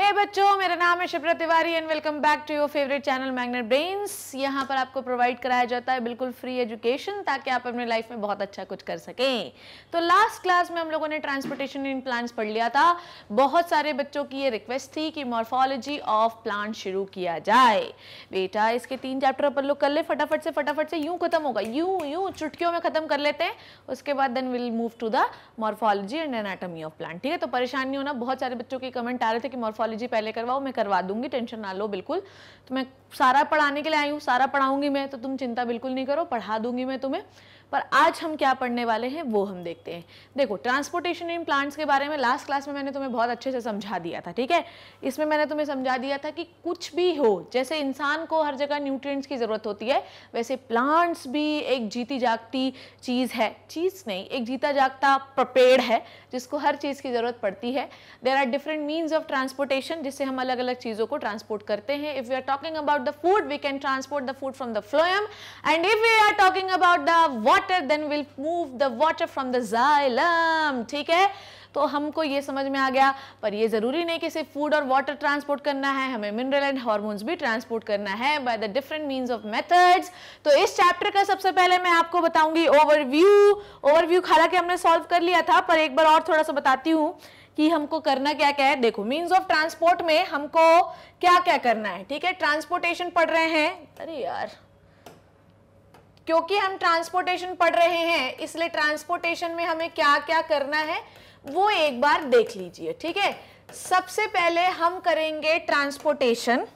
हे hey बच्चों मेरा नाम है Shipra Tiwari and welcome back to your favourite channel Magnet Brains यहाँ पर आपको प्रोवाइड कराया जाता है बिल्कुल फ्री एजुकेशन ताकि आप अपने लाइफ में बहुत अच्छा कुछ कर सकें तो लास्ट क्लास में हम लोगों ने ट्रांसपोर्टेशन इन प्लांट्स पढ़ लिया था बहुत सारे बच्चों की ये रिक्वेस्ट थी कि मॉर्फोलॉजी ऑफ प्लांट शुरू किया जाए बेटा इसके तीन चैप्टर अपन लोग कर ले फटाफट से फटाफट से यूँ खत्म होगा यूँ यूँ चुटकियों में खत्म कर लेते हैं उसके बाद then will move to the morphology and anatomy of plant ठीक है तो परेशान नहीं होना बहुत सारे बच्चों के कमेंट आ रहे थे कि मॉर्फोलॉजी साइकोलॉजी पहले करवाओ मैं करवा दूंगी टेंशन ना लो बिल्कुल तो मैं सारा पढ़ाने के लिए आई हूँ सारा पढ़ाऊंगी मैं तो तुम चिंता बिल्कुल नहीं करो पढ़ा दूंगी मैं तुम्हें पर आज हम क्या पढ़ने वाले हैं वो हम देखते हैं देखो ट्रांसपोर्टेशन इन प्लांट्स के बारे में लास्ट क्लास में मैंने तुम्हें बहुत अच्छे से समझा दिया था ठीक है इसमें मैंने तुम्हें समझा दिया था कि कुछ भी हो जैसे इंसान को हर जगह न्यूट्रिएंट्स की ज़रूरत होती है वैसे प्लांट्स भी एक जीती जागती चीज़ है चीज़ नहीं एक जीता जागता पेड़ है जिसको हर चीज़ की ज़रूरत पड़ती है there are different means of transportation जिससे हम अलग अलग चीज़ों को ट्रांसपोर्ट करते हैं if you are talking about the food we can transport the food from the phloem and if we are talking about the water then will move the water from the xylem ठीक है तो हमको ये समझ में आ गया पर ये ज़रूरी नहीं कि सिर्फ फूड और वाटर ट्रांसपोर्ट करना है हमें मिनरल एंड हार्मोन्स भी ट्रांसपोर्ट करना है by the different means of methods तो इस चैप्टर का सबसे पहले मैं आपको बताऊंगी ओवरव्यू ओवरव्यू हालांकि हमने सॉल्व कर लिया था पर एक बार और थोड़ा सा बताती हूँ कि हमको करना क्या क्या है देखो मीन्स ऑफ ट्रांसपोर्ट में हमको क्या क्या करना है ठीक है ट्रांसपोर्टेशन पढ़ रहे हैं अरे यार क्योंकि हम ट्रांसपोर्टेशन पढ़ रहे हैं इसलिए ट्रांसपोर्टेशन में हमें क्या क्या करना है वो एक बार देख लीजिए ठीक है सबसे पहले हम करेंगे ट्रांसपोर्टेशन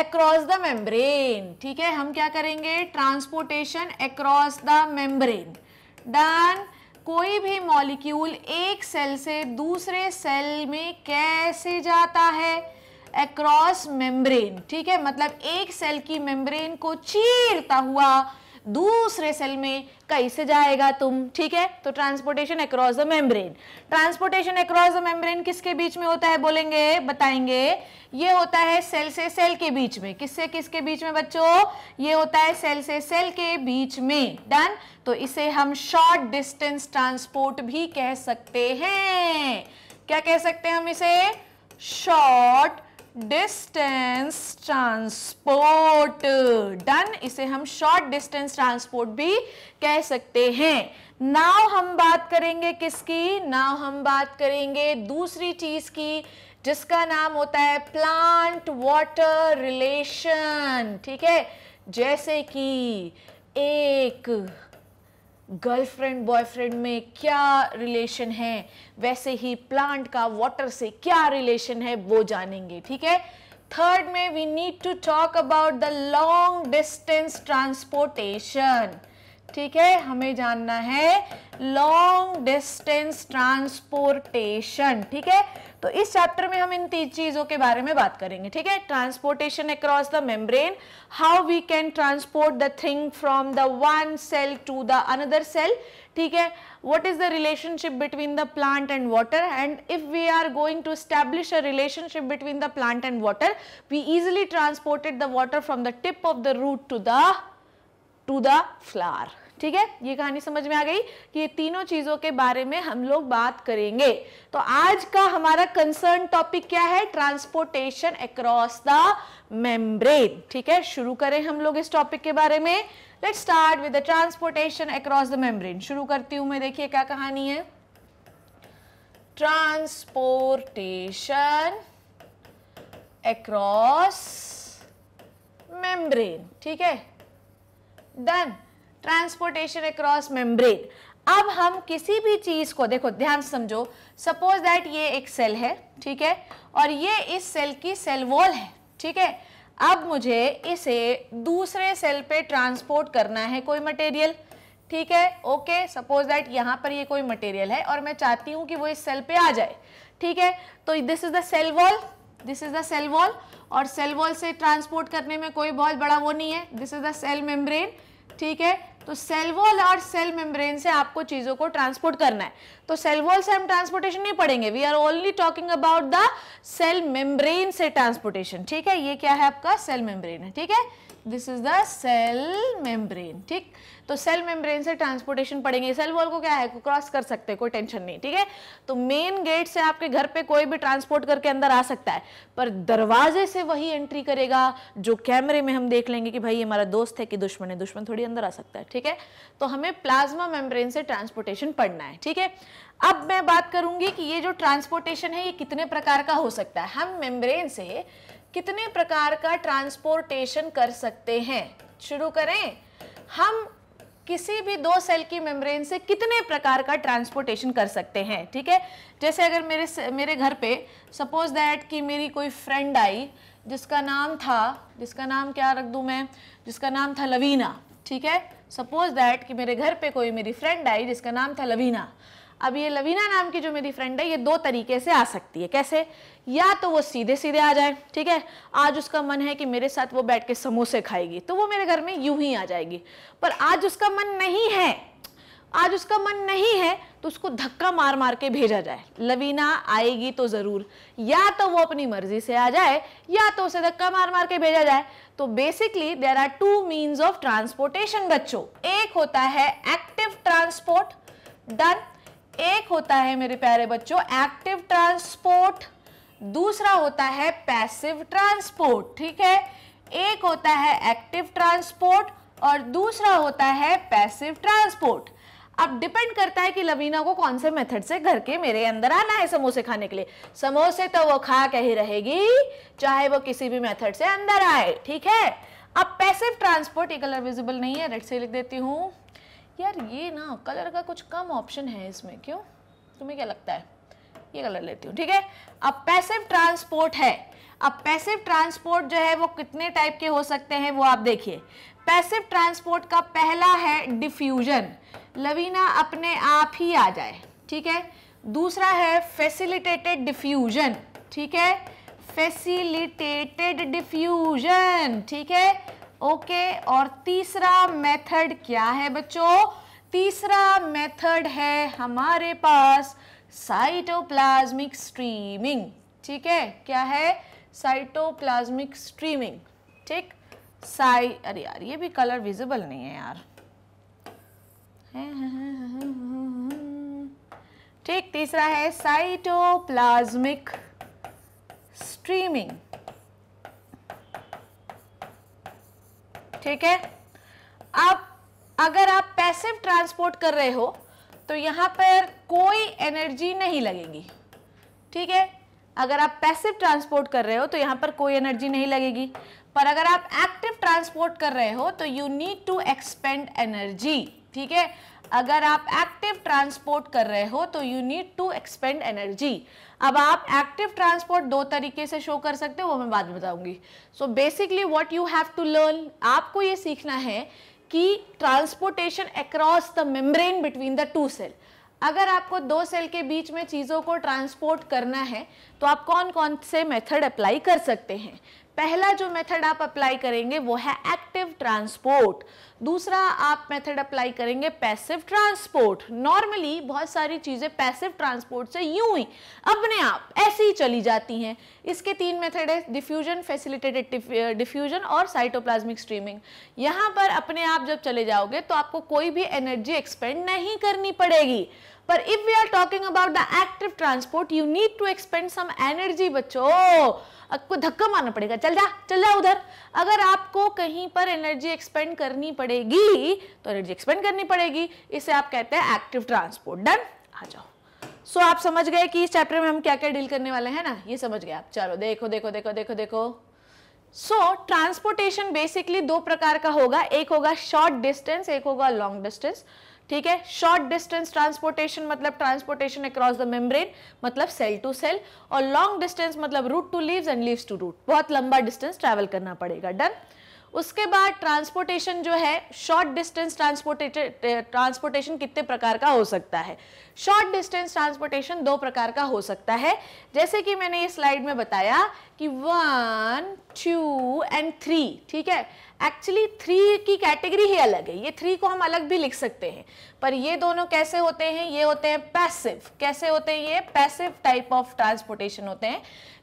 अक्रॉस द मेम्ब्रेन ठीक है हम क्या करेंगे transportation across the membrane done कोई भी मॉलिक्यूल एक सेल से दूसरे सेल में कैसे जाता है अक्रॉस मेम्ब्रेन ठीक है मतलब एक सेल की मेम्ब्रेन को चीरता हुआ दूसरे सेल में कैसे जाएगा तुम ठीक है तो transportation across the membrane transportation across the membrane किसके बीच में होता है बोलेंगे बताएंगे ये होता है सेल से सेल के बीच में किससे किसके बीच में बच्चों ये होता है सेल से सेल के बीच में डन तो इसे हम शॉर्ट डिस्टेंस ट्रांसपोर्ट भी कह सकते हैं क्या कह सकते हैं हम इसे शॉर्ट डिस्टेंस ट्रांसपोर्ट डन इसे हम शॉर्ट डिस्टेंस ट्रांसपोर्ट भी कह सकते हैं नाव हम बात करेंगे किसकी नाव हम बात करेंगे दूसरी चीज की जिसका नाम होता है प्लांट वाटर रिलेशन ठीक है जैसे कि एक गर्लफ्रेंड बॉयफ्रेंड में क्या रिलेशन है वैसे ही प्लांट का वाटर से क्या रिलेशन है वो जानेंगे ठीक है थर्ड में we need to talk about the long distance transportation ठीक है हमें जानना है लॉन्ग डिस्टेंस ट्रांसपोर्टेशन ठीक है तो इस चैप्टर में हम इन तीन चीजों के बारे में बात करेंगे ठीक है transportation across the membrane how we can transport the thing from the one cell to the another cell ठीक है what is the relationship between the plant and water and if we are going to establish a relationship between the plant and water we easily transported the water from the tip of the root to the to the flower ठीक है ये कहानी समझ में आ गई कि ये तीनों चीज़ों के बारे में हम लोग बात करेंगे तो आज का हमारा कंसर्न टॉपिक क्या है ट्रांसपोर्टेशन अक्रॉस द मेम्ब्रेन ठीक है शुरू करें हम लोग इस टॉपिक के बारे में let start with the transportation across the membrane शुरू करती हूं मैं देखिए क्या कहानी है ट्रांसपोर्टेशन अक्रॉस मेम्ब्रेन ठीक है डन ट्रांसपोर्टेशन अक्रॉस मेम्ब्रेन अब हम किसी भी चीज़ को देखो ध्यान समझो सपोज दैट ये एक सेल है ठीक है और ये इस सेल की सेल वॉल है ठीक है अब मुझे इसे दूसरे सेल पे ट्रांसपोर्ट करना है कोई मटेरियल ठीक है ओके सपोज दैट यहाँ पर ये कोई मटेरियल है और मैं चाहती हूँ कि वो इस सेल पे आ जाए ठीक है तो this is the cell wall this is the cell wall और सेल वॉल से ट्रांसपोर्ट करने में कोई बहुत बड़ा वो नहीं है this is the cell membrane ठीक है तो सेल वॉल और सेल मेम्ब्रेन से आपको चीज़ों को ट्रांसपोर्ट करना है तो सेल वॉल से हम ट्रांसपोर्टेशन नहीं पढ़ेंगे we are only talking about the cell membrane से ट्रांसपोर्टेशन ठीक है ये क्या है आपका सेल मेम्ब्रेन है ठीक है this is the cell membrane ठीक तो सेल मेम्ब्रेन से ट्रांसपोर्टेशन पड़ेंगे सेल वॉल को क्या है क्रॉस कर सकते हैं कोई टेंशन नहीं ठीक है तो मेन गेट से आपके घर पे कोई भी ट्रांसपोर्ट करके अंदर आ सकता है पर दरवाजे से वही एंट्री करेगा जो कैमरे में हम देख लेंगे कि भाई ये हमारा दोस्त है कि दुश्मन है दुश्मन थोड़ी अंदर आ सकता है ठीक है तो हमें प्लाज्मा मेम्ब्रेन से ट्रांसपोर्टेशन पढ़ना है ठीक है अब मैं बात करूंगी कि ये जो ट्रांसपोर्टेशन है ये कितने प्रकार का हो सकता है हम मेम्ब्रेन से कितने प्रकार का ट्रांसपोर्टेशन कर सकते हैं शुरू करें हम किसी भी दो सेल की मेम्ब्रेन से कितने प्रकार का ट्रांसपोर्टेशन कर सकते हैं ठीक है जैसे अगर मेरे मेरे घर पे सपोज दैट कि मेरी कोई फ्रेंड आई जिसका नाम था जिसका नाम क्या रख दूँ मैं जिसका नाम था लवीना ठीक है सपोज दैट कि मेरे घर पे कोई मेरी फ्रेंड आई जिसका नाम था लवीना अब ये लवीना नाम की जो मेरी फ्रेंड है ये दो तरीके से आ सकती है कैसे या तो वो सीधे सीधे आ जाए ठीक है आज उसका मन है कि मेरे साथ वो बैठ के समोसे खाएगी तो वो मेरे घर में यूं ही आ जाएगी पर आज उसका मन नहीं है आज उसका मन नहीं है तो उसको धक्का मार मार के भेजा जाए लवीना आएगी तो ज़रूर या तो वो अपनी मर्जी से आ जाए या तो उसे धक्का मार मार के भेजा जाए तो basically there are two means of transportation बच्चों एक होता है एक्टिव ट्रांसपोर्ट डन एक होता है मेरे प्यारे बच्चों एक्टिव ट्रांसपोर्ट दूसरा होता है पैसिव ट्रांसपोर्ट ठीक है एक होता है एक्टिव ट्रांसपोर्ट और दूसरा होता है पैसिव ट्रांसपोर्ट अब डिपेंड करता है कि लवीना को कौन से मेथड से घर के मेरे अंदर आना है समोसे खाने के लिए समोसे तो वो खा के ही रहेगी चाहे वो किसी भी मेथड से अंदर आए ठीक है अब पैसिव ट्रांसपोर्ट कलर विजिबल नहीं है रेड से लिख देती हूँ यार ये ना कलर का कुछ कम ऑप्शन है इसमें क्यों तुम्हें क्या लगता है ये कलर लेती हूँ ठीक है अब पैसिव ट्रांसपोर्ट है अब पैसिव ट्रांसपोर्ट जो है वो कितने टाइप के हो सकते हैं वो आप देखिए पैसिव ट्रांसपोर्ट का पहला है डिफ्यूजन लवीना अपने आप ही आ जाए ठीक है दूसरा है फैसिलिटेटेड डिफ्यूजन ठीक है फैसिलिटेटेड डिफ्यूजन ठीक है ओके और तीसरा मेथड क्या है बच्चों तीसरा मेथड है हमारे पास साइटोप्लाज्मिक स्ट्रीमिंग ठीक है क्या है साइटोप्लाज्मिक स्ट्रीमिंग ठीक साई अरे यार ये भी कलर विजिबल नहीं है यार ठीक तीसरा है साइटोप्लाज्मिक स्ट्रीमिंग ठीक है अब अगर आप पैसिव ट्रांसपोर्ट कर रहे हो तो यहाँ पर कोई एनर्जी नहीं लगेगी ठीक है अगर आप पैसिव ट्रांसपोर्ट कर रहे हो तो यहाँ पर कोई एनर्जी नहीं लगेगी पर अगर आप एक्टिव ट्रांसपोर्ट कर रहे हो तो you need to expend energy ठीक है अगर आप एक्टिव ट्रांसपोर्ट कर रहे हो तो you need to expend energy अब आप एक्टिव ट्रांसपोर्ट दो तरीके से शो कर सकते हो वो मैं बाद में बताऊंगी so basically what you have to learn आपको ये सीखना है कि transportation across the membrane between the two cell अगर आपको दो सेल के बीच में चीज़ों को ट्रांसपोर्ट करना है तो आप कौन कौन से मेथड अप्लाई कर सकते हैं पहला जो मेथड आप अप्लाई करेंगे वो है एक्टिव ट्रांसपोर्ट दूसरा आप मेथड अप्लाई करेंगे पैसिव ट्रांसपोर्ट नॉर्मली बहुत सारी चीज़ें पैसिव ट्रांसपोर्ट से यूं ही अपने आप ऐसे ही चली जाती हैं इसके तीन मेथड है डिफ्यूजन फैसिलिटेटेड डिफ्यूजन और साइटोप्लाज्मिक स्ट्रीमिंग यहाँ पर अपने आप जब चले जाओगे तो आपको कोई भी एनर्जी एक्सपेंड नहीं करनी पड़ेगी पर if we are talking about the active transport you need to expend some energy बच्चो आपको धक्का मारना पड़ेगा चल जा चल जा उधर अगर आपको कहीं पर एनर्जी एक्सपेंड करनी पड़ेगी तो एनर्जी एक्सपेंड करनी पड़ेगी इसे आप कहते हैं एक्टिव ट्रांसपोर्ट डन आ जाओ सो so, आप समझ गए कि इस चैप्टर में हम क्या क्या डील करने वाले हैं ना ये समझ गए आप चलो देखो देखो देखो देखो देखो सो ट्रांसपोर्टेशन बेसिकली दो प्रकार का होगा एक होगा शॉर्ट डिस्टेंस एक होगा लॉन्ग डिस्टेंस ठीक है शॉर्ट डिस्टेंस ट्रांसपोर्टेशन मतलब ट्रांसपोर्टेशन अक्रॉस द मेम्ब्रेन मतलब सेल टू सेल और लॉन्ग डिस्टेंस मतलब root to leaves and leaves to root बहुत लंबा डिस्टेंस ट्रैवल करना पड़ेगा डन उसके बाद ट्रांसपोर्टेशन जो है शॉर्ट डिस्टेंस ट्रांसपोर्टेशन ट्रांसपोर्टेशन कितने प्रकार का हो सकता है शॉर्ट डिस्टेंस ट्रांसपोर्टेशन दो प्रकार का हो सकता है जैसे कि मैंने ये स्लाइड में बताया कि वन टू एंड थ्री ठीक है एक्चुअली थ्री की कैटेगरी ही अलग है ये थ्री को हम अलग भी लिख सकते हैं पर ये दोनों कैसे होते हैं ये होते हैं पैसिव कैसे होते हैं ये पैसिव टाइप ऑफ ट्रांसपोर्टेशन होते हैं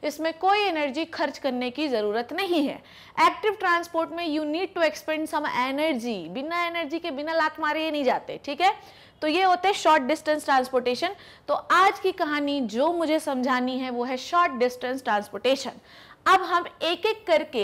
इसमें कोई एनर्जी खर्च करने की ज़रूरत नहीं है एक्टिव ट्रांसपोर्ट में you need to expend some energy बिना एनर्जी के बिना लात मारे ये नहीं जाते ठीक है तो ये होते हैं शॉर्ट डिस्टेंस ट्रांसपोर्टेशन तो आज की कहानी जो मुझे समझानी है वो है शॉर्ट डिस्टेंस ट्रांसपोर्टेशन अब हम एक एक करके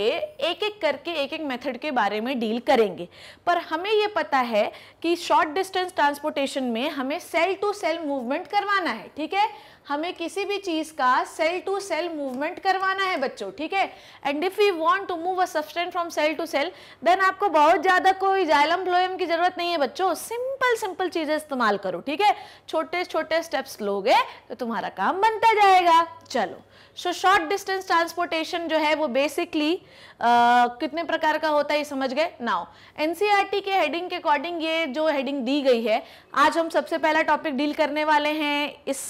एक एक करके एक एक मेथड के बारे में डील करेंगे पर हमें ये पता है कि शॉर्ट डिस्टेंस ट्रांसपोर्टेशन में हमें सेल टू सेल मूवमेंट करवाना है ठीक है हमें किसी भी चीज़ का सेल टू सेल मूवमेंट करवाना है बच्चों ठीक है and if you want to move a substance from cell to cell then आपको बहुत ज़्यादा कोई जाइलम फ्लोएम की ज़रूरत नहीं है बच्चों सिंपल सिंपल चीज़ें इस्तेमाल करो ठीक है छोटे छोटे स्टेप्स लोगे तो तुम्हारा काम बनता जाएगा चलो सो शॉर्ट डिस्टेंस ट्रांसपोर्टेशन जो है वो बेसिकली uh, कितने प्रकार का होता है समझ गए नाउ एनसीईआरटी e के हेडिंग के अकॉर्डिंग ये जो हेडिंग दी गई है आज हम सबसे पहला टॉपिक डील करने वाले हैं इस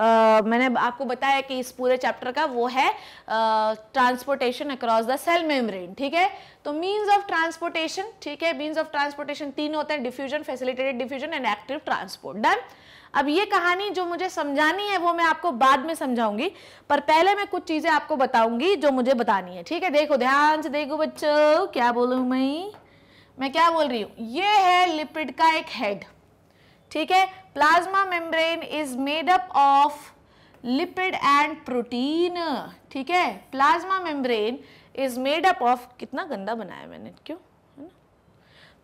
Uh, मैंने आपको बताया कि इस पूरे चैप्टर का वो है transportation across the cell membrane ठीक है तो मींस ऑफ ट्रांसपोर्टेशन ठीक है मींस ऑफ ट्रांसपोर्टेशन तीन होते हैं diffusion facilitated diffusion and active transport done अब ये कहानी जो मुझे समझानी है वो मैं आपको बाद में समझाऊंगी पर पहले मैं कुछ चीज़ें आपको बताऊंगी जो मुझे बतानी है ठीक है देखो ध्यान से देखो बच्चो क्या बोलू मैं मैं क्या बोल रही हूँ ये है लिपिड का एक हेड ठीक है plasma membrane is made up of lipid and protein ठीक है plasma membrane is made up of कितना गंदा बनाया मैंने क्यों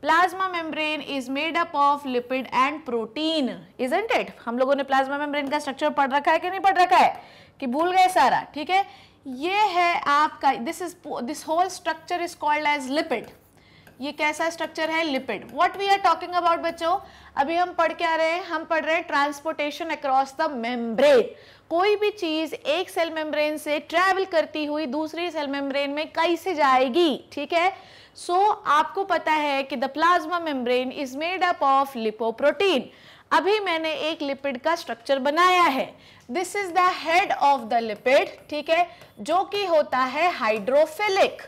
plasma membrane is made up of lipid and protein and it हम लोगों ने प्लाज्मा मेम्ब्रेन का स्ट्रक्चर पढ़ रखा है कि नहीं पढ़ रखा है कि भूल गए सारा ठीक है ये है आपका this is this whole structure is called as lipid ये कैसा स्ट्रक्चर है lipid what we are talking about बच्चों अभी हम पढ़ के आ रहे हैं हम पढ़ रहे हैं ट्रांसपोर्टेशन अक्रॉस द मेम्ब्रेन कोई भी चीज़ एक सेल मेम्ब्रेन से ट्रेवल करती हुई दूसरी सेल मेम्ब्रेन में कैसे जाएगी ठीक है सो so, आपको पता है कि the plasma membrane is made up of lipoprotein अभी मैंने एक लिपिड का स्ट्रक्चर बनाया है this is the head of the lipid ठीक है जो कि होता है हाइड्रोफिलिक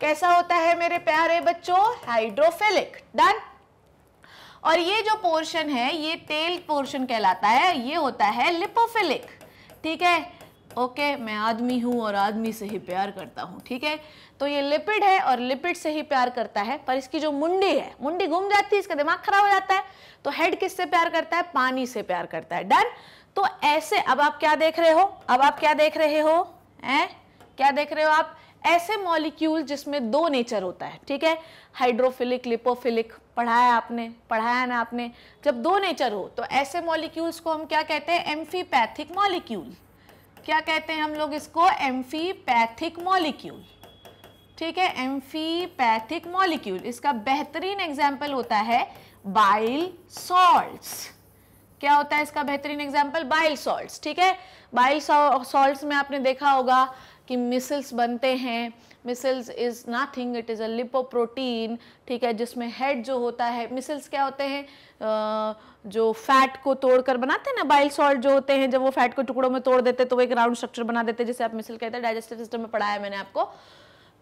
कैसा होता है मेरे प्यारे बच्चों हाइड्रोफिलिक डन और ये जो पोर्शन है ये तेल पोर्शन कहलाता है ये होता है लिपोफिलिक ठीक है ओके मैं आदमी हूं और आदमी से ही प्यार करता हूँ ठीक है तो ये लिपिड है और लिपिड से ही प्यार करता है पर इसकी जो मुंडी है मुंडी घूम जाती है इसका दिमाग खराब हो जाता है तो हेड किससे प्यार करता है पानी से प्यार करता है डन तो ऐसे अब आप क्या देख रहे हो अब आप क्या देख रहे हो है क्या देख रहे हो आप ऐसे मॉलिक्यूल जिसमें दो नेचर होता है ठीक है हाइड्रोफिलिक लिपोफिलिक पढ़ाया आपने पढ़ाया ना आपने जब दो नेचर हो तो ऐसे मॉलिक्यूल्स को हम क्या कहते हैं एम्फीपैथिक मॉलिक्यूल क्या कहते हैं हम लोग इसको एम्फीपैथिक मॉलिक्यूल ठीक है एम्फीपैथिक मॉलिक्यूल इसका बेहतरीन एग्जाम्पल होता है बाइल सॉल्ट्स क्या होता है इसका बेहतरीन एग्जाम्पल बाइल सॉल्ट्स ठीक है बाइल सॉल्ट्स में आपने देखा होगा कि मिसल्स बनते हैं micelles is nothing it is a lipoprotein ठीक है जिसमें हेड जो होता है मिसल्स क्या होते हैं जो फैट को तोड़कर बनाते हैं ना बाइल सॉल्ट जो होते हैं जब वो फैट को टुकड़ों में तोड़ देते हैं तो वो एक राउंड स्ट्रक्चर बना देते हैं जिसे आप मिसल कहते हैं डाइजेस्टिव सिस्टम में पढ़ाया मैंने आपको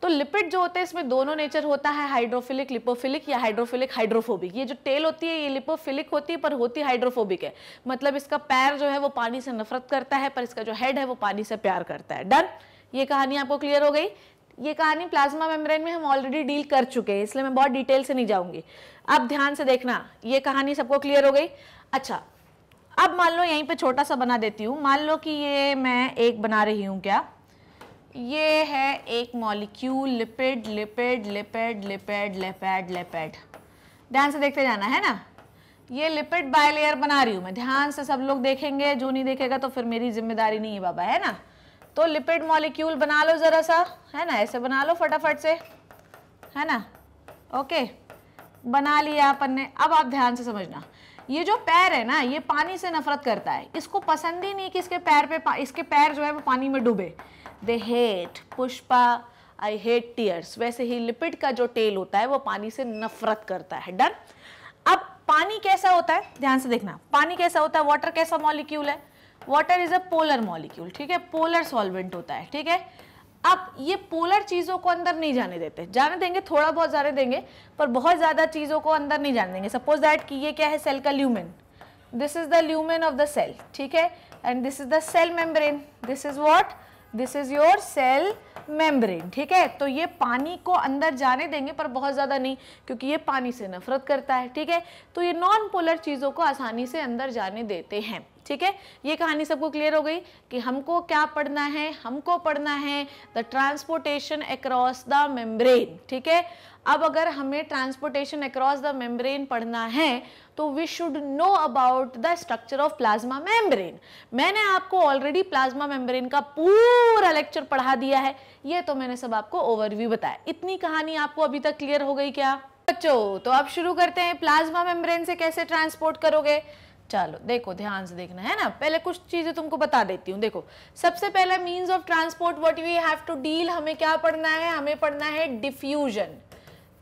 तो लिपिड जो होते हैं इसमें दोनों नेचर होता है हाइड्रोफिलिक लिपोफिलिक या हाइड्रोफिलिक हाइड्रोफोबिक ये जो टेल होती है ये लिपोफिलिक होती है पर होती हाइड्रोफोबिक है मतलब इसका पैर जो है वो पानी से नफरत करता है पर इसका जो हेड है वो पानी से प्यार करता है डन ये कहानी आपको क्लियर हो गई ये कहानी प्लाज्मा मेम्ब्रेन में हम ऑलरेडी डील कर चुके हैं इसलिए मैं बहुत डिटेल से नहीं जाऊंगी अब ध्यान से देखना ये कहानी सबको क्लियर हो गई अच्छा अब मान लो यहीं पे छोटा सा बना देती हूँ मान लो कि ये मैं एक बना रही हूँ क्या ये है एक molecule lipid lipid lipid lipid lipid lipid ध्यान से देखते जाना है ना ये लिपिड बायलेयर बना रही हूँ मैं ध्यान से सब लोग देखेंगे जो नहीं देखेगा तो फिर मेरी जिम्मेदारी नहीं है बाबा है ना तो लिपिड मॉलिक्यूल बना लो ज़रा सा है ना ऐसे बना लो फटाफट से है ना ओके बना लिया अपन ने अब आप ध्यान से समझना ये जो पैर है ना ये पानी से नफरत करता है इसको पसंद ही नहीं कि इसके पैर पे इसके पैर जो है वो पानी में डूबे they hate Pushpa I hate tears वैसे ही लिपिड का जो टेल होता है वो पानी से नफरत करता है डन अब पानी कैसा होता है ध्यान से देखना पानी कैसा होता है वाटर कैसा मॉलिक्यूल है water is a polar molecule ठीक है पोलर सॉल्वेंट होता है ठीक है अब ये पोलर चीज़ों को अंदर नहीं जाने देते जाने देंगे थोड़ा बहुत जाने देंगे पर बहुत ज़्यादा चीज़ों को अंदर नहीं जाने देंगे सपोज दैट कि ये क्या है सेल का lumen this is the lumen of the cell ठीक है and this is the cell membrane this is what this is your cell membrane ठीक है तो ये पानी को अंदर जाने देंगे पर बहुत ज़्यादा नहीं क्योंकि ये पानी से नफरत करता है ठीक है तो ये नॉन पोलर चीज़ों को आसानी से अंदर जाने देते हैं ठीक है ये कहानी सबको क्लियर हो गई कि हमको क्या पढ़ना है हमको पढ़ना है the transportation across the membrane ठीक है अब अगर हमें ट्रांसपोर्टेशन अक्रॉस द मेम्ब्रेन पढ़ना है तो we should know about the structure of plasma membrane मैंने आपको ऑलरेडी प्लाज्मा मेम्ब्रेन का पूरा लेक्चर पढ़ा दिया है ये तो मैंने सब आपको ओवरव्यू बताया इतनी कहानी आपको अभी तक क्लियर हो गई क्या बच्चों तो अब शुरू करते हैं प्लाज्मा मेम्ब्रेन से कैसे ट्रांसपोर्ट करोगे चलो देखो ध्यान से देखना है ना पहले कुछ चीज़ें तुमको बता देती हूँ देखो सबसे पहला means of transport what we have to deal हमें क्या पढ़ना है हमें पढ़ना है डिफ्यूजन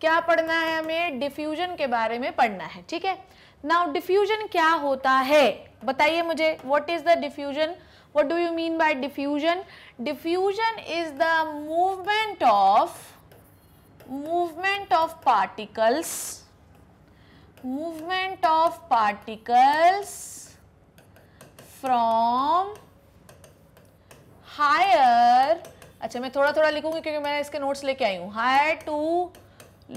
क्या पढ़ना है हमें डिफ्यूजन के बारे में पढ़ना है ठीक है नाउ डिफ्यूजन क्या होता है बताइए मुझे what is the diffusion what do you mean by diffusion diffusion is the movement of movement of particles movement of particles from higher अच्छा मैं थोड़ा थोड़ा लिखूंगी क्योंकि मैं इसके नोट्स लेके आई हूं higher to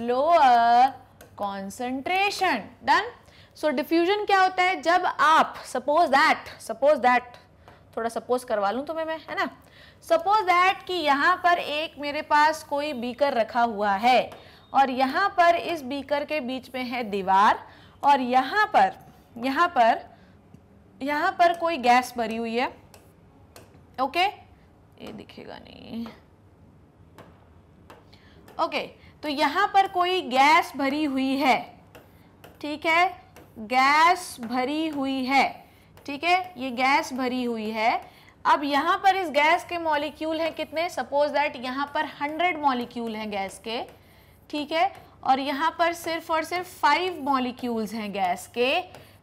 lower concentration done so diffusion क्या होता है जब आप सपोज दैट सपोज दैट थोड़ा सपोज करवा लू तुम्हें मैं है ना सपोज दैट कि यहां पर एक मेरे पास कोई बीकर रखा हुआ है और यहाँ पर इस बीकर के बीच में है दीवार और यहाँ पर यहाँ पर यहाँ पर कोई गैस भरी हुई है ओके ये दिखेगा नहीं ओके तो यहाँ पर कोई गैस भरी हुई है ठीक है गैस भरी हुई है ठीक है ये गैस भरी हुई है अब यहाँ पर इस गैस के मॉलिक्यूल हैं कितने सपोज दैट यहाँ पर 100 मॉलिक्यूल हैं गैस के ठीक है और यहाँ पर सिर्फ और सिर्फ फाइव मॉलिक्यूल्स हैं गैस के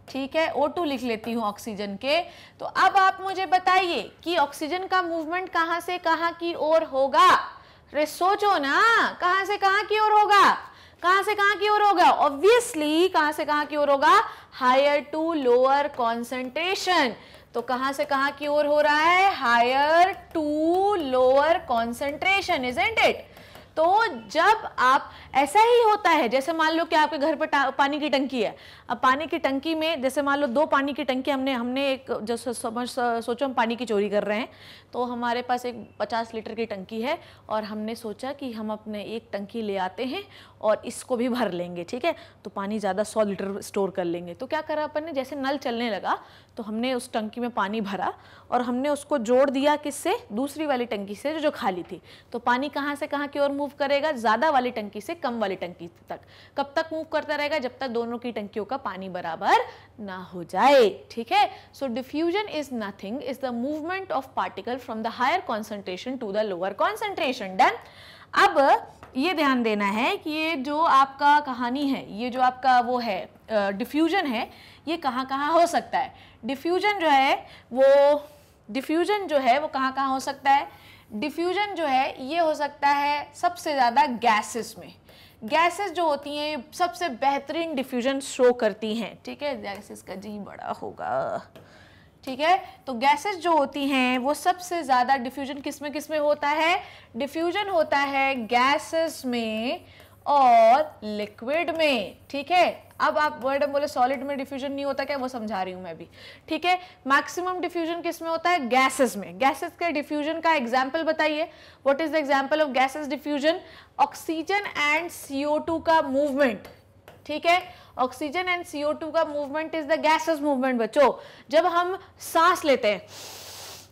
ठीक है O2 लिख लेती हूँ ऑक्सीजन के तो अब आप मुझे बताइए कि ऑक्सीजन का मूवमेंट कहाँ से कहाँ की ओर होगा अरे सोचो ना कहाँ से कहाँ की ओर होगा कहाँ से कहाँ की ओर होगा ऑब्वियसली कहाँ से कहाँ की ओर होगा हायर टू लोअर कॉन्सेंट्रेशन तो कहाँ से कहाँ की ओर हो रहा है higher to lower concentration is it तो जब आप ऐसा ही होता है जैसे मान लो कि आपके घर पर पानी की टंकी है अब पानी की टंकी में जैसे मान लो दो पानी की टंकी हमने हमने एक जो समझ सोचो हम पानी की चोरी कर रहे हैं तो हमारे पास एक पचास लीटर की टंकी है और हमने सोचा कि हम अपने एक टंकी ले आते हैं और इसको भी भर लेंगे ठीक है तो पानी ज़्यादा सौ लीटर स्टोर कर लेंगे तो क्या करा अपन ने जैसे नल चलने लगा तो हमने उस टंकी में पानी भरा और हमने उसको जोड़ दिया किससे दूसरी वाली टंकी से जो खाली थी तो पानी कहाँ से कहाँ की ओर मूव करेगा ज़्यादा वाली टंकी से कम वाली टंकी तक कब तक मूव करता रहेगा जब तक दोनों की टंकियों का पानी बराबर ना हो जाए ठीक है so diffusion is nothing is the movement of particle from the higher concentration to the lower concentration done अब ये ध्यान देना है कि ये जो आपका कहानी है ये जो आपका वो है डिफ्यूजन है ये कहाँ कहाँ हो सकता है डिफ्यूजन जो है वो डिफ्यूजन जो है वो कहाँ कहाँ हो सकता है डिफ्यूजन जो है ये हो सकता है सबसे ज़्यादा गैसेस में गैसेस जो होती हैं सबसे बेहतरीन डिफ्यूजन शो करती हैं ठीक है गैसेस का जी बड़ा होगा ठीक है तो गैसेस जो होती हैं वो सबसे ज़्यादा डिफ्यूजन किस में किस में होता है डिफ्यूजन होता है गैसेस में और लिक्विड में ठीक है अब आप वर्ड बोले सॉलिड में डिफ्यूजन नहीं होता क्या वो समझा रही हूँ मैं भी ठीक है मैक्सिमम डिफ्यूजन किस में होता है गैसेस में गैसेस के डिफ्यूजन का एग्जाम्पल बताइए what is the example of gases diffusion oxygen and CO का मूवमेंट ठीक है ऑक्सीजन एंड सीओ का movement is the gases movement बच्चो जब हम सांस लेते हैं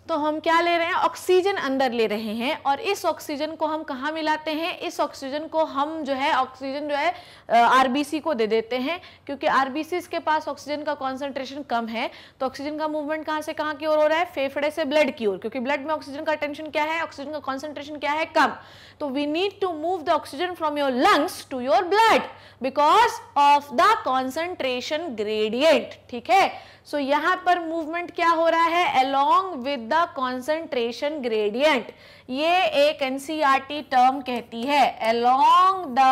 तो हम क्या ले रहे हैं ऑक्सीजन अंदर ले रहे हैं और इस ऑक्सीजन को हम कहाँ मिलाते हैं इस ऑक्सीजन को हम जो है ऑक्सीजन जो है आरबीसी को दे देते हैं क्योंकि आरबीसी के पास ऑक्सीजन का कॉन्सेंट्रेशन कम है तो ऑक्सीजन का मूवमेंट कहाँ से कहाँ की ओर हो रहा है फेफड़े से ब्लड की ओर क्योंकि ब्लड में ऑक्सीजन का टेंशन क्या है ऑक्सीजन का कॉन्सेंट्रेशन क्या है कम तो we need to move the oxygen from your lungs to your blood because of the concentration gradient ठीक है सो so, यहाँ पर मूवमेंट क्या हो रहा है along with the concentration gradient ये एक एनसीईआरटी टर्म e कहती है अलोंग द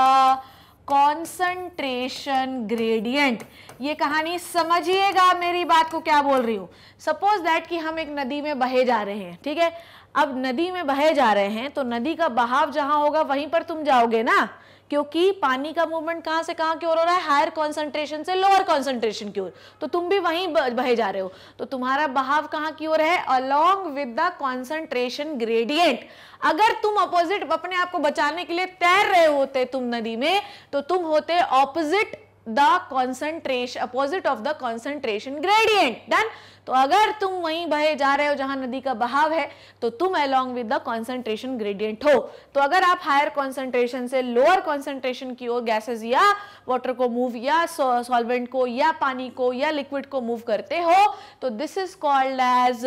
कॉन्सेंट्रेशन ग्रेडियंट ये कहानी समझिएगा मेरी बात को क्या बोल रही हूँ सपोज दैट कि हम एक नदी में बहे जा रहे हैं ठीक है अब नदी में बहे जा रहे हैं तो नदी का बहाव जहाँ होगा वहीं पर तुम जाओगे ना क्योंकि पानी का मूवमेंट कहाँ से कहाँ की ओर हो रहा है हायर कॉन्सेंट्रेशन से लोअर कॉन्सेंट्रेशन की ओर तो तुम भी वहीं बहे जा रहे हो तो तुम्हारा बहाव कहाँ की ओर है along with the concentration gradient अगर तुम अपोजिट अपने आप को बचाने के लिए तैर रहे होते तुम नदी में तो तुम होते opposite the concentration opposite of the concentration gradient done तो अगर तुम वहीं बहे जा रहे हो जहां नदी का बहाव है तो तुम along with the concentration gradient हो तो अगर आप हायर कॉन्सेंट्रेशन से लोअर कॉन्सेंट्रेशन की ओर गैसेज या वाटर को मूव या सॉल्वेंट को या पानी को या लिक्विड को मूव करते हो तो this is called as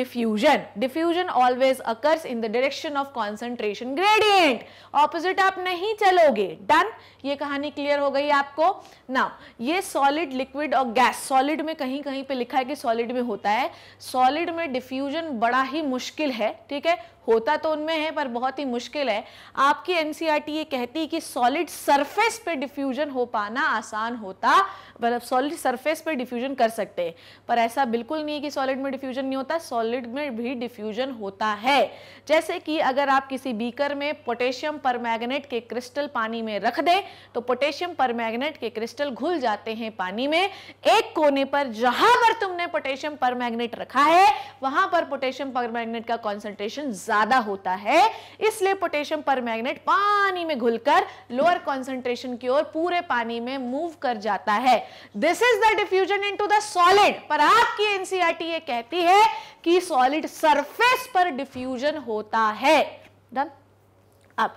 diffusion diffusion always occurs in the direction of concentration gradient opposite आप नहीं चलोगे डन ये कहानी क्लियर हो गई आपको ना ये सॉलिड लिक्विड और गैस सॉलिड में कहीं कहीं पे लिखा है कि सॉलिड सॉलिड में होता है सॉलिड में डिफ्यूजन बड़ा ही मुश्किल है ठीक है होता तो उनमें है पर बहुत ही मुश्किल है आपकी एनसीईआरटी e ये कहती है कि सॉलिड सरफेस पे डिफ्यूजन हो पाना आसान होता मतलब सॉलिड सरफेस पे डिफ्यूजन कर सकते हैं पर ऐसा बिल्कुल नहीं है कि सॉलिड में डिफ्यूजन नहीं होता सॉलिड में भी डिफ्यूजन होता है जैसे कि अगर आप किसी बीकर में पोटेशियम पर के क्रिस्टल पानी में रख दें तो पोटेशियम पर के क्रिस्टल घुल जाते हैं पानी में एक कोने पर जहां पर तुमने पोटेशियम पर रखा है वहां पर पोटेशियम पर का कॉन्सेंट्रेशन ज्यादा होता है इसलिए पोटेशियम पर पानी में घुलकर लोअर कॉन्सेंट्रेशन की ओर पूरे पानी में मूव कर जाता है this is the diffusion to the solid पर आपकी एनसीईआरटी e ये कहती है कि सॉलिड सरफेस पर डिफ्यूजन होता है डन अब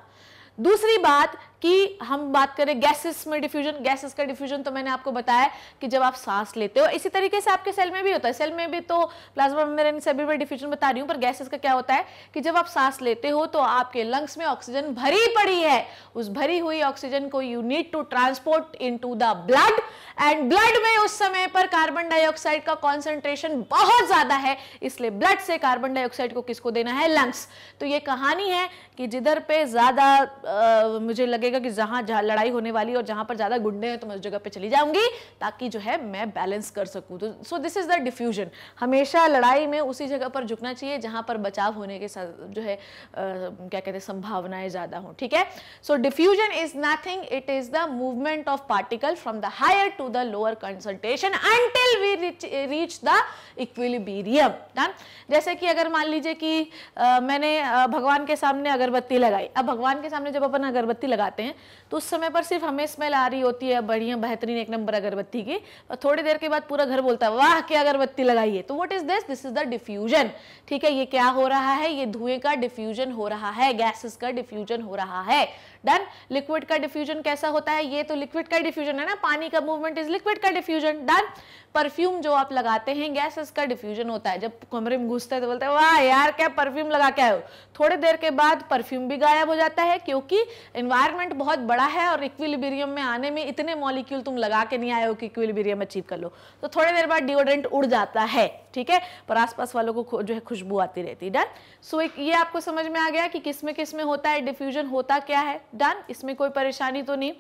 दूसरी बात कि हम बात करें गैसेस में डिफ्यूजन गैसेस का डिफ्यूजन तो मैंने आपको बताया कि जब आप सांस लेते हो इसी तरीके से आपके सेल में भी होता है सेल में भी तो प्लाज्मा मेम्ब्रेन से भी मैं डिफ्यूजन बता रही हूँ पर गैसेस का क्या होता है कि जब आप सांस लेते हो तो आपके लंग्स में ऑक्सीजन भरी पड़ी है उस भरी हुई ऑक्सीजन को you need to transport in the blood and blood में उस समय पर कार्बन डाइऑक्साइड का कॉन्सेंट्रेशन बहुत ज्यादा है इसलिए ब्लड से कार्बन डाइऑक्साइड को किसको देना है लंग्स तो ये कहानी है कि जिधर पे ज़्यादा मुझे लगेगा कि जहां लड़ाई होने वाली और जहां पर ज़्यादा गुंडे हैं तो मैं उस जगह पे चली जाऊंगी ताकि जो है मैं बैलेंस कर सकूं तो so this is the diffusion हमेशा लड़ाई में उसी जगह पर झुकना चाहिए जहां पर बचाव होने के जो है क्या कहते हैं संभावनाएं ज़्यादा हों ठीक है so diffusion is nothing it is the movement of particle from the higher to the lower concentration until we reach the equilibrium जैसे कि अगर मान लीजिए कि आ, मैंने भगवान के सामने अगर अगरबत्ती लगाई अब भगवान के सामने जब अपन अगरबत्ती लगाते हैं तो उस समय पर सिर्फ हमें स्मेल आ रही होती है बढ़िया बेहतरीन एक नंबर अगरबत्ती की और थोड़ी देर के बाद पूरा घर बोलता है वाह क्या अगरबत्ती लगाइए तो what is this this is the diffusion ठीक है ये क्या हो रहा है ये धुएं का डिफ्यूजन हो रहा है गैसेस का डिफ्यूजन हो रहा है डन लिक्विड का डिफ्यूजन कैसा होता है ये तो लिक्विड का डिफ्यूजन है ना पानी का मूवमेंट इज लिक्विड का डिफ्यूजन डन परफ्यूम जो आप लगाते हैं गैसेस का डिफ्यूजन होता है जब कमरे में घुसते हैं तो बोलते हैं वाह यार क्या परफ्यूम लगा के आयो हो थोड़ी देर के बाद परफ्यूम भी गायब हो जाता है क्योंकि इन्वायरमेंट बहुत बड़ा है और इक्विलिब्रियम में आने में इतने मॉलिक्यूल तुम लगा के नहीं आए हो कि इक्विलिब्रियम अचीव कर लो तो थोड़े देर बाद डिओड्रेंट उड़ जाता है ठीक है पर आसपास वालों को जो है खुशबू आती रहती है डन सो एक ये आपको समझ में आ गया कि किस में किस में होता है डिफ्यूजन होता क्या है डन इसमें कोई परेशानी तो नहीं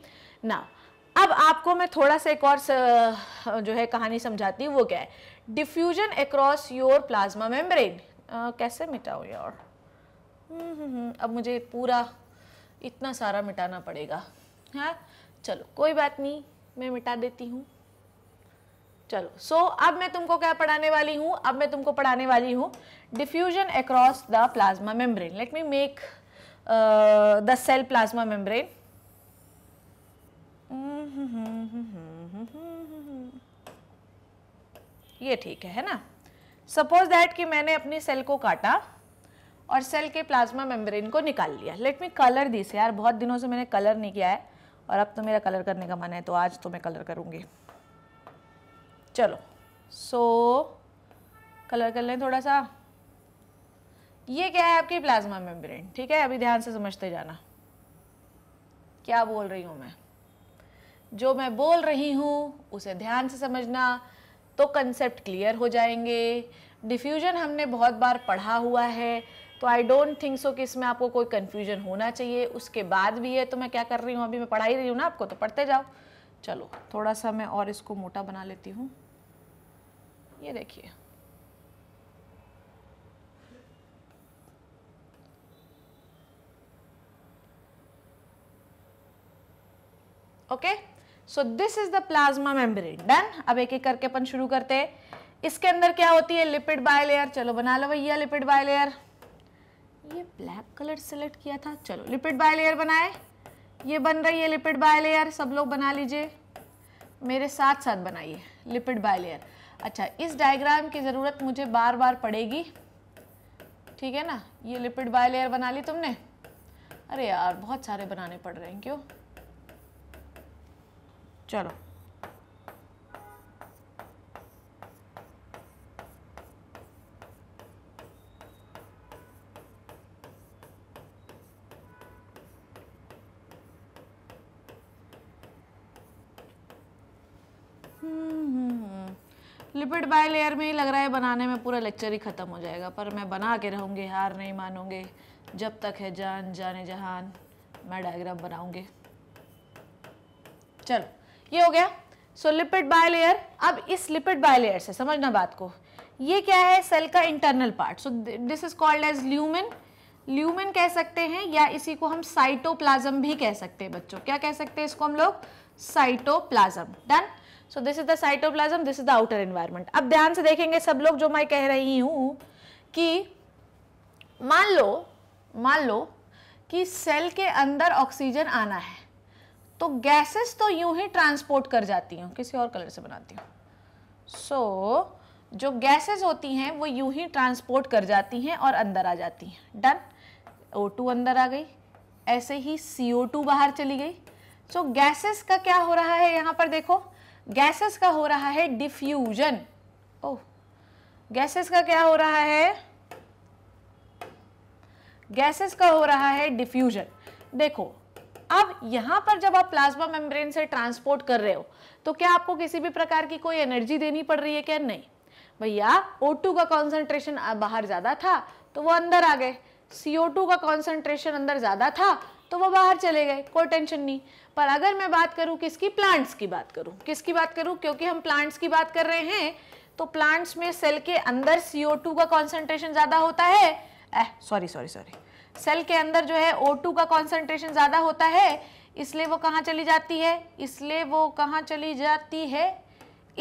ना अब आपको मैं थोड़ा सा एक और जो है कहानी समझाती हूँ वो क्या है diffusion across your plasma membrane कैसे मिटाऊँ यार हम्म हम्म, हम्म। अब मुझे पूरा इतना सारा मिटाना पड़ेगा हाँ चलो कोई बात नहीं मैं मिटा देती हूँ चलो सो so, अब मैं तुमको क्या पढ़ाने वाली हूँ अब मैं तुमको पढ़ाने वाली हूँ diffusion across the plasma membrane let me make the cell plasma membrane ये ठीक है है ना सपोज दैट कि मैंने अपनी सेल को काटा और सेल के प्लाज्मा मेम्ब्रेन को निकाल लिया लेट मी कलर दिस यार बहुत दिनों से मैंने कलर नहीं किया है और अब तो मेरा कलर करने का मन है तो आज तो मैं कलर करूँगी चलो सो so, कलर कर लें थोड़ा सा ये क्या है आपकी प्लाज्मा मेम्ब्रेन ठीक है अभी ध्यान से समझते जाना क्या बोल रही हूँ मैं जो मैं बोल रही हूँ उसे ध्यान से समझना तो कंसेप्ट क्लियर हो जाएंगे डिफ्यूजन हमने बहुत बार पढ़ा हुआ है तो आई डोंट थिंक सो कि इसमें आपको कोई कन्फ्यूजन होना चाहिए उसके बाद भी है तो मैं क्या कर रही हूँ अभी मैं पढ़ा ही रही हूँ ना आपको तो पढ़ते जाओ चलो थोड़ा सा मैं और इसको मोटा बना लेती हूँ ये देखिए okay so this is the plasma membrane done अब एक एक करके अपन शुरू करते हैं इसके अंदर क्या होती है लिपिड बायलेयर चलो बना लो भैया लिपिड बायलेयर ये ब्लैक कलर सेलेक्ट किया था चलो लिपिड बाय लेयर बनाए ये बन रही है लिपिड बाय लेयर सब लोग बना लीजिए मेरे साथ साथ बनाइए लिपिड बाय लेयर अच्छा इस डायग्राम की ज़रूरत मुझे बार बार पड़ेगी ठीक है ना ये लिपिड बाय लेयर बना ली तुमने अरे यार बहुत सारे बनाने पड़ रहे हैं क्यों चलो लिपिड बाय लेयर में ही लग रहा है बनाने में पूरा लेक्चर ही ख़त्म हो जाएगा पर मैं बना के रहूँगी हार नहीं मानूंगे जब तक है जान जाने जहान मैं डायग्राम बनाऊंगी चलो ये हो गया सो लिपिड बाय लेयर अब इस लिपिड बाय लेयर से समझना बात को ये क्या है सेल का internal part so this is called as lumen lumen कह सकते हैं या इसी को हम साइटोप्लाज्म भी कह सकते हैं बच्चों क्या कह सकते हैं इसको हम लोग cytoplasm done so this is the cytoplasm this is the outer environment अब ध्यान से देखेंगे सब लोग जो मैं कह रही हूं कि मान लो मान लो कि सेल के अंदर ऑक्सीजन आना है तो गैसेस तो यूं ही ट्रांसपोर्ट कर जाती हूँ किसी और कलर से बनाती हूँ सो so, जो गैसेस होती हैं वो यूं ही ट्रांसपोर्ट कर जाती हैं और अंदर आ जाती हैं डन टू अंदर आ गई ऐसे ही टू बाहर चली गई सो so, गैसेस का क्या हो रहा है यहाँ पर देखो गैसेस का हो रहा है डिफ्यूजन ओ गैसेस का क्या हो रहा है गैसेस का हो रहा है डिफ्यूजन देखो अब यहां पर जब आप प्लाज्मा मेम्ब्रेन से ट्रांसपोर्ट कर रहे हो तो क्या आपको किसी भी प्रकार की कोई एनर्जी देनी पड़ रही है क्या नहीं भैया O2 का कॉन्सेंट्रेशन बाहर ज़्यादा था तो वो अंदर आ गए CO2 का कॉन्सेंट्रेशन अंदर ज़्यादा था तो वो बाहर चले गए कोई टेंशन नहीं पर अगर मैं बात करूँ किसकी प्लांट्स की बात करूँ किसकी बात करूँ क्योंकि हम प्लांट्स की बात कर रहे हैं तो प्लांट्स में सेल के अंदर CO2 का कॉन्सेंट्रेशन ज़्यादा होता है सॉरी सॉरी सॉरी सेल के अंदर जो है O2 का कॉन्सेंट्रेशन ज़्यादा होता है इसलिए वो कहाँ चली जाती है इसलिए वो कहाँ चली जाती है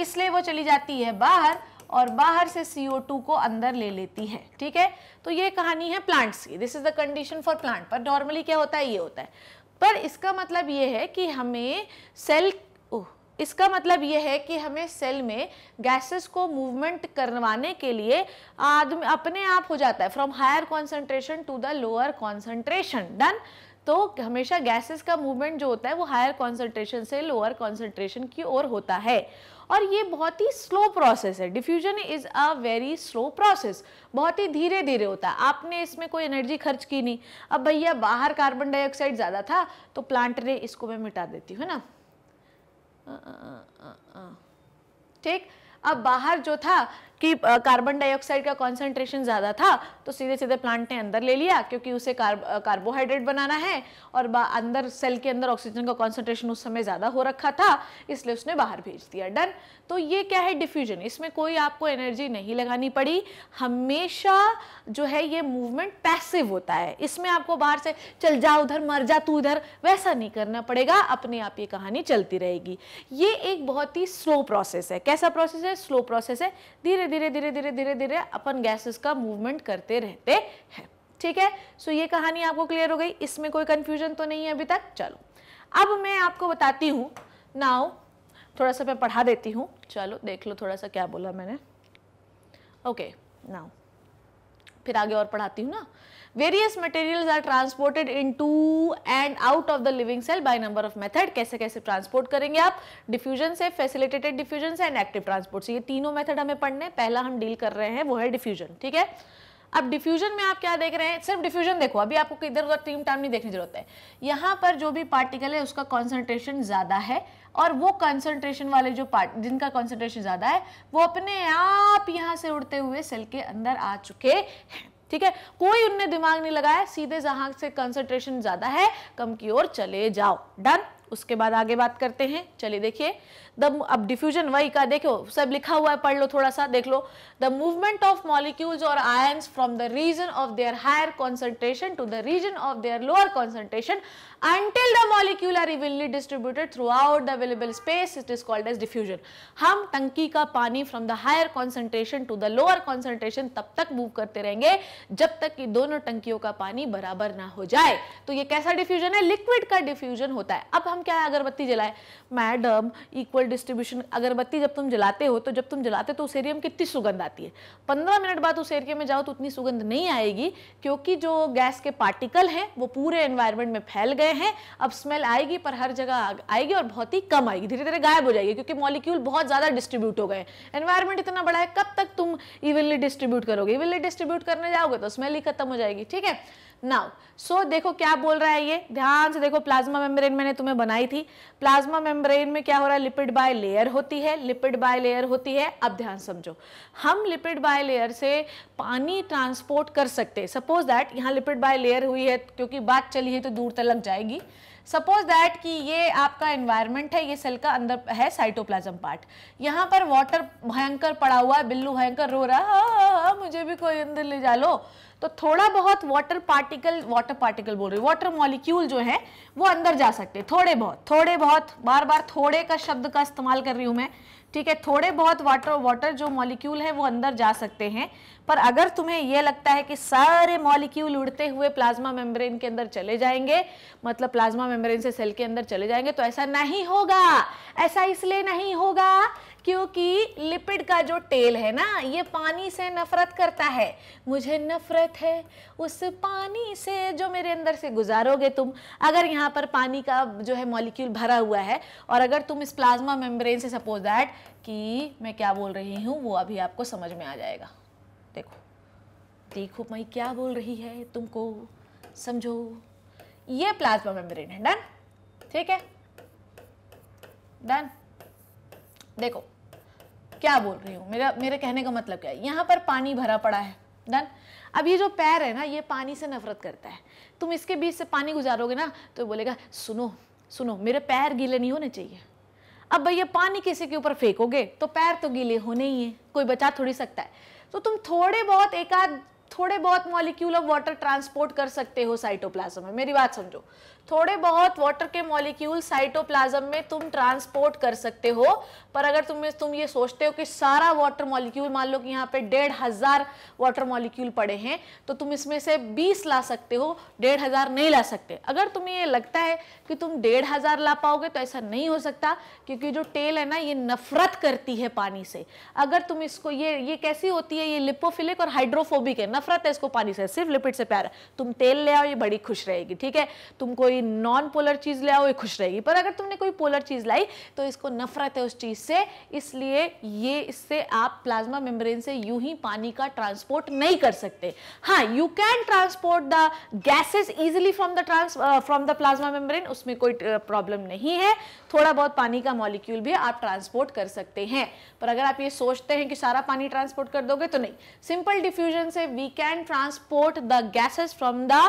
इसलिए वो चली जाती है बाहर और बाहर से CO2 को अंदर ले लेती है ठीक है तो ये कहानी है प्लांट्स की this is the condition for plant पर नॉर्मली क्या होता है ये होता है पर इसका मतलब ये है कि हमें सेल इसका मतलब यह है कि हमें सेल में गैसेस को मूवमेंट करवाने के लिए आदमी अपने आप हो जाता है from higher concentration to the lower concentration done तो हमेशा गैसेस का मूवमेंट जो होता है वो हायर कॉन्सेंट्रेशन से लोअर कॉन्सेंट्रेशन की ओर होता है और ये बहुत ही स्लो प्रोसेस है diffusion is a very slow process बहुत ही धीरे धीरे होता है आपने इसमें कोई एनर्जी खर्च की नहीं अब भैया बाहर कार्बन डाइऑक्साइड ज़्यादा था तो प्लांट ने इसको मैं मिटा देती हूँ ना ठीक अब बाहर जो था कि कार्बन डाइऑक्साइड का कॉन्सेंट्रेशन ज़्यादा था तो सीधे सीधे प्लांट ने अंदर ले लिया क्योंकि उसे कार्बोहाइड्रेट बनाना है और अंदर सेल के अंदर ऑक्सीजन का कॉन्सेंट्रेशन उस समय ज़्यादा हो रखा था इसलिए उसने बाहर भेज दिया डन तो ये क्या है डिफ्यूजन इसमें कोई आपको एनर्जी नहीं लगानी पड़ी हमेशा जो है ये मूवमेंट पैसिव होता है इसमें आपको बाहर से चल जा उधर मर जा तू इधर वैसा नहीं करना पड़ेगा अपने आप ये कहानी चलती रहेगी ये एक बहुत ही स्लो प्रोसेस है कैसा प्रोसेस है स्लो प्रोसेस है धीरे धीरे धीरे धीरे धीरे धीरे धीरे अपन गैसेस का मूवमेंट करते रहते हैं ठीक है सो ये कहानी आपको क्लियर हो गई इसमें कोई कन्फ्यूजन तो नहीं है अभी तक चलो अब मैं आपको बताती हूँ नाउ थोड़ा सा मैं पढ़ा देती हूँ चलो देख लो थोड़ा सा क्या बोला मैंने ओके okay, नाउ फिर आगे और पढ़ाती हूँ ना various materials are transported in to and out of the living cell by number of method कैसे कैसे ट्रांसपोर्ट करेंगे आप डिफ्यूजन से फैसिलिटेटेड डिफ्यूजन से एंड एक्टिव ट्रांसपोर्ट से ये तीनों मेथड हमें पढ़ने पहला हम डील कर रहे हैं वो है डिफ्यूजन ठीक है अब डिफ्यूजन में आप क्या देख रहे हैं सिर्फ डिफ्यूजन देखो अभी आपको इधर उधर तीन टाइम नहीं देखने जरूरत है यहाँ पर जो भी पार्टिकल है उसका कॉन्सेंट्रेशन ज़्यादा है और वो कंसंट्रेशन वाले जो पार्ट जिनका कंसंट्रेशन ज़्यादा है वो अपने आप यहाँ से उड़ते हुए सेल के अंदर आ चुके हैं ठीक है कोई उनने दिमाग नहीं लगाया सीधे जहां से कंसंट्रेशन ज्यादा है कम की ओर चले जाओ डन उसके बाद आगे बात करते हैं चलिए देखिए द अब डिफ्यूजन वही का देखो सब लिखा हुआ है पढ़ लो थोड़ा सा देख लो द मूवमेंट ऑफ मॉलिक्यूल्स और ions from the region of their higher concentration to the region of their lower concentration until the molecule are evenly distributed throughout the available space it is called as diffusion हम टंकी का पानी from the higher concentration to the lower concentration तब तक move करते रहेंगे जब तक कि दोनों टंकियों का पानी बराबर ना हो जाए तो ये कैसा डिफ्यूजन है लिक्विड का डिफ्यूजन होता है अब हम क्या है अगरबत्ती जलाए मैडम इक्वल सोल डिस्ट्रीब्यूशन अगरबत्ती जब तुम जलाते हो तो जब तुम जलाते हो तो उस एरिया में कितनी सुगंध आती है पंद्रह मिनट बाद उस एरिया में जाओ तो उतनी सुगंध नहीं आएगी क्योंकि जो गैस के पार्टिकल हैं वो पूरे एनवायरमेंट में फैल गए हैं अब स्मेल आएगी पर हर जगह आएगी और बहुत ही कम आएगी धीरे धीरे गायब हो जाएगी क्योंकि मॉलिक्यूल बहुत ज़्यादा डिस्ट्रीब्यूट हो गए एनवायरमेंट इतना बड़ा है कब तक तुम इवनली डिस्ट्रीब्यूट करोगे इवनली डिस्ट्रीब्यूट करने जाओगे तो स्मेल ही खत्म हो जाएगी ठीक है नाउ सो so, देखो क्या बोल रहा है ये ध्यान से देखो प्लाज्मा मेम्ब्रेन मैंने तुम्हें बनाई थी प्लाज्मा मेम्ब्रेन में क्या हो रहा है लिपिड बाय लेयर होती है लिपिड बाय लेयर होती है अब ध्यान समझो हम लिपिड बाय लेयर से पानी ट्रांसपोर्ट कर सकते हैं सपोज दैट यहाँ लिपिड बाय लेयर हुई है क्योंकि बात चली है तो दूर तक जाएगी सपोज दैट कि ये आपका एनवायरनमेंट है ये सेल का अंदर है साइटोप्लाज्म पार्ट यहाँ पर वाटर भयंकर पड़ा हुआ है बिल्लू भयंकर रो रहा मुझे भी कोई अंदर ले जा लो तो थोड़ा बहुत वाटर पार्टिकल वाटर पार्टिकल बोल रही हूँ वाटर मॉलिक्यूल जो है वो अंदर जा सकते हैं थोड़े बहुत थोड़े बहुत बार बार थोड़े का शब्द का इस्तेमाल कर रही हूँ मैं ठीक है थोड़े बहुत वाटर वाटर जो मॉलिक्यूल है वो अंदर जा सकते हैं पर अगर तुम्हें ये लगता है कि सारे मॉलिक्यूल उड़ते हुए प्लाज्मा मेम्ब्रेन के अंदर चले जाएंगे मतलब प्लाज्मा मेम्ब्रेन से सेल के अंदर चले जाएंगे तो ऐसा नहीं होगा ऐसा इसलिए नहीं होगा क्योंकि लिपिड का जो टेल है ना ये पानी से नफरत करता है मुझे नफरत है उस पानी से जो मेरे अंदर से गुजारोगे तुम अगर यहाँ पर पानी का जो है मॉलिक्यूल भरा हुआ है और अगर तुम इस प्लाज्मा मेम्ब्रेन से सपोज दैट कि मैं क्या बोल रही हूँ वो अभी आपको समझ में आ जाएगा देखो देखो मैं क्या बोल रही है तुमको समझो ये प्लाज्मा मेम्ब्रेन है डन ठीक है डन देखो क्या बोल रही हूँ मेरा मेरे कहने का मतलब क्या है यहाँ पर पानी भरा पड़ा है डन अब ये जो पैर है ना ये पानी से नफरत करता है तुम इसके बीच से पानी गुजारोगे ना तो बोलेगा सुनो सुनो मेरे पैर गीले नहीं होने चाहिए अब भैया पानी किसी के ऊपर फेंकोगे तो पैर तो गीले होने ही हैं कोई बचा थोड़ी सकता है तो तुम थोड़े बहुत एक आध थोड़े बहुत मॉलिक्यूल ऑफ वाटर ट्रांसपोर्ट कर सकते हो साइटोप्लाज्म में मेरी बात समझो थोड़े बहुत वाटर के मॉलिक्यूल साइटोप्लाज्म में तुम ट्रांसपोर्ट कर सकते हो पर अगर तुम तुम ये सोचते हो कि सारा वाटर मॉलिक्यूल मान लो कि यहाँ पे डेढ़ हज़ार वाटर मॉलिक्यूल पड़े हैं तो तुम इसमें से 20 ला सकते हो डेढ़ हज़ार नहीं ला सकते अगर तुम्हें ये लगता है कि तुम डेढ़ हज़ार ला पाओगे तो ऐसा नहीं हो सकता क्योंकि जो टेल है ना ये नफरत करती है पानी से अगर तुम इसको ये ये कैसी होती है ये लिपोफिलिक और हाइड्रोफोबिक है नफरत है इसको पानी से सिर्फ लिपिड से प्यार तुम तेल ले आओ ये बड़ी खुश रहेगी ठीक है तुमको कोई नॉन पोलर चीज़ ले आओ ये खुश रहेगी पर अगर तुमने कोई पोलर चीज़ लाई तो इसको नफरत है उस चीज़ से इसलिए ये इससे आप प्लाज्मा मेम्ब्रेन से यूं ही पानी का ट्रांसपोर्ट नहीं कर सकते हाँ you can transport the gases easily from the trans from the plasma membrane उसमें कोई प्रॉब्लम uh, नहीं है थोड़ा बहुत पानी का मॉलिक्यूल भी आप ट्रांसपोर्ट कर सकते हैं पर अगर आप ये सोचते हैं कि सारा पानी ट्रांसपोर्ट कर दोगे तो नहीं सिंपल डिफ्यूजन से we can transport the gases from the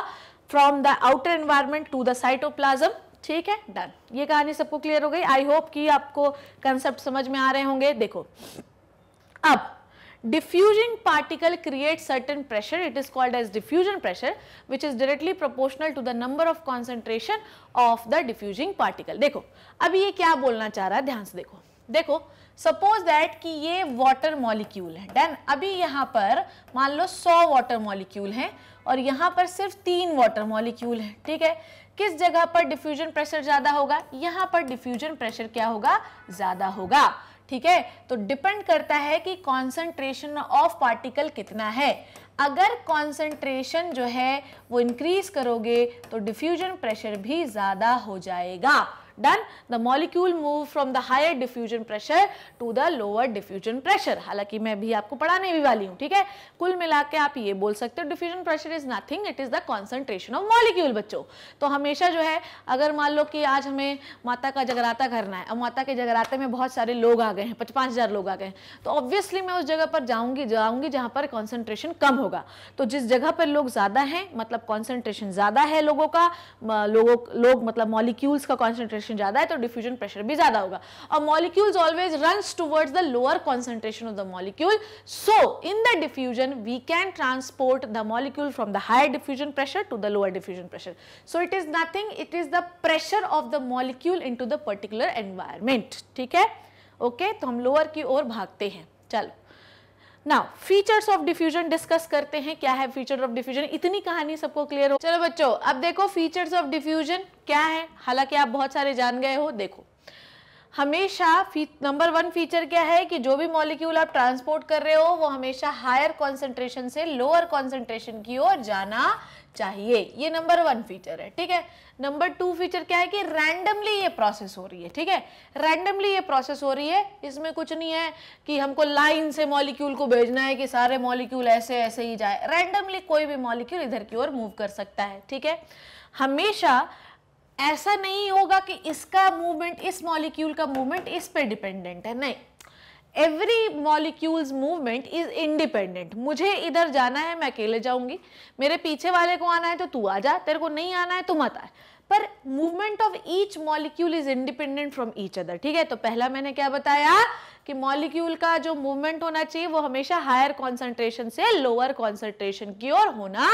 from the outer environment to the cytoplasm ठीक है डन ये कहानी सबको क्लियर हो गई आई होप कि आपको कंसेप्ट समझ में आ रहे होंगे देखो अब diffusion particle create certain pressure it is called as diffusion pressure which is directly proportional to the number of concentration of the diffusing particle देखो अब ये क्या बोलना चाह रहा है ध्यान से देखो देखो सपोज दैट कि ये वाटर मॉलिक्यूल है डन अभी यहाँ पर मान लो सौ वाटर मॉलिक्यूल हैं और यहाँ पर सिर्फ तीन वाटर मॉलिक्यूल हैं ठीक है किस जगह पर डिफ्यूजन प्रेशर ज़्यादा होगा यहाँ पर डिफ्यूजन प्रेशर क्या होगा ज़्यादा होगा ठीक है तो डिपेंड करता है कि कॉन्सेंट्रेशन ऑफ पार्टिकल कितना है अगर कॉन्सेंट्रेशन जो है वो इंक्रीज करोगे तो डिफ्यूजन प्रेशर भी ज़्यादा हो जाएगा done the molecule move from the higher diffusion pressure to the lower diffusion pressure हालांकि मैं भी आपको पढ़ाने भी वाली हूँ ठीक है कुल मिला के आप ये बोल सकते हो diffusion pressure is nothing it is the concentration of molecule बच्चों तो हमेशा जो है अगर मान लो कि आज हमें माता का जगराता करना है और माता के जगराते में बहुत सारे लोग आ गए हैं पच पाँच हज़ार लोग आ गए हैं तो ऑब्वियसली मैं उस जगह पर जाऊंगी जाऊंगी जहां पर कॉन्सेंट्रेशन कम होगा तो जिस जगह पर लोग ज़्यादा हैं मतलब कॉन्सेंट्रेशन ज़्यादा है लोगों का लोग मतलब मॉलिक्यूल्स का कॉन्सेंट्रेशन कॉन्सेंट्रेशन ज़्यादा है तो डिफ्यूजन प्रेशर भी ज़्यादा होगा और molecule always run towards the lower concentration of the molecule so in the diffusion we can transport the molecule from the higher diffusion pressure to the lower diffusion pressure so it is nothing it is the pressure of the molecule in to the particular environment ठीक है okay okay? तो हम lower की ओर भागते हैं चलो now features of diffusion discuss करते हैं क्या है फीचर ऑफ डिफ्यूजन इतनी कहानी सबको क्लियर हो चलो बच्चों अब देखो फीचर्स ऑफ डिफ्यूजन क्या है हालांकि आप बहुत सारे जान गए हो देखो हमेशा नंबर वन फीचर क्या है कि जो भी मॉलिक्यूल आप ट्रांसपोर्ट कर रहे हो वो हमेशा हायर कॉन्सेंट्रेशन से लोअर कॉन्सेंट्रेशन की ओर जाना चाहिए ये नंबर वन फीचर है ठीक है नंबर टू फीचर क्या है कि रैंडमली ये प्रोसेस हो रही है ठीक है रैंडमली ये प्रोसेस हो रही है इसमें कुछ नहीं है कि हमको लाइन से मॉलिक्यूल को भेजना है कि सारे मॉलिक्यूल ऐसे ऐसे ही जाए रैंडमली कोई भी मॉलिक्यूल इधर की ओर मूव कर सकता है ठीक है हमेशा ऐसा नहीं होगा कि इसका मूवमेंट इस मॉलिक्यूल का मूवमेंट इस पर डिपेंडेंट है नहीं every molecules movement is independent मुझे इधर जाना है मैं अकेले जाऊंगी मेरे पीछे वाले को आना है तो तू आ जा तेरे को नहीं आना है तू तो मत आ पर movement of each molecule is independent from each other ठीक है तो पहला मैंने क्या बताया कि मॉलिक्यूल का जो मूवमेंट होना चाहिए वो हमेशा हायर कॉन्सेंट्रेशन से लोअर कॉन्सेंट्रेशन की ओर होना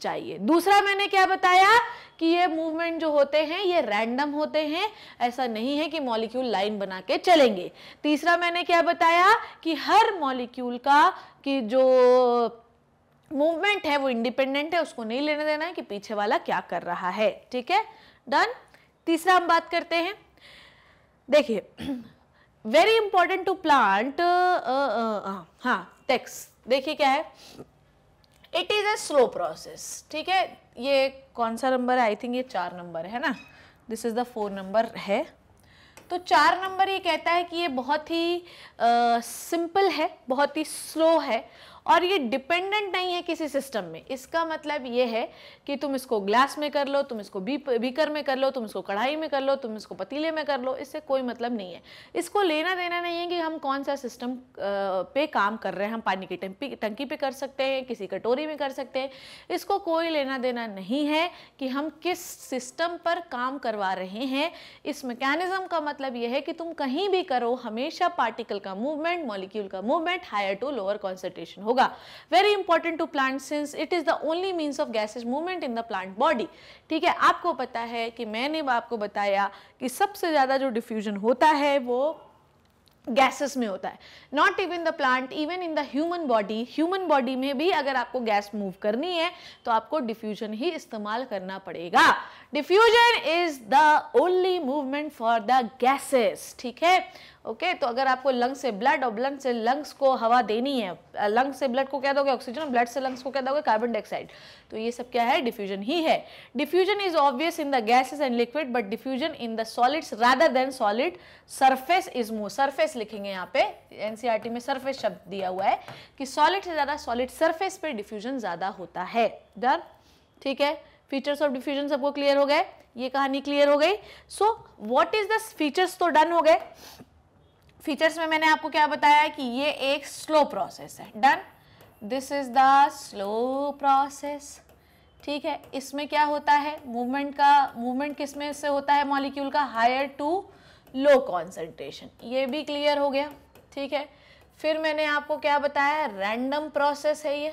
चाहिए दूसरा मैंने क्या बताया कि ये मूवमेंट जो होते हैं ये रैंडम होते हैं ऐसा नहीं है कि मॉलिक्यूल लाइन बना के चलेंगे तीसरा मैंने क्या बताया कि हर मॉलिक्यूल का कि जो मूवमेंट है वो इंडिपेंडेंट है उसको नहीं लेने देना है कि पीछे वाला क्या कर रहा है ठीक है डन तीसरा हम बात करते हैं देखिए वेरी इंपॉर्टेंट टू प्लांट हाँ टेक्स हाँ, देखिए क्या है it is a slow process ठीक है ये कौन सा नंबर है आई थिंक ये चार नंबर है ना this is the four number है तो चार नंबर ये कहता है कि ये बहुत ही सिंपल uh, है बहुत ही स्लो है और ये डिपेंडेंट नहीं है किसी सिस्टम में इसका मतलब ये है कि तुम इसको ग्लास में कर लो तुम इसको बीकर में कर लो तुम इसको कढ़ाई में कर लो तुम इसको पतीले में कर लो इससे कोई मतलब नहीं है इसको लेना देना नहीं है कि हम कौन सा सिस्टम पे काम कर रहे हैं हम पानी की टंकी पे कर सकते हैं किसी कटोरी में कर सकते हैं इसको कोई लेना देना नहीं है कि हम किस सिस्टम पर काम करवा रहे हैं इस मैकेनिज्म का मतलब यह है कि तुम कहीं भी करो हमेशा पार्टिकल का मूवमेंट मॉलिक्यूल का movement higher to lower concentration होगा होगा very important to plant since it is the only means of gases movement in the plant body ठीक है आपको पता है कि मैंने आपको बताया कि सबसे ज़्यादा जो डिफ्यूजन होता है वो गैसेस में होता है not even the plant even in the human body human body में भी अगर आपको गैस मूव करनी है तो आपको डिफ्यूजन ही इस्तेमाल करना पड़ेगा diffusion is the only movement for the gases ठीक है ओके तो अगर आपको लंग्स से ब्लड और ब्लड से लंग्स को हवा देनी है लंग से ब्लड को क्या दोगे ऑक्सीजन और ब्लड से लंग्स को क्या दोगे कार्बन डाइऑक्साइड तो ये सब क्या है डिफ्यूजन ही है diffusion is obvious in the gases and liquid but diffusion in the solids rather than solid surface is more surface लिखेंगे यहाँ पे एनसीईआरटी e में सरफेस शब्द दिया हुआ है कि सॉलिड से ज़्यादा सॉलिड सरफेस पे डिफ्यूजन ज़्यादा होता है डन ठीक है फीचर्स ऑफ डिफ्यूजन सबको क्लियर हो गए ये कहानी क्लियर हो गई so what is the features तो डन हो गए फीचर्स में मैंने आपको क्या बताया कि ये एक स्लो प्रोसेस है done this is the slow process ठीक है इसमें क्या होता है मूवमेंट का मूवमेंट किस में से होता है मॉलिक्यूल का हायर टू लो कॉन्सेंट्रेशन ये भी क्लियर हो गया ठीक है फिर मैंने आपको क्या बताया रैंडम प्रोसेस है ये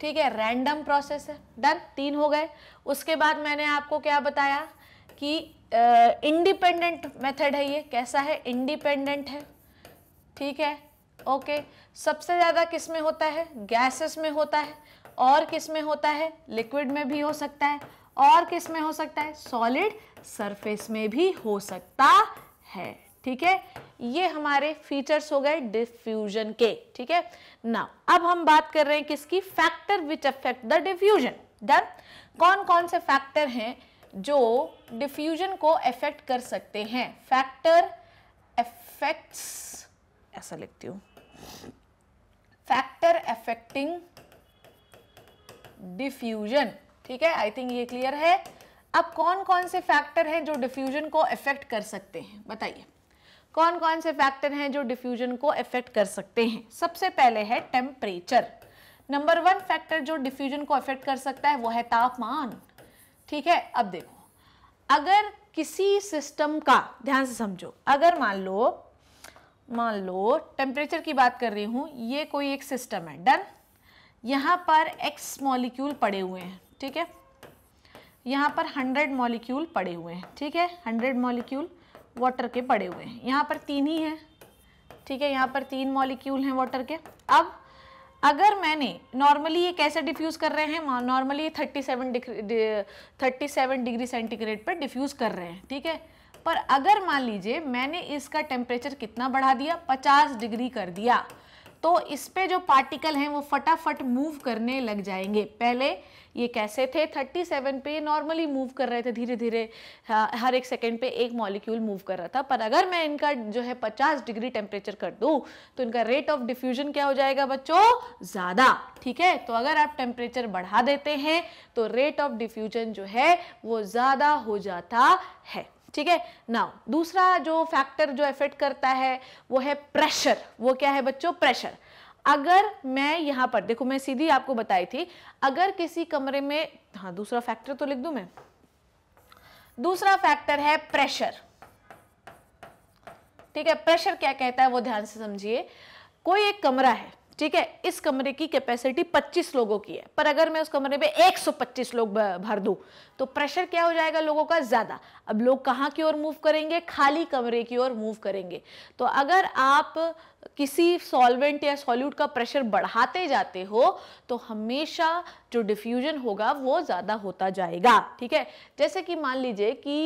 ठीक है रैंडम प्रोसेस है डन तीन हो गए उसके बाद मैंने आपको क्या बताया कि इंडिपेंडेंट uh, मेथड है ये कैसा है इंडिपेंडेंट है ठीक है ओके okay. सबसे ज़्यादा किस में होता है गैसेस में होता है और किस में होता है लिक्विड में भी हो सकता है और किस में हो सकता है सॉलिड सरफेस में भी हो सकता है ठीक है ये हमारे फीचर्स हो गए डिफ्यूजन के ठीक है ना अब हम बात कर रहे हैं किसकी factor which affect the diffusion done कौन कौन से फैक्टर हैं जो डिफ्यूजन को अफेक्ट कर सकते हैं फैक्टर अफेक्ट्स ऐसा लिखती हूँ फैक्टर अफेक्टिंग डिफ्यूजन ठीक है आई थिंक ये क्लियर है अब कौन कौन से फैक्टर हैं जो डिफ्यूजन को अफेक्ट कर सकते हैं बताइए कौन कौन से फैक्टर हैं जो डिफ्यूजन को अफेक्ट कर सकते हैं सबसे पहले है टेम्परेचर नंबर वन फैक्टर जो डिफ्यूजन को अफेक्ट कर सकता है वो है तापमान ठीक है अब देखो अगर किसी सिस्टम का ध्यान से समझो अगर मान लो मान लो टेम्परेचर की बात कर रही हूँ ये कोई एक सिस्टम है डन यहाँ पर एक्स मॉलिक्यूल पड़े हुए हैं ठीक है यहाँ पर हंड्रेड मॉलिक्यूल पड़े हुए हैं ठीक है हंड्रेड मॉलिक्यूल वाटर के पड़े हुए हैं यहाँ पर तीन ही हैं ठीक है यहाँ पर तीन मॉलिक्यूल हैं वाटर के अब अगर मैंने नॉर्मली ये कैसे डिफ्यूज़ कर रहे हैं नॉर्मली ये thirty seven thirty seven degree centigrade पर डिफ्यूज़ कर रहे हैं ठीक है पर अगर मान लीजिए मैंने इसका टेम्परेचर कितना बढ़ा दिया 50 डिग्री कर दिया तो इस पे जो पार्टिकल हैं वो फटाफट मूव करने लग जाएंगे पहले ये कैसे थे 37 पे नॉर्मली मूव कर रहे थे धीरे धीरे हाँ, हर एक सेकेंड पे एक मॉलिक्यूल मूव कर रहा था पर अगर मैं इनका जो है 50 डिग्री टेम्परेचर कर दूँ तो इनका रेट ऑफ डिफ्यूजन क्या हो जाएगा बच्चों ज़्यादा ठीक है तो अगर आप टेम्परेचर बढ़ा देते हैं तो रेट ऑफ डिफ्यूजन जो है वो ज़्यादा हो जाता है ठीक है नाउ दूसरा जो फैक्टर जो इफेक्ट करता है वो है प्रेशर वो क्या है बच्चों प्रेशर अगर मैं यहां पर देखो मैं सीधी आपको बताई थी अगर किसी कमरे में हाँ दूसरा फैक्टर तो लिख दू मैं दूसरा फैक्टर है प्रेशर ठीक है प्रेशर क्या कहता है वो ध्यान से समझिए कोई एक कमरा है ठीक है इस कमरे की कैपेसिटी 25 लोगों की है पर अगर मैं उस कमरे में 125 लोग भर दूं तो प्रेशर क्या हो जाएगा लोगों का ज़्यादा अब लोग कहाँ की ओर मूव करेंगे खाली कमरे की ओर मूव करेंगे तो अगर आप किसी सॉल्वेंट या सॉल्यूट का प्रेशर बढ़ाते जाते हो तो हमेशा जो डिफ्यूजन होगा वो ज़्यादा होता जाएगा ठीक है जैसे कि मान लीजिए कि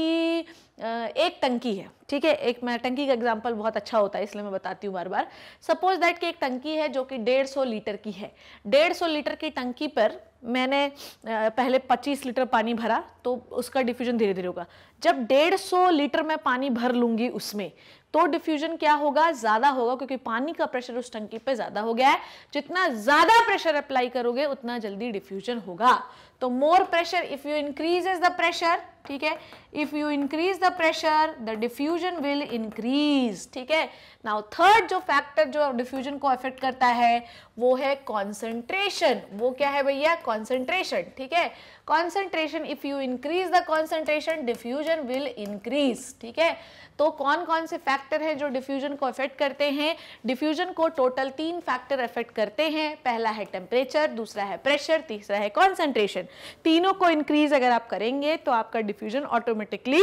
एक टंकी है ठीक है एक मैं टंकी का एग्जांपल बहुत अच्छा होता है इसलिए मैं बताती हूँ बार बार सपोज दैट कि एक टंकी है जो कि डेढ़ सौ लीटर की है डेढ़ सौ लीटर की टंकी पर मैंने पहले 25 लीटर पानी भरा तो उसका डिफ्यूजन धीरे धीरे होगा जब 150 लीटर मैं पानी भर लूंगी उसमें तो डिफ्यूजन क्या होगा ज़्यादा होगा क्योंकि पानी का प्रेशर उस टंकी पे ज़्यादा हो गया है जितना ज़्यादा प्रेशर अप्लाई करोगे उतना जल्दी डिफ्यूजन होगा तो more pressure if you increase the pressure ठीक है if you increase the pressure the diffusion will increase ठीक है नाउ थर्ड जो फैक्टर जो डिफ्यूजन को अफेक्ट करता है वो है कॉन्सेंट्रेशन वो क्या है भैया कॉन्सेंट्रेशन ठीक है concentration if you increase the concentration diffusion will increase ठीक है तो कौन कौन से फैक्टर हैं जो डिफ्यूजन को अफेक्ट करते हैं डिफ्यूजन को टोटल तीन फैक्टर अफेक्ट करते हैं पहला है टेम्परेचर दूसरा है प्रेशर तीसरा है कॉन्सेंट्रेशन तीनों को इंक्रीज अगर आप करेंगे तो आपका डिफ्यूजन ऑटोमेटिकली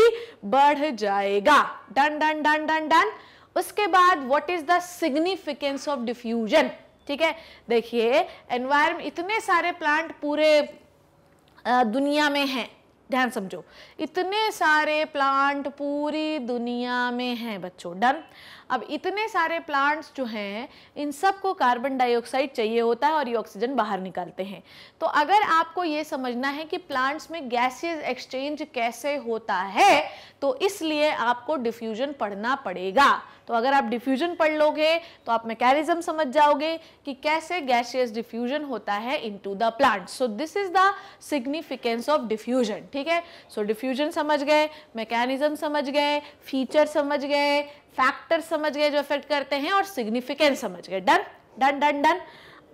बढ़ जाएगा done done done done done उसके बाद what is the significance of diffusion ठीक है देखिए एनवायरमेंट इतने सारे प्लांट पूरे दुनिया में हैं ध्यान समझो इतने सारे प्लांट पूरी दुनिया में हैं बच्चों डन अब इतने सारे प्लांट्स जो हैं इन सब को कार्बन डाइऑक्साइड चाहिए होता है और ये ऑक्सीजन बाहर निकालते हैं तो अगर आपको ये समझना है कि प्लांट्स में गैसेज एक्सचेंज कैसे होता है तो इसलिए आपको डिफ्यूजन पढ़ना पड़ेगा तो अगर आप डिफ्यूजन पढ़ लोगे तो आप मैकेनिज्म समझ जाओगे कि कैसे गैसियस डिफ्यूजन होता है into the plant so this is the significance of diffusion ठीक है सो so, डिफ्यूजन समझ गए मैकेनिज्म समझ गए फीचर समझ गए फैक्टर समझ गए जो अफेक्ट करते हैं और सिग्निफिकेंस समझ गए डन डन डन डन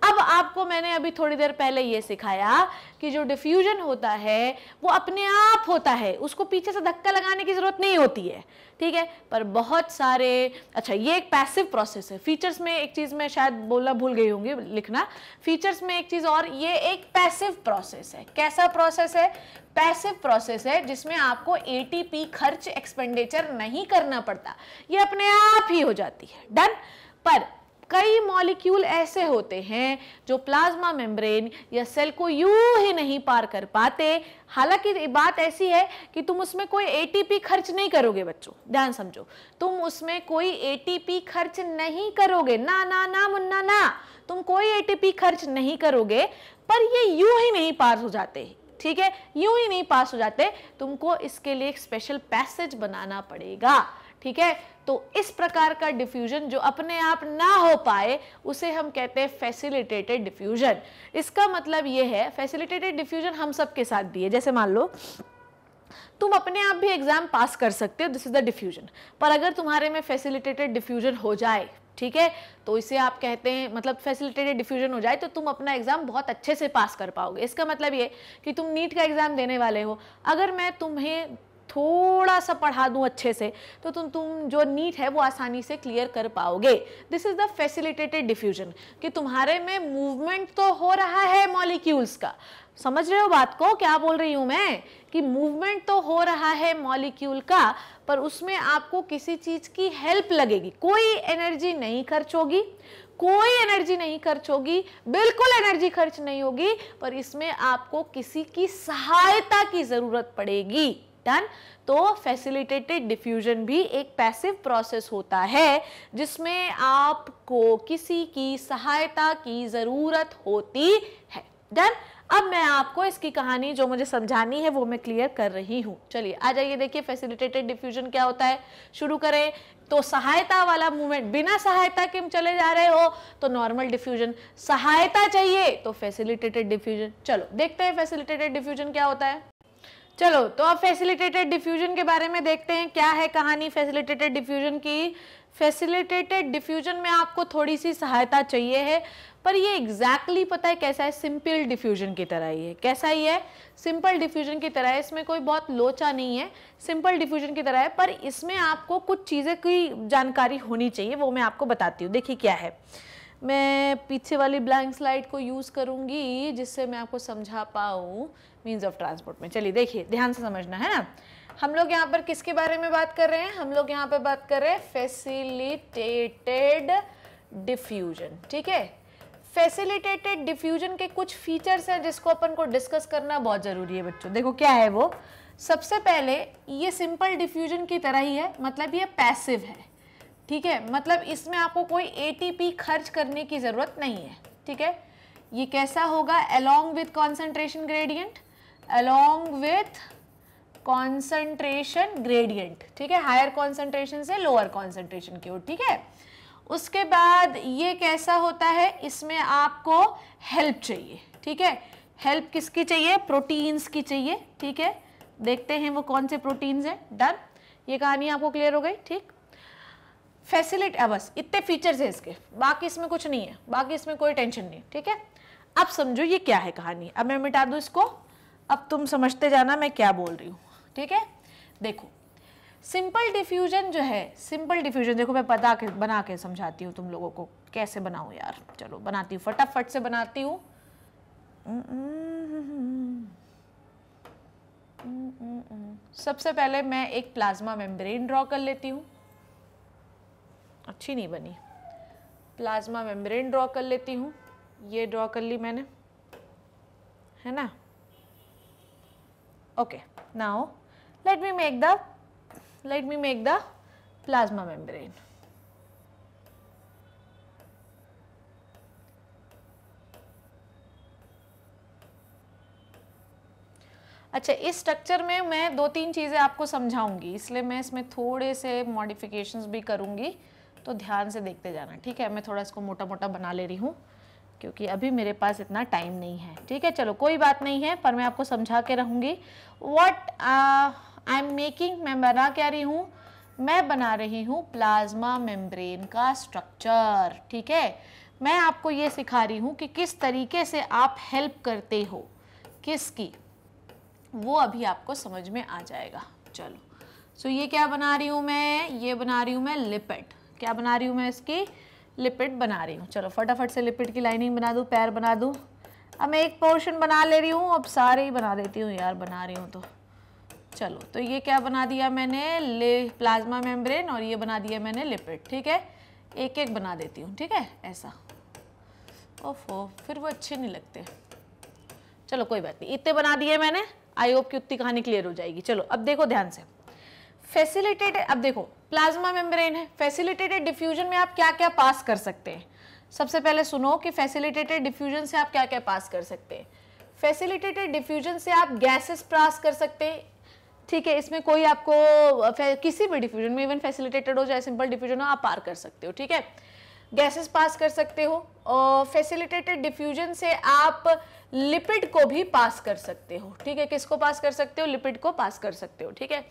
अब आपको मैंने अभी थोड़ी देर पहले ये सिखाया कि जो डिफ्यूजन होता है वो अपने आप होता है उसको पीछे से धक्का लगाने की ज़रूरत नहीं होती है ठीक है पर बहुत सारे अच्छा ये एक पैसिव प्रोसेस है फीचर्स में एक चीज़ में शायद बोलना भूल गई होंगी लिखना फीचर्स में एक चीज़ और ये एक पैसिव प्रोसेस है कैसा प्रोसेस है पैसिव प्रोसेस है जिसमें आपको ए खर्च एक्सपेंडिचर नहीं करना पड़ता ये अपने आप ही हो जाती है डन पर कई मॉलिक्यूल ऐसे होते हैं जो प्लाज्मा मेम्ब्रेन या सेल को यू ही नहीं पार कर पाते हालांकि बात ऐसी है कि तुम उसमें कोई एटीपी खर्च नहीं करोगे बच्चों ध्यान समझो तुम उसमें कोई एटीपी खर्च नहीं करोगे ना ना ना मुन्ना ना तुम कोई एटीपी खर्च नहीं करोगे पर ये यू ही नहीं पार हो जाते ठीक है यू ही नहीं पास हो जाते तुमको इसके लिए एक स्पेशल पैसेज बनाना पड़ेगा ठीक है तो इस प्रकार का डिफ्यूजन जो अपने आप ना हो पाए उसे हम कहते हैं फैसिलिटेटेड डिफ्यूजन इसका मतलब ये है फैसिलिटेटेड डिफ्यूजन हम सबके साथ भी है जैसे मान लो तुम अपने आप भी एग्ज़ाम पास कर सकते हो दिस इज़ द डिफ्यूजन पर अगर तुम्हारे में फैसिलिटेटेड डिफ्यूजन हो जाए ठीक है तो इसे आप कहते हैं मतलब फैसिलिटेटेड डिफ्यूजन हो जाए तो तुम अपना एग्ज़ाम बहुत अच्छे से पास कर पाओगे इसका मतलब ये कि तुम नीट का एग्ज़ाम देने वाले हो अगर मैं तुम्हें थोड़ा सा पढ़ा दूँ अच्छे से तो तुम तुम जो नीट है वो आसानी से क्लियर कर पाओगे this is the facilitated diffusion कि तुम्हारे में मूवमेंट तो हो रहा है मॉलिक्यूल्स का समझ रहे हो बात को क्या बोल रही हूँ मैं कि मूवमेंट तो हो रहा है मॉलिक्यूल का पर उसमें आपको किसी चीज़ की हेल्प लगेगी कोई एनर्जी नहीं खर्च होगी कोई एनर्जी नहीं खर्च होगी बिल्कुल एनर्जी खर्च नहीं होगी पर इसमें आपको किसी की सहायता की ज़रूरत पड़ेगी डन तो फैसिलिटेटेड डिफ्यूजन भी एक पैसिव प्रोसेस होता है जिसमें आपको किसी की सहायता की ज़रूरत होती है डन अब मैं आपको इसकी कहानी जो मुझे समझानी है वो मैं क्लियर कर रही हूँ चलिए आ जाइए देखिए फैसिलिटेटेड डिफ्यूजन क्या होता है शुरू करें तो सहायता वाला मूवमेंट बिना सहायता के चले जा रहे हो तो नॉर्मल डिफ्यूजन सहायता चाहिए तो फैसिलिटेटेड डिफ्यूजन चलो देखते हैं फैसिलिटेटेड डिफ्यूजन क्या होता है चलो तो अब फैसिलिटेटेड डिफ्यूजन के बारे में देखते हैं क्या है कहानी फैसिलिटेटेड डिफ्यूजन की फैसिलिटेटेड डिफ्यूजन में आपको थोड़ी सी सहायता चाहिए है पर ये एग्जैक्टली exactly पता है कैसा है सिंपल डिफ्यूजन की तरह ही है कैसा ही है सिंपल डिफ्यूजन की तरह है इसमें कोई बहुत लोचा नहीं है सिंपल डिफ्यूजन की तरह है पर इसमें आपको कुछ चीज़ें की जानकारी होनी चाहिए वो मैं आपको बताती हूँ देखिए क्या है मैं पीछे वाली ब्लैंक स्लाइड को यूज़ करूँगी जिससे मैं आपको समझा पाऊँ मीन्स ऑफ ट्रांसपोर्ट में चलिए देखिए ध्यान से समझना है ना हम लोग यहाँ पर किसके बारे में बात कर रहे हैं हम लोग यहाँ पर बात कर रहे हैं फैसिलिटेटेड डिफ्यूजन ठीक है फैसिलिटेटेड डिफ्यूजन के कुछ फीचर्स हैं जिसको अपन को डिस्कस करना बहुत ज़रूरी है बच्चों देखो क्या है वो सबसे पहले ये सिंपल डिफ्यूजन की तरह ही है मतलब ये पैसिव है ठीक है मतलब इसमें आपको कोई एटीपी खर्च करने की ज़रूरत नहीं है ठीक है ये कैसा होगा along with concentration gradient along with concentration gradient ठीक है higher concentration से lower concentration की ओर ठीक है उसके बाद ये कैसा होता है इसमें आपको हेल्प चाहिए ठीक है हेल्प किसकी चाहिए प्रोटीन्स की चाहिए ठीक है देखते हैं वो कौन से प्रोटीन्स हैं डन ये कहानी आपको क्लियर हो गई ठीक फैसिलिट बस इतने फीचर्स हैं इसके बाकी इसमें कुछ नहीं है बाकी इसमें कोई टेंशन नहीं ठीक है अब समझो ये क्या है कहानी अब मैं मिटा दूँ इसको अब तुम समझते जाना मैं क्या बोल रही हूँ ठीक है देखो सिंपल डिफ्यूजन जो है सिंपल डिफ्यूजन देखो मैं पता के बना के समझाती हूँ तुम लोगों को कैसे बनाऊँ यार चलो बनाती हूँ फटाफट से बनाती हूँ सबसे पहले मैं एक प्लाज्मा मेम्ब्रेन ड्रॉ कर लेती हूँ अच्छी नहीं बनी प्लाज्मा मेम्ब्रेन ड्रॉ कर लेती हूँ ये ड्रॉ कर ली मैंने है ना Okay, now let me make the let me make the plasma membrane. अच्छा इस स्ट्रक्चर में मैं दो तीन चीज़ें आपको समझाऊंगी इसलिए मैं इसमें थोड़े से मॉडिफिकेशंस भी करूंगी तो ध्यान से देखते जाना ठीक है मैं थोड़ा इसको मोटा मोटा बना ले रही हूँ क्योंकि अभी मेरे पास इतना टाइम नहीं है ठीक है चलो कोई बात नहीं है पर मैं आपको समझा के रहूँगी वट आई एम मेकिंग मैं बना क्या रही हूँ मैं बना रही हूँ प्लाज्मा मेम्ब्रेन का स्ट्रक्चर ठीक है मैं आपको ये सिखा रही हूँ कि किस तरीके से आप हेल्प करते हो किसकी वो अभी आपको समझ में आ जाएगा चलो सो so, ये क्या बना रही हूँ मैं ये बना रही हूँ मैं लिपिड क्या बना रही हूँ मैं इसकी लिपिड बना रही हूँ चलो फटाफट से लिपिड की लाइनिंग बना दूँ पैर बना दूँ अब मैं एक पोर्शन बना ले रही हूँ अब सारे ही बना देती हूँ यार बना रही हूँ तो चलो तो ये क्या बना दिया मैंने ले प्लाज्मा मेम्ब्रेन और ये बना दिया मैंने लिपिड ठीक है एक एक बना देती हूँ ठीक है ऐसा ओफो फिर वो अच्छे नहीं लगते चलो कोई बात नहीं इतने बना दिए मैंने आई होप की उतनी कहानी क्लियर हो जाएगी चलो अब देखो ध्यान से फैसिलिटेटेड अब देखो प्लाज्मा मेम्ब्रेन है फैसिलिटेटेड डिफ्यूजन में आप क्या क्या पास कर सकते हैं सबसे पहले सुनो कि फैसिलिटेटेड डिफ्यूजन से आप क्या क्या पास कर सकते हैं फैसिलिटेटेड डिफ्यूजन से आप गैसेस पास कर सकते हैं ठीक है इसमें कोई आपको किसी भी डिफ्यूजन में इवन फैसिलिटेटेड हो चाहे सिंपल डिफ्यूजन हो आप पार कर सकते हो ठीक है गैसेस पास कर सकते हो और फैसिलिटेटेड डिफ्यूजन से आप लिपिड को भी पास कर सकते हो ठीक है किसको पास कर सकते हो लिपिड को पास कर सकते हो ठीक है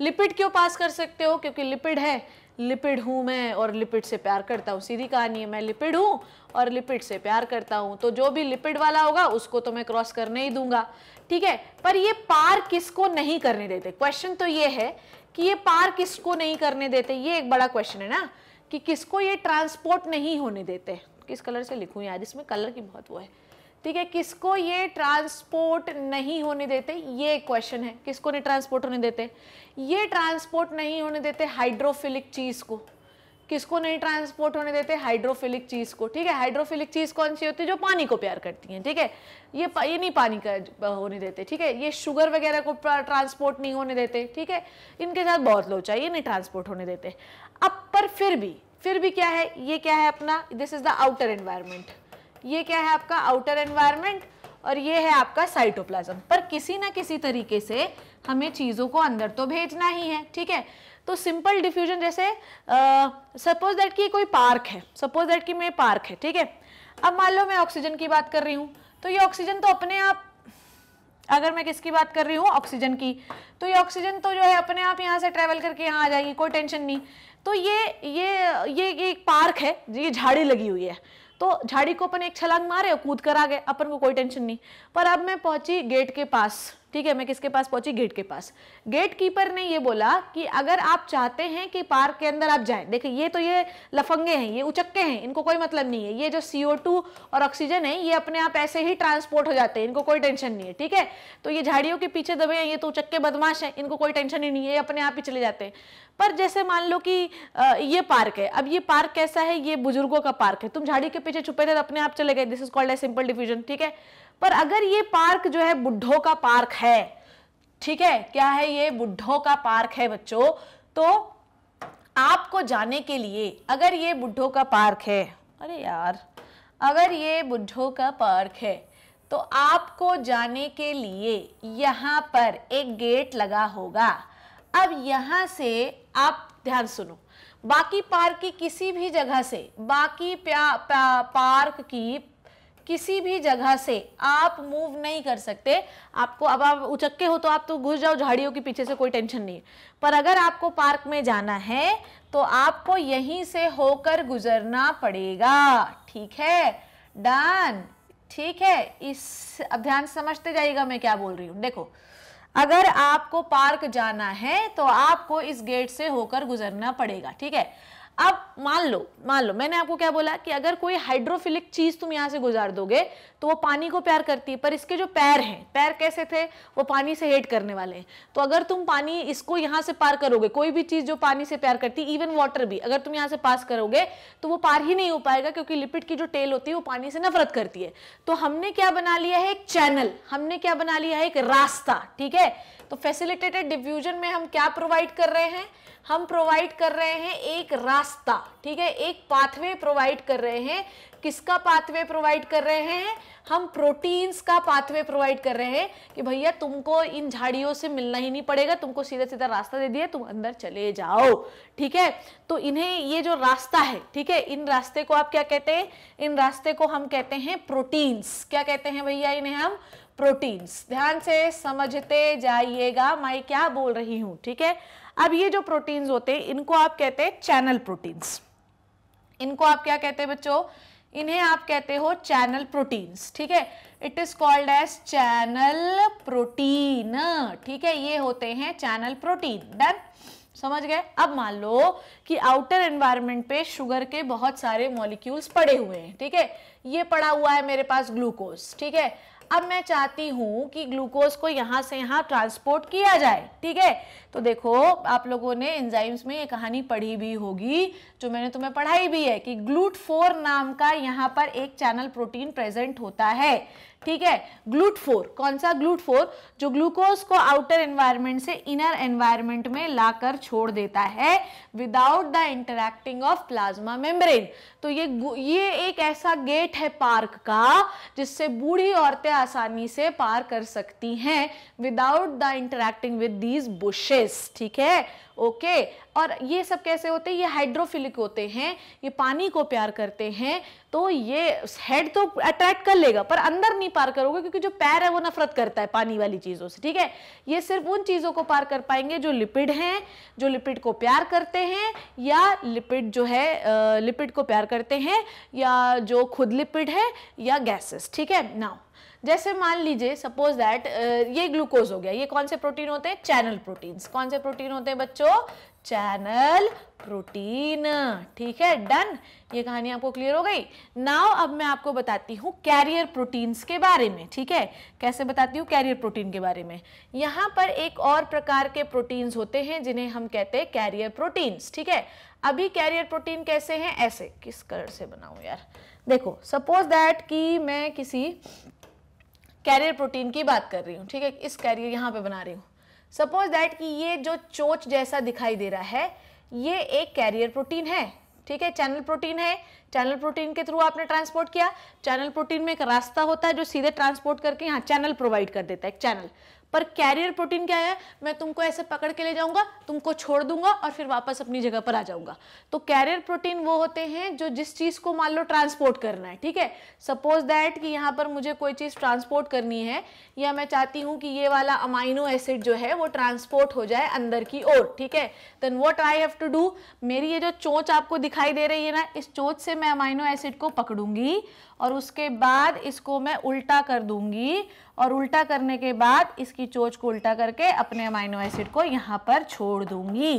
लिपिड क्यों पास कर सकते हो क्योंकि लिपिड है लिपिड हूँ मैं और लिपिड से प्यार करता हूँ सीधी कहानी है मैं लिपिड हूँ और लिपिड से प्यार करता हूँ तो जो भी लिपिड वाला होगा उसको तो मैं क्रॉस करने ही दूंगा ठीक है पर ये पार किसको नहीं करने देते क्वेश्चन तो ये है कि ये पार किसको नहीं करने देते ये एक बड़ा क्वेश्चन है ना कि किसको ये ट्रांसपोर्ट नहीं होने देते किस कलर से लिखूँ यार इसमें कलर की बहुत वो है ठीक है किसको ये ट्रांसपोर्ट नहीं होने देते ये क्वेश्चन है किसको नहीं ट्रांसपोर्ट होने देते ये ट्रांसपोर्ट नहीं होने देते हाइड्रोफिलिक चीज़ को किसको नहीं ट्रांसपोर्ट होने देते हाइड्रोफिलिक चीज़ को ठीक है हाइड्रोफिलिक चीज़ कौन सी होती है जो पानी को प्यार करती हैं ठीक है ये ये नहीं पानी का होने देते ठीक है ये शुगर वगैरह को ट्रांसपोर्ट नहीं होने देते ठीक है इनके साथ बहुत लोग चाहिए नहीं ट्रांसपोर्ट होने देते अब पर फिर भी फिर भी क्या है ये क्या है अपना this is the outer environment ये क्या है आपका आउटर एनवायरमेंट और ये है आपका साइटोप्लाज्म पर किसी ना किसी तरीके से हमें चीज़ों को अंदर तो भेजना ही है ठीक है तो सिंपल डिफ्यूजन जैसे सपोज दैट कि कोई पार्क है सपोज दैट कि मैं पार्क है ठीक है अब मान लो मैं ऑक्सीजन की बात कर रही हूँ तो ये ऑक्सीजन तो अपने आप अगर मैं किसकी बात कर रही हूँ ऑक्सीजन की तो ये ऑक्सीजन तो जो है अपने आप यहाँ से ट्रेवल करके यहाँ आ जाएगी कोई टेंशन नहीं तो ये ये ये, ये एक पार्क है ये झाड़ी लगी हुई है तो झाड़ी को अपन एक छलांग मारे और कूद कर आ गए अपन को कोई टेंशन नहीं पर अब मैं पहुंची गेट के पास ठीक है मैं किसके पास पहुंची गेट के पास गेट कीपर ने ये बोला कि अगर आप चाहते हैं कि पार्क के अंदर आप जाएं देखिए ये तो ये लफंगे हैं ये उचक्के हैं इनको कोई मतलब नहीं है ये जो सीओ और ऑक्सीजन है ये अपने आप ऐसे ही ट्रांसपोर्ट हो जाते हैं इनको कोई टेंशन नहीं है ठीक है तो ये झाड़ियों के पीछे दबे हैं ये तो उचक्के बदमाश हैं इनको कोई टेंशन ही नहीं है ये अपने आप ही चले जाते हैं पर जैसे मान लो कि ये पार्क है अब ये पार्क कैसा है ये बुजुर्गों का पार्क है तुम झाड़ी के पीछे छुपे तो अपने आप चले गए this is called a simple diffusion ठीक है पर अगर ये पार्क जो है बुढ़ों का पार्क है ठीक है क्या है ये बुढ़ों का पार्क है बच्चों तो आपको जाने के लिए अगर ये बुढ़ों का पार्क है अरे यार अगर ये बुढ़ों का पार्क है तो आपको जाने के लिए यहाँ पर एक गेट लगा होगा अब यहाँ से आप ध्यान सुनो बाकी पार्क की किसी भी जगह से बाकी प्या, प्या, पार्क की किसी भी जगह से आप मूव नहीं कर सकते आपको अब आप उचक्के हो तो आप तो घुस जाओ झाड़ियों के पीछे से कोई टेंशन नहीं है पर अगर आपको पार्क में जाना है तो आपको यहीं से होकर गुजरना पड़ेगा ठीक है डन ठीक है इस अब ध्यान समझते जाइएगा मैं क्या बोल रही हूँ देखो अगर आपको पार्क जाना है तो आपको इस गेट से होकर गुजरना पड़ेगा ठीक है अब मान लो मान लो मैंने आपको क्या बोला कि अगर कोई हाइड्रोफिलिक चीज़ तुम यहाँ से गुजार दोगे तो वो पानी को प्यार करती है पर इसके जो पैर हैं पैर कैसे थे वो पानी से हेट करने वाले हैं तो अगर तुम पानी इसको यहाँ से पार करोगे कोई भी चीज़ जो पानी से प्यार करती इवन वाटर भी अगर तुम यहाँ से पास करोगे तो वो पार ही नहीं हो पाएगा क्योंकि लिपिड की जो टेल होती है वो पानी से नफरत करती है तो हमने क्या बना लिया है एक चैनल हमने क्या बना लिया है एक रास्ता ठीक है तो फैसिलिटेटेड डिफ्यूजन में हम क्या प्रोवाइड कर रहे हैं हम प्रोवाइड कर रहे हैं एक रास्ता ठीक है एक पाथवे प्रोवाइड कर रहे हैं किसका पाथवे प्रोवाइड कर रहे हैं हम प्रोटीन्स का पाथवे प्रोवाइड कर रहे हैं कि भैया तुमको इन झाड़ियों से मिलना ही नहीं पड़ेगा तुमको सीधा सीधा रास्ता दे दिया तुम अंदर चले जाओ ठीक है तो इन्हें ये जो रास्ता है ठीक है इन रास्ते को आप क्या कहते हैं इन रास्ते को हम कहते हैं प्रोटीन्स क्या कहते हैं भैया इन्हें हम प्रोटीन्स ध्यान से समझते जाइएगा मैं क्या बोल रही हूँ ठीक है अब ये जो प्रोटीन्स होते हैं इनको आप कहते हैं चैनल प्रोटीन्स इनको आप क्या कहते हैं बच्चों इन्हें आप कहते हो चैनल प्रोटीन्स ठीक है it is called as channel protein ठीक है ये होते हैं चैनल प्रोटीन डन समझ गए अब मान लो कि आउटर एनवायरनमेंट पे शुगर के बहुत सारे मॉलिक्यूल्स पड़े हुए हैं ठीक है ये पड़ा हुआ है मेरे पास ग्लूकोज ठीक है अब मैं चाहती हूं कि ग्लूकोज को यहां से यहां ट्रांसपोर्ट किया जाए ठीक है तो देखो आप लोगों ने एंजाइम्स में ये कहानी पढ़ी भी होगी जो मैंने तुम्हें पढ़ाई भी है कि ग्लूट फोर नाम का यहाँ पर एक चैनल प्रोटीन प्रेजेंट होता है ठीक है ग्लूट फोर कौन सा ग्लूट फोर जो ग्लूकोज को आउटर एनवायरनमेंट से इनर एनवायरनमेंट में लाकर छोड़ देता है without the interacting of plasma membrane तो ये ये एक ऐसा गेट है पार्क का जिससे बूढ़ी औरतें आसानी से पार कर सकती हैं without the interacting with these bushes ठीक है ओके और ये सब कैसे होते हैं ये हाइड्रोफिलिक होते हैं ये पानी को प्यार करते हैं तो ये हेड तो अट्रैक्ट कर लेगा पर अंदर नहीं पार करोगे क्योंकि जो पैर है वो नफरत करता है पानी वाली चीज़ों से ठीक है ये सिर्फ उन चीज़ों को पार कर पाएंगे जो लिपिड हैं जो लिपिड को प्यार करते हैं या लिपिड जो है लिपिड को प्यार करते हैं या जो खुद लिपिड है या गैसेस ठीक है नाउ जैसे मान लीजिए सपोज दैट ये ग्लूकोज हो गया ये कौन से प्रोटीन होते हैं चैनल प्रोटीन्स कौन से प्रोटीन होते हैं बच्चों चैनल प्रोटीन ठीक है डन ये कहानी आपको क्लियर हो गई नाउ अब मैं आपको बताती हूँ कैरियर प्रोटीन्स के बारे में ठीक है कैसे बताती हूँ कैरियर प्रोटीन के बारे में यहाँ पर एक और प्रकार के प्रोटीन्स होते हैं जिन्हें हम कहते हैं कैरियर प्रोटीन्स ठीक है अभी कैरियर प्रोटीन कैसे हैं ऐसे किस कलर से बनाऊँ यार देखो सपोज दैट कि मैं किसी कैरियर प्रोटीन की बात कर रही हूँ ठीक है इस कैरियर यहाँ पे बना रही हूँ सपोज दैट कि ये जो चोच जैसा दिखाई दे रहा है ये एक कैरियर प्रोटीन है ठीक है चैनल प्रोटीन है चैनल प्रोटीन के थ्रू आपने ट्रांसपोर्ट किया चैनल प्रोटीन में एक रास्ता होता है जो सीधे ट्रांसपोर्ट करके यहाँ चैनल प्रोवाइड कर देता है एक चैनल पर कैरियर प्रोटीन क्या है मैं तुमको ऐसे पकड़ के ले जाऊंगा तुमको छोड़ दूंगा और फिर वापस अपनी जगह पर आ जाऊंगा तो कैरियर प्रोटीन वो होते हैं जो जिस चीज़ को मान लो ट्रांसपोर्ट करना है ठीक है सपोज दैट कि यहाँ पर मुझे कोई चीज़ ट्रांसपोर्ट करनी है या मैं चाहती हूँ कि ये वाला अमाइनो एसिड जो है वो ट्रांसपोर्ट हो जाए अंदर की ओर ठीक है then what I have to do मेरी ये जो चोच आपको दिखाई दे रही है ना इस चोच से मैं अमाइनो एसिड को पकड़ूंगी और उसके बाद इसको मैं उल्टा कर दूंगी और उल्टा करने के बाद इसकी चोच को उल्टा करके अपने अमाइनो एसिड को यहाँ पर छोड़ दूंगी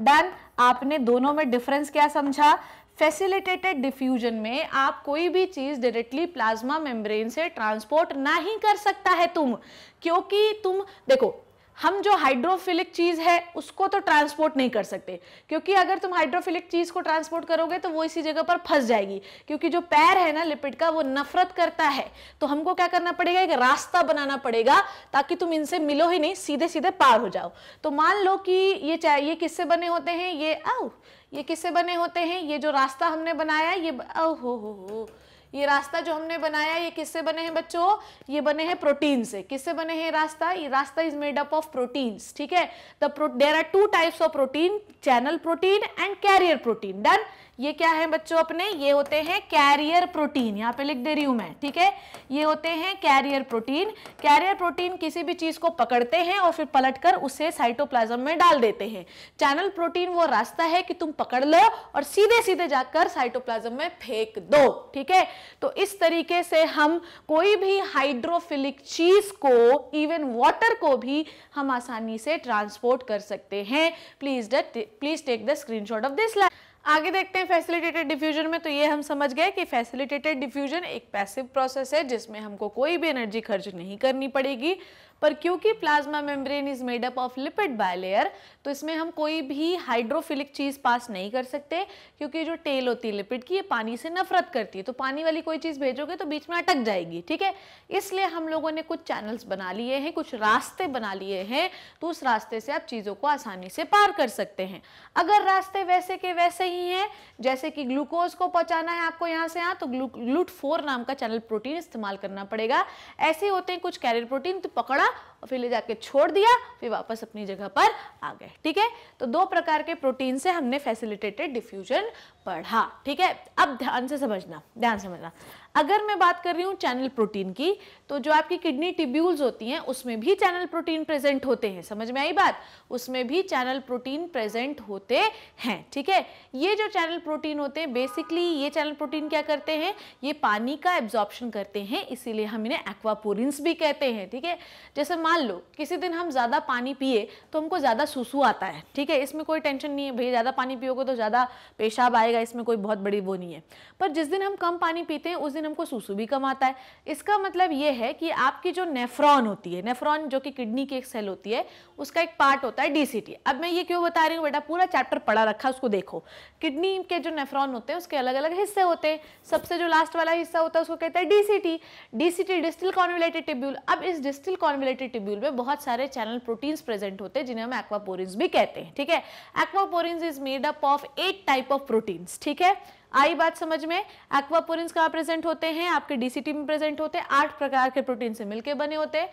डन आपने दोनों में डिफरेंस क्या समझा फैसिलिटेटेड डिफ्यूजन में आप कोई भी चीज़ डायरेक्टली प्लाज्मा मेम्ब्रेन से ट्रांसपोर्ट ना ही कर सकता है तुम क्योंकि तुम देखो हम जो हाइड्रोफिलिक चीज़ है उसको तो ट्रांसपोर्ट नहीं कर सकते क्योंकि अगर तुम हाइड्रोफिलिक चीज़ को ट्रांसपोर्ट करोगे तो वो इसी जगह पर फंस जाएगी क्योंकि जो पैर है ना लिपिड का वो नफरत करता है तो हमको क्या करना पड़ेगा एक रास्ता बनाना पड़ेगा ताकि तुम इनसे मिलो ही नहीं सीधे सीधे पार हो जाओ तो मान लो कि ये ये किससे बने होते हैं ये आओ ये किससे बने होते हैं ये जो रास्ता हमने बनाया ये ओ हो हो हो ये रास्ता जो हमने बनाया ये किससे बने हैं बच्चों ये बने हैं प्रोटीन से किससे बने हैं रास्ता ये रास्ता is made up of proteins ठीक है there are two types of protein channel protein and carrier protein done ये क्या है बच्चों अपने ये होते हैं कैरियर प्रोटीन यहाँ पे लिख दे रही हूं मैं ठीक है ये होते हैं कैरियर प्रोटीन कैरियर प्रोटीन किसी भी चीज़ को पकड़ते हैं और फिर पलट कर उसे साइटोप्लाज्म में डाल देते हैं चैनल प्रोटीन वो रास्ता है कि तुम पकड़ लो और सीधे सीधे जाकर साइटोप्लाज्म में फेंक दो ठीक है तो इस तरीके से हम कोई भी हाइड्रोफिलिक चीज को इवन वॉटर को भी हम आसानी से ट्रांसपोर्ट कर सकते हैं please please take the screen of this line आगे देखते हैं फैसिलिटेटेड डिफ्यूजन में तो ये हम समझ गए कि फैसिलिटेटेड डिफ्यूजन एक पैसिव प्रोसेस है जिसमें हमको कोई भी एनर्जी खर्च नहीं करनी पड़ेगी पर क्योंकि plasma membrane is made up of lipid bilayer तो इसमें हम कोई भी हाइड्रोफिलिक चीज़ पास नहीं कर सकते क्योंकि जो टेल होती है लिपिड की ये पानी से नफरत करती है तो पानी वाली कोई चीज़ भेजोगे तो बीच में अटक जाएगी ठीक है इसलिए हम लोगों ने कुछ चैनल्स बना लिए हैं कुछ रास्ते बना लिए हैं तो उस रास्ते से आप चीज़ों को आसानी से पार कर सकते हैं अगर रास्ते वैसे के वैसे ही हैं जैसे कि ग्लूकोज को पहुंचाना है आपको यहाँ से यहाँ तो ग्लू ग्लूट फोर नाम का चैनल प्रोटीन इस्तेमाल करना पड़ेगा ऐसे होते हैं कुछ कैरियर प्रोटीन तो पकड़ा और फिर ले जाके छोड़ दिया फिर वापस अपनी जगह पर आ गए ठीक है तो दो प्रकार के प्रोटीन से हमने फैसिलिटेटेड डिफ्यूजन पढ़ा ठीक है अब ध्यान से समझना ध्यान समझना अगर मैं बात कर रही हूँ चैनल प्रोटीन की तो जो आपकी किडनी टिब्यूल्स होती हैं उसमें भी चैनल प्रोटीन प्रेजेंट होते हैं समझ में आई बात उसमें भी चैनल प्रोटीन प्रेजेंट होते हैं ठीक है ये जो चैनल प्रोटीन होते हैं बेसिकली ये चैनल प्रोटीन क्या करते हैं ये पानी का एब्जॉर्प्शन करते हैं इसीलिए हम इन्हें एक्वापोरिन्स भी कहते हैं ठीक है जैसे मान लो किसी दिन हम ज़्यादा पानी पिए तो हमको ज़्यादा सूसू आता है ठीक है इसमें कोई टेंशन नहीं है भैया ज़्यादा पानी पियोगे तो ज़्यादा पेशाब आएगा इसमें कोई बहुत बड़ी वो नहीं है पर जिस दिन हम कम पानी पीते हैं उस दिन ऑक्सीजन हमको सूसु भी कमाता है इसका मतलब ये है कि आपकी जो नेफ्रॉन होती है नेफ्रॉन जो कि किडनी की एक सेल होती है उसका एक पार्ट होता है डीसीटी अब मैं ये क्यों बता रही हूँ बेटा पूरा चैप्टर पढ़ा रखा उसको देखो किडनी के जो नेफ्रॉन होते हैं उसके अलग अलग हिस्से होते हैं सबसे जो लास्ट वाला हिस्सा होता है उसको कहते हैं DCT DCT distal convoluted tubule अब इस डिस्टिल कॉन्विलेटेड टिब्यूल में बहुत सारे चैनल प्रोटीन्स प्रेजेंट होते हैं जिन्हें हम एक्वापोरिन्स भी कहते हैं ठीक है aquaporins is made up of eight type of proteins ठीक है आई बात समझ में एक्वापोरिन्स कहाँ प्रेजेंट होते हैं आपके डीसीटी में प्रेजेंट होते हैं आठ प्रकार के प्रोटीन से मिलकर बने होते हैं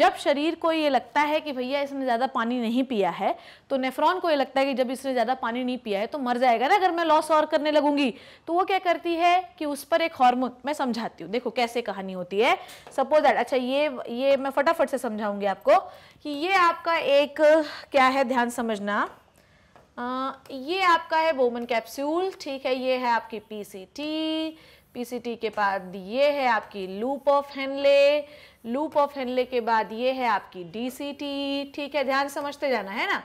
जब शरीर को ये लगता है कि भैया इसने ज़्यादा पानी नहीं पिया है तो नेफ्रॉन को ये लगता है कि जब इसने ज़्यादा पानी नहीं पिया है तो मर जाएगा ना अगर मैं लॉस और करने लगूंगी तो वो क्या करती है कि उस पर एक हॉर्मोन मैं समझाती हूँ देखो कैसे कहानी होती है सपोज दैट अच्छा ये ये मैं फटाफट से समझाऊंगी आपको कि ये आपका एक क्या है ध्यान समझना आ, ये आपका है वोमन कैप्सूल ठीक है ये है आपकी पीसीटी पीसीटी के बाद ये है आपकी loop of Henle loop of Henle के बाद ये है आपकी डीसीटी ठीक है ध्यान समझते जाना है ना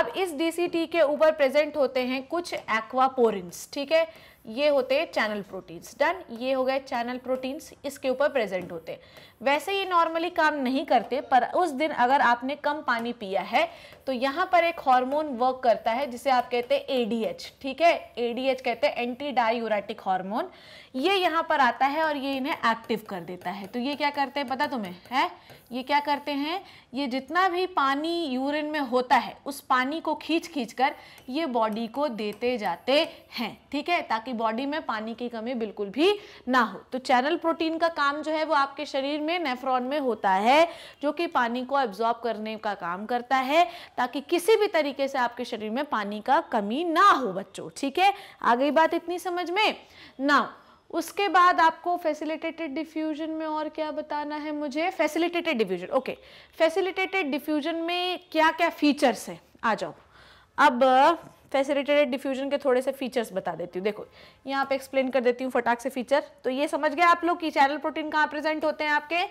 अब इस डीसीटी के ऊपर प्रेजेंट होते हैं कुछ एक्वापोरिन्स ठीक है ये होते हैं चैनल प्रोटीन्स डन ये हो गए चैनल प्रोटीन्स इसके ऊपर प्रेजेंट होते हैं वैसे ये नॉर्मली काम नहीं करते पर उस दिन अगर आपने कम पानी पिया है तो यहाँ पर एक हार्मोन वर्क करता है जिसे आप कहते हैं एडीएच ठीक है एडीएच कहते हैं एंटी डायूरेटिक हार्मोन ये यहाँ पर आता है और ये इन्हें एक्टिव कर देता है तो ये क्या करते हैं पता तुम्हें है ये क्या करते हैं ये जितना भी पानी यूरिन में होता है उस पानी को खींच खींच कर ये बॉडी को देते जाते हैं ठीक है ताकि बॉडी में पानी की कमी बिल्कुल भी ना हो तो चैनल प्रोटीन का काम जो है वो आपके शरीर में नेफ्रॉन में होता है जो कि पानी को एब्जॉर्ब करने का काम करता है ताकि किसी भी तरीके से आपके शरीर में पानी का कमी ना हो बच्चों ठीक है आ गई बात इतनी समझ में ना उसके बाद आपको फैसिलिटेटेड डिफ्यूजन में और क्या बताना है मुझे facilitated diffusion okay facilitated diffusion में क्या क्या फीचर्स हैं आ जाओ अब फैसिलिटेटेड डिफ्यूजन के थोड़े से फीचर्स बता देती हूँ देखो यहाँ पे एक्सप्लेन कर देती हूँ फटाक से फीचर तो ये समझ गए आप लोग कि चैनल प्रोटीन कहाँ प्रेजेंट होते हैं आपके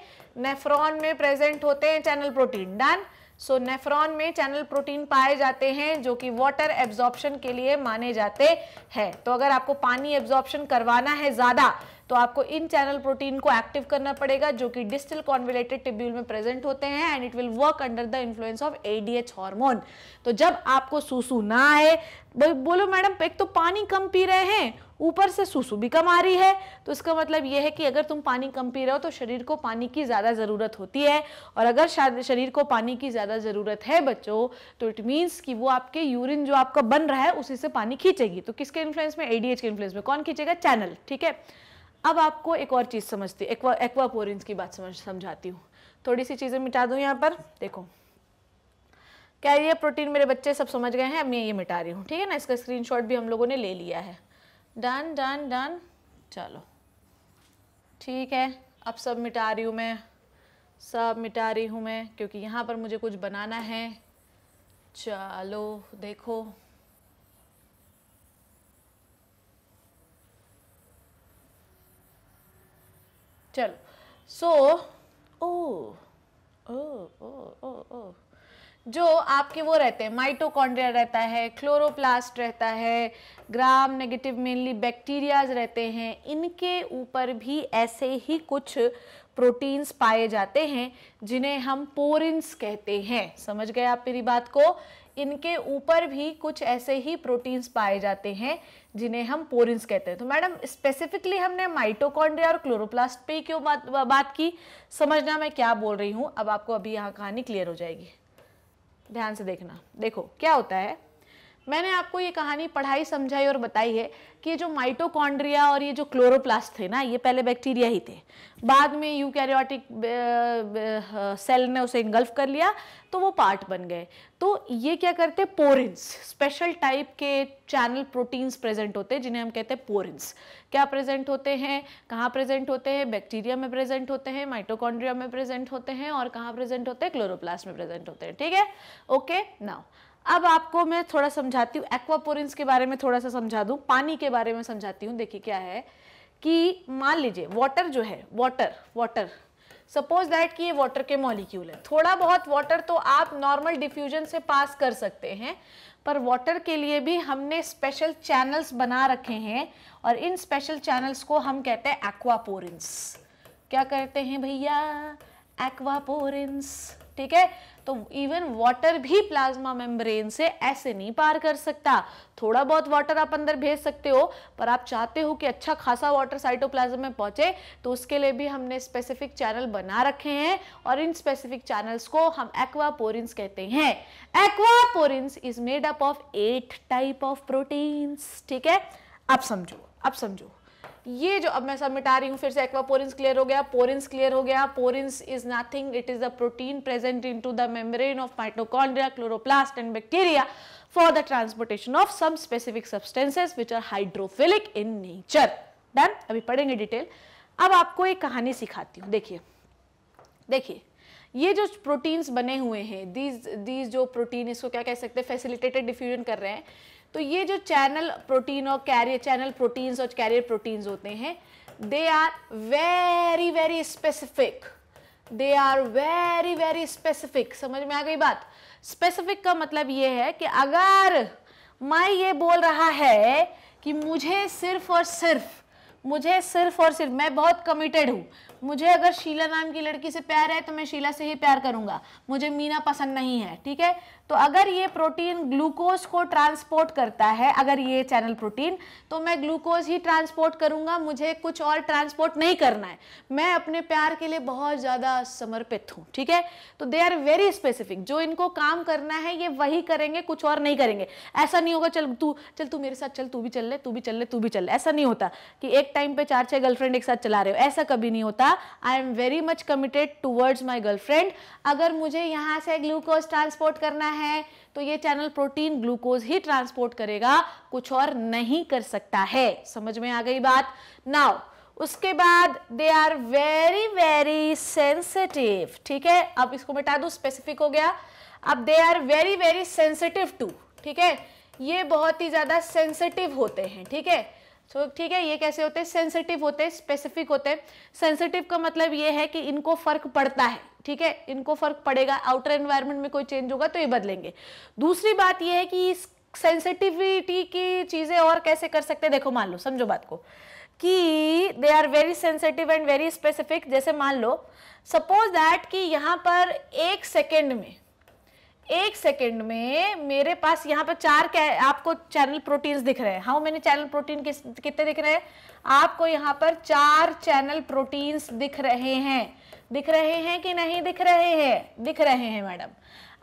नेफ्रॉन में प्रेजेंट होते हैं channel protein done so so, nephron में चैनल प्रोटीन पाए जाते हैं जो कि वाटर एब्जॉर्प्शन के लिए माने जाते हैं तो अगर आपको पानी एब्जॉर्प्शन करवाना है ज़्यादा तो आपको इन चैनल प्रोटीन को एक्टिव करना पड़ेगा जो कि डिस्टल कॉन्विलेटेड टिब्यूल में प्रेजेंट होते हैं and it will work under the influence of ADH hormone तो जब आपको सूसू ना आए बोलो मैडम एक तो पानी कम पी रहे हैं ऊपर से सूसू भी कम आ रही है तो इसका मतलब यह है कि अगर तुम पानी कम पी रहे हो तो शरीर को पानी की ज़्यादा ज़रूरत होती है और अगर शरीर को पानी की ज़्यादा ज़रूरत है बच्चों तो इट मीन्स कि वो आपके यूरिन जो आपका बन रहा है उसी से पानी खींचेगी तो किसके इन्फ्लुएंस में एडीएच के इन्फ्लुएंस में कौन खींचेगा चैनल ठीक है अब आपको एक और चीज़ समझती एक्वा एक्वापोरेंस की बात समझ समझाती हूँ थोड़ी सी चीज़ें मिटा दूँ यहाँ पर देखो क्या ये प्रोटीन मेरे बच्चे सब समझ गए हैं अब मैं ये मिटा रही हूँ ठीक है ना इसका स्क्रीनशॉट भी हम लोगों ने ले लिया है डन डन डन चलो ठीक है अब सब मिटा रही हूँ मैं सब मिटा रही हूँ मैं क्योंकि यहाँ पर मुझे कुछ बनाना है चलो देखो चलो सो ओ ओ ओ ओ ओ जो आपके वो रहते हैं माइटोकॉन्ड्रिया रहता है क्लोरोप्लास्ट रहता है ग्राम नेगेटिव मेनली बैक्टीरियाज रहते हैं इनके ऊपर भी ऐसे ही कुछ प्रोटीन्स पाए जाते हैं जिन्हें हम पोरिन्स कहते हैं समझ गए आप मेरी बात को इनके ऊपर भी कुछ ऐसे ही प्रोटीन्स पाए जाते हैं जिन्हें हम पोरिन्स कहते हैं तो मैडम स्पेसिफिकली हमने माइटोकॉन्ड्रिया और क्लोरोप्लास्ट पे क्यों बात, बात की समझना मैं क्या बोल रही हूँ अब आपको अभी यहाँ कहानी क्लियर हो जाएगी ध्यान से देखना देखो क्या होता है मैंने आपको ये कहानी पढ़ाई समझाई और बताई है कि ये जो माइटोकॉन्ड्रिया और ये जो क्लोरोप्लास्ट थे ना ये पहले बैक्टीरिया ही थे बाद में यूकैरियोटिक सेल ने उसे इंगल्फ कर लिया तो वो पार्ट बन गए तो ये क्या करते पोरिन्स स्पेशल टाइप के चैनल प्रोटीन्स प्रेजेंट होते हैं जिन्हें हम कहते हैं पोरिन्स क्या प्रेजेंट होते हैं कहाँ प्रेजेंट होते हैं बैक्टीरिया में प्रेजेंट होते हैं माइटोकॉन्ड्रिया में प्रेजेंट होते हैं और कहाँ प्रेजेंट होते हैं क्लोरोप्लास्ट में प्रेजेंट होते हैं ठीक है ओके नाउ अब आपको मैं थोड़ा समझाती हूँ एक्वापोरेंस के बारे में थोड़ा सा समझा दूँ पानी के बारे में समझाती हूँ देखिए क्या है कि मान लीजिए वाटर जो है वाटर वाटर सपोज दैट कि ये वाटर के मॉलिक्यूल है थोड़ा बहुत वाटर तो आप नॉर्मल डिफ्यूजन से पास कर सकते हैं पर वाटर के लिए भी हमने स्पेशल चैनल्स बना रखे हैं और इन स्पेशल चैनल्स को हम कहते हैं एक्वापोरेंस क्या कहते हैं भैया एक्वापोरेंस ठीक है तो इवन वाटर भी प्लाज्मा मेम्ब्रेन से ऐसे नहीं पार कर सकता थोड़ा बहुत वाटर आप अंदर भेज सकते हो पर आप चाहते हो कि अच्छा खासा वाटर साइटोप्लाज्म में पहुंचे तो उसके लिए भी हमने स्पेसिफिक चैनल बना रखे हैं और इन स्पेसिफिक चैनल्स को हम एक्वापोरिन्स कहते हैं aquaporins is made up of eight type of proteins ठीक है आप समझो आप समझो ये जो अब मैं सब मिटा रही हूँ फिर से एक्वापोरिन्स क्लियर हो गया पोरेंस क्लियर हो गया porins is nothing it is a protein present in to the membrane of mitochondria chloroplast and bacteria for the transportation of some specific substances which are hydrophilic in nature done अभी पढ़ेंगे detail अब आपको एक कहानी सिखाती हूँ देखिए देखिए ये जो प्रोटीन्स बने हुए हैं दीज दीज जो प्रोटीन इसको क्या कह सकते हैं फैसिलिटेटेड डिफ्यूजन कर रहे हैं तो ये जो चैनल प्रोटीन और कैरियर चैनल प्रोटीन्स और कैरियर प्रोटीन्स होते हैं they are very very specific they are very very specific समझ में आ गई बात स्पेसिफिक का मतलब ये है कि अगर मैं ये बोल रहा है कि मुझे सिर्फ और सिर्फ मुझे सिर्फ और सिर्फ मैं बहुत कमिटेड हूँ मुझे अगर शीला नाम की लड़की से प्यार है तो मैं शीला से ही प्यार करूंगा मुझे मीना पसंद नहीं है ठीक है तो अगर ये प्रोटीन ग्लूकोज को ट्रांसपोर्ट करता है अगर ये चैनल प्रोटीन तो मैं ग्लूकोज ही ट्रांसपोर्ट करूंगा मुझे कुछ और ट्रांसपोर्ट नहीं करना है मैं अपने प्यार के लिए बहुत ज़्यादा समर्पित हूं ठीक है तो दे आर वेरी स्पेसिफिक जो इनको काम करना है ये वही करेंगे कुछ और नहीं करेंगे ऐसा नहीं होगा चल तू चल तू मेरे साथ चल तू भी चल ले तू भी चल ले तू भी चल ले ऐसा नहीं होता कि एक टाइम पे चार छह गर्लफ्रेंड एक साथ चला रहे हो ऐसा कभी नहीं होता I am very much committed towards my girlfriend अगर मुझे यहाँ से ग्लूकोज ट्रांसपोर्ट करना है है तो ये चैनल प्रोटीन ग्लूकोज ही ट्रांसपोर्ट करेगा कुछ और नहीं कर सकता है समझ में आ गई बात नाउ उसके बाद they are very very sensitive ठीक है अब इसको मिटा दू स्पेसिफिक हो गया अब they are very very sensitive to ठीक है ये बहुत ही ज़्यादा सेंसिटिव होते हैं ठीक है सो ठीक है ये कैसे होते हैं सेंसिटिव होते हैं स्पेसिफिक होते हैं सेंसिटिव का मतलब ये है कि इनको फर्क पड़ता है ठीक है इनको फर्क पड़ेगा आउटर एनवायरनमेंट में कोई चेंज होगा तो ये बदलेंगे दूसरी बात ये है कि इस सेंसिटिविटी की चीज़ें और कैसे कर सकते हैं देखो मान लो समझो बात को कि they are very sensitive and very specific जैसे मान लो सपोज दैट कि यहाँ पर एक सेकेंड में एक सेकेंड में मेरे पास यहाँ पर चार क्या आपको चैनल प्रोटीन्स दिख रहे हैं हाउ मैंने चैनल प्रोटीन कितने दिख रहे हैं आपको यहाँ पर चार चैनल प्रोटीन्स दिख रहे हैं दिख रहे हैं कि नहीं दिख रहे हैं दिख रहे हैं मैडम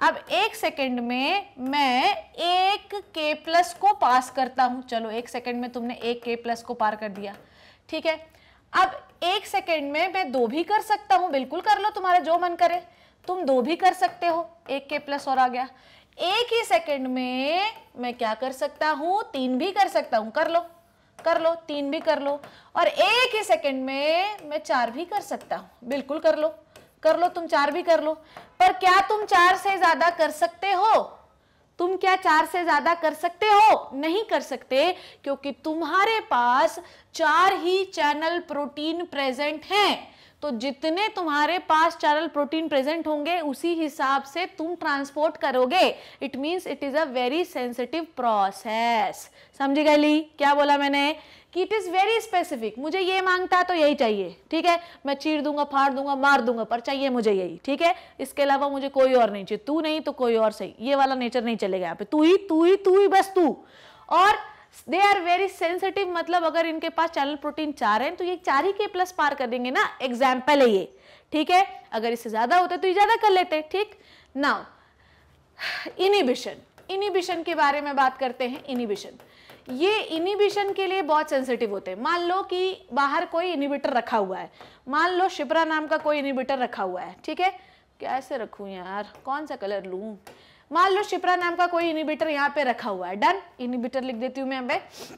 अब एक सेकंड में मैं एक के प्लस को पास करता हूँ चलो एक सेकंड में तुमने एक के प्लस को पार कर दिया ठीक है अब एक सेकंड में मैं दो भी कर सकता हूँ बिल्कुल कर लो तुम्हारा जो मन करे तुम दो भी कर सकते हो एक के प्लस और आ गया एक ही सेकंड में मैं क्या कर सकता हूं तीन भी कर सकता हूं कर लो कर लो तीन भी कर लो और एक ही सेकंड में मैं चार भी कर सकता हूं बिल्कुल कर लो कर लो तुम चार भी कर लो पर क्या तुम चार से ज़्यादा कर सकते हो तुम क्या चार से ज़्यादा कर सकते हो नहीं कर सकते क्योंकि तुम्हारे पास चार ही चैनल प्रोटीन प्रेजेंट हैं तो जितने तुम्हारे पास चारल प्रोटीन प्रेजेंट होंगे उसी हिसाब से तुम ट्रांसपोर्ट करोगे it means it is a very sensitive process समझी ली क्या बोला मैंने कि इट इज़ वेरी स्पेसिफिक मुझे ये मांगता तो यही चाहिए ठीक है मैं चीर दूंगा फाड़ दूंगा मार दूंगा पर चाहिए मुझे यही ठीक है इसके अलावा मुझे कोई और नहीं चाहिए तू नहीं तो कोई और सही ये वाला नेचर नहीं चलेगा यहाँ पे तू ही तू ही तू ही बस तू और दे आर वेरी सेंसिटिव मतलब अगर इनके पास चैनल प्रोटीन चार है तो ये चार ही के प्लस पार कर देंगे ना एग्जाम्पल है ये ठीक है अगर इससे ज़्यादा होते तो ये ज़्यादा कर लेते ठीक ना इनिबिशन इनिबिशन के बारे में बात करते हैं इनिबिशन ये इनिबिशन के लिए बहुत सेंसिटिव होते हैं मान लो कि बाहर कोई इनिबिटर रखा हुआ है मान लो शिप्रा नाम का कोई इनिबिटर रखा हुआ है ठीक है कैसे रखूँ यार कौन सा कलर लूँ मान लो शिप्रा नाम का कोई इनिबिटर यहाँ पे रखा हुआ है डन इनिबिटर लिख देती हूँ मैं यहाँ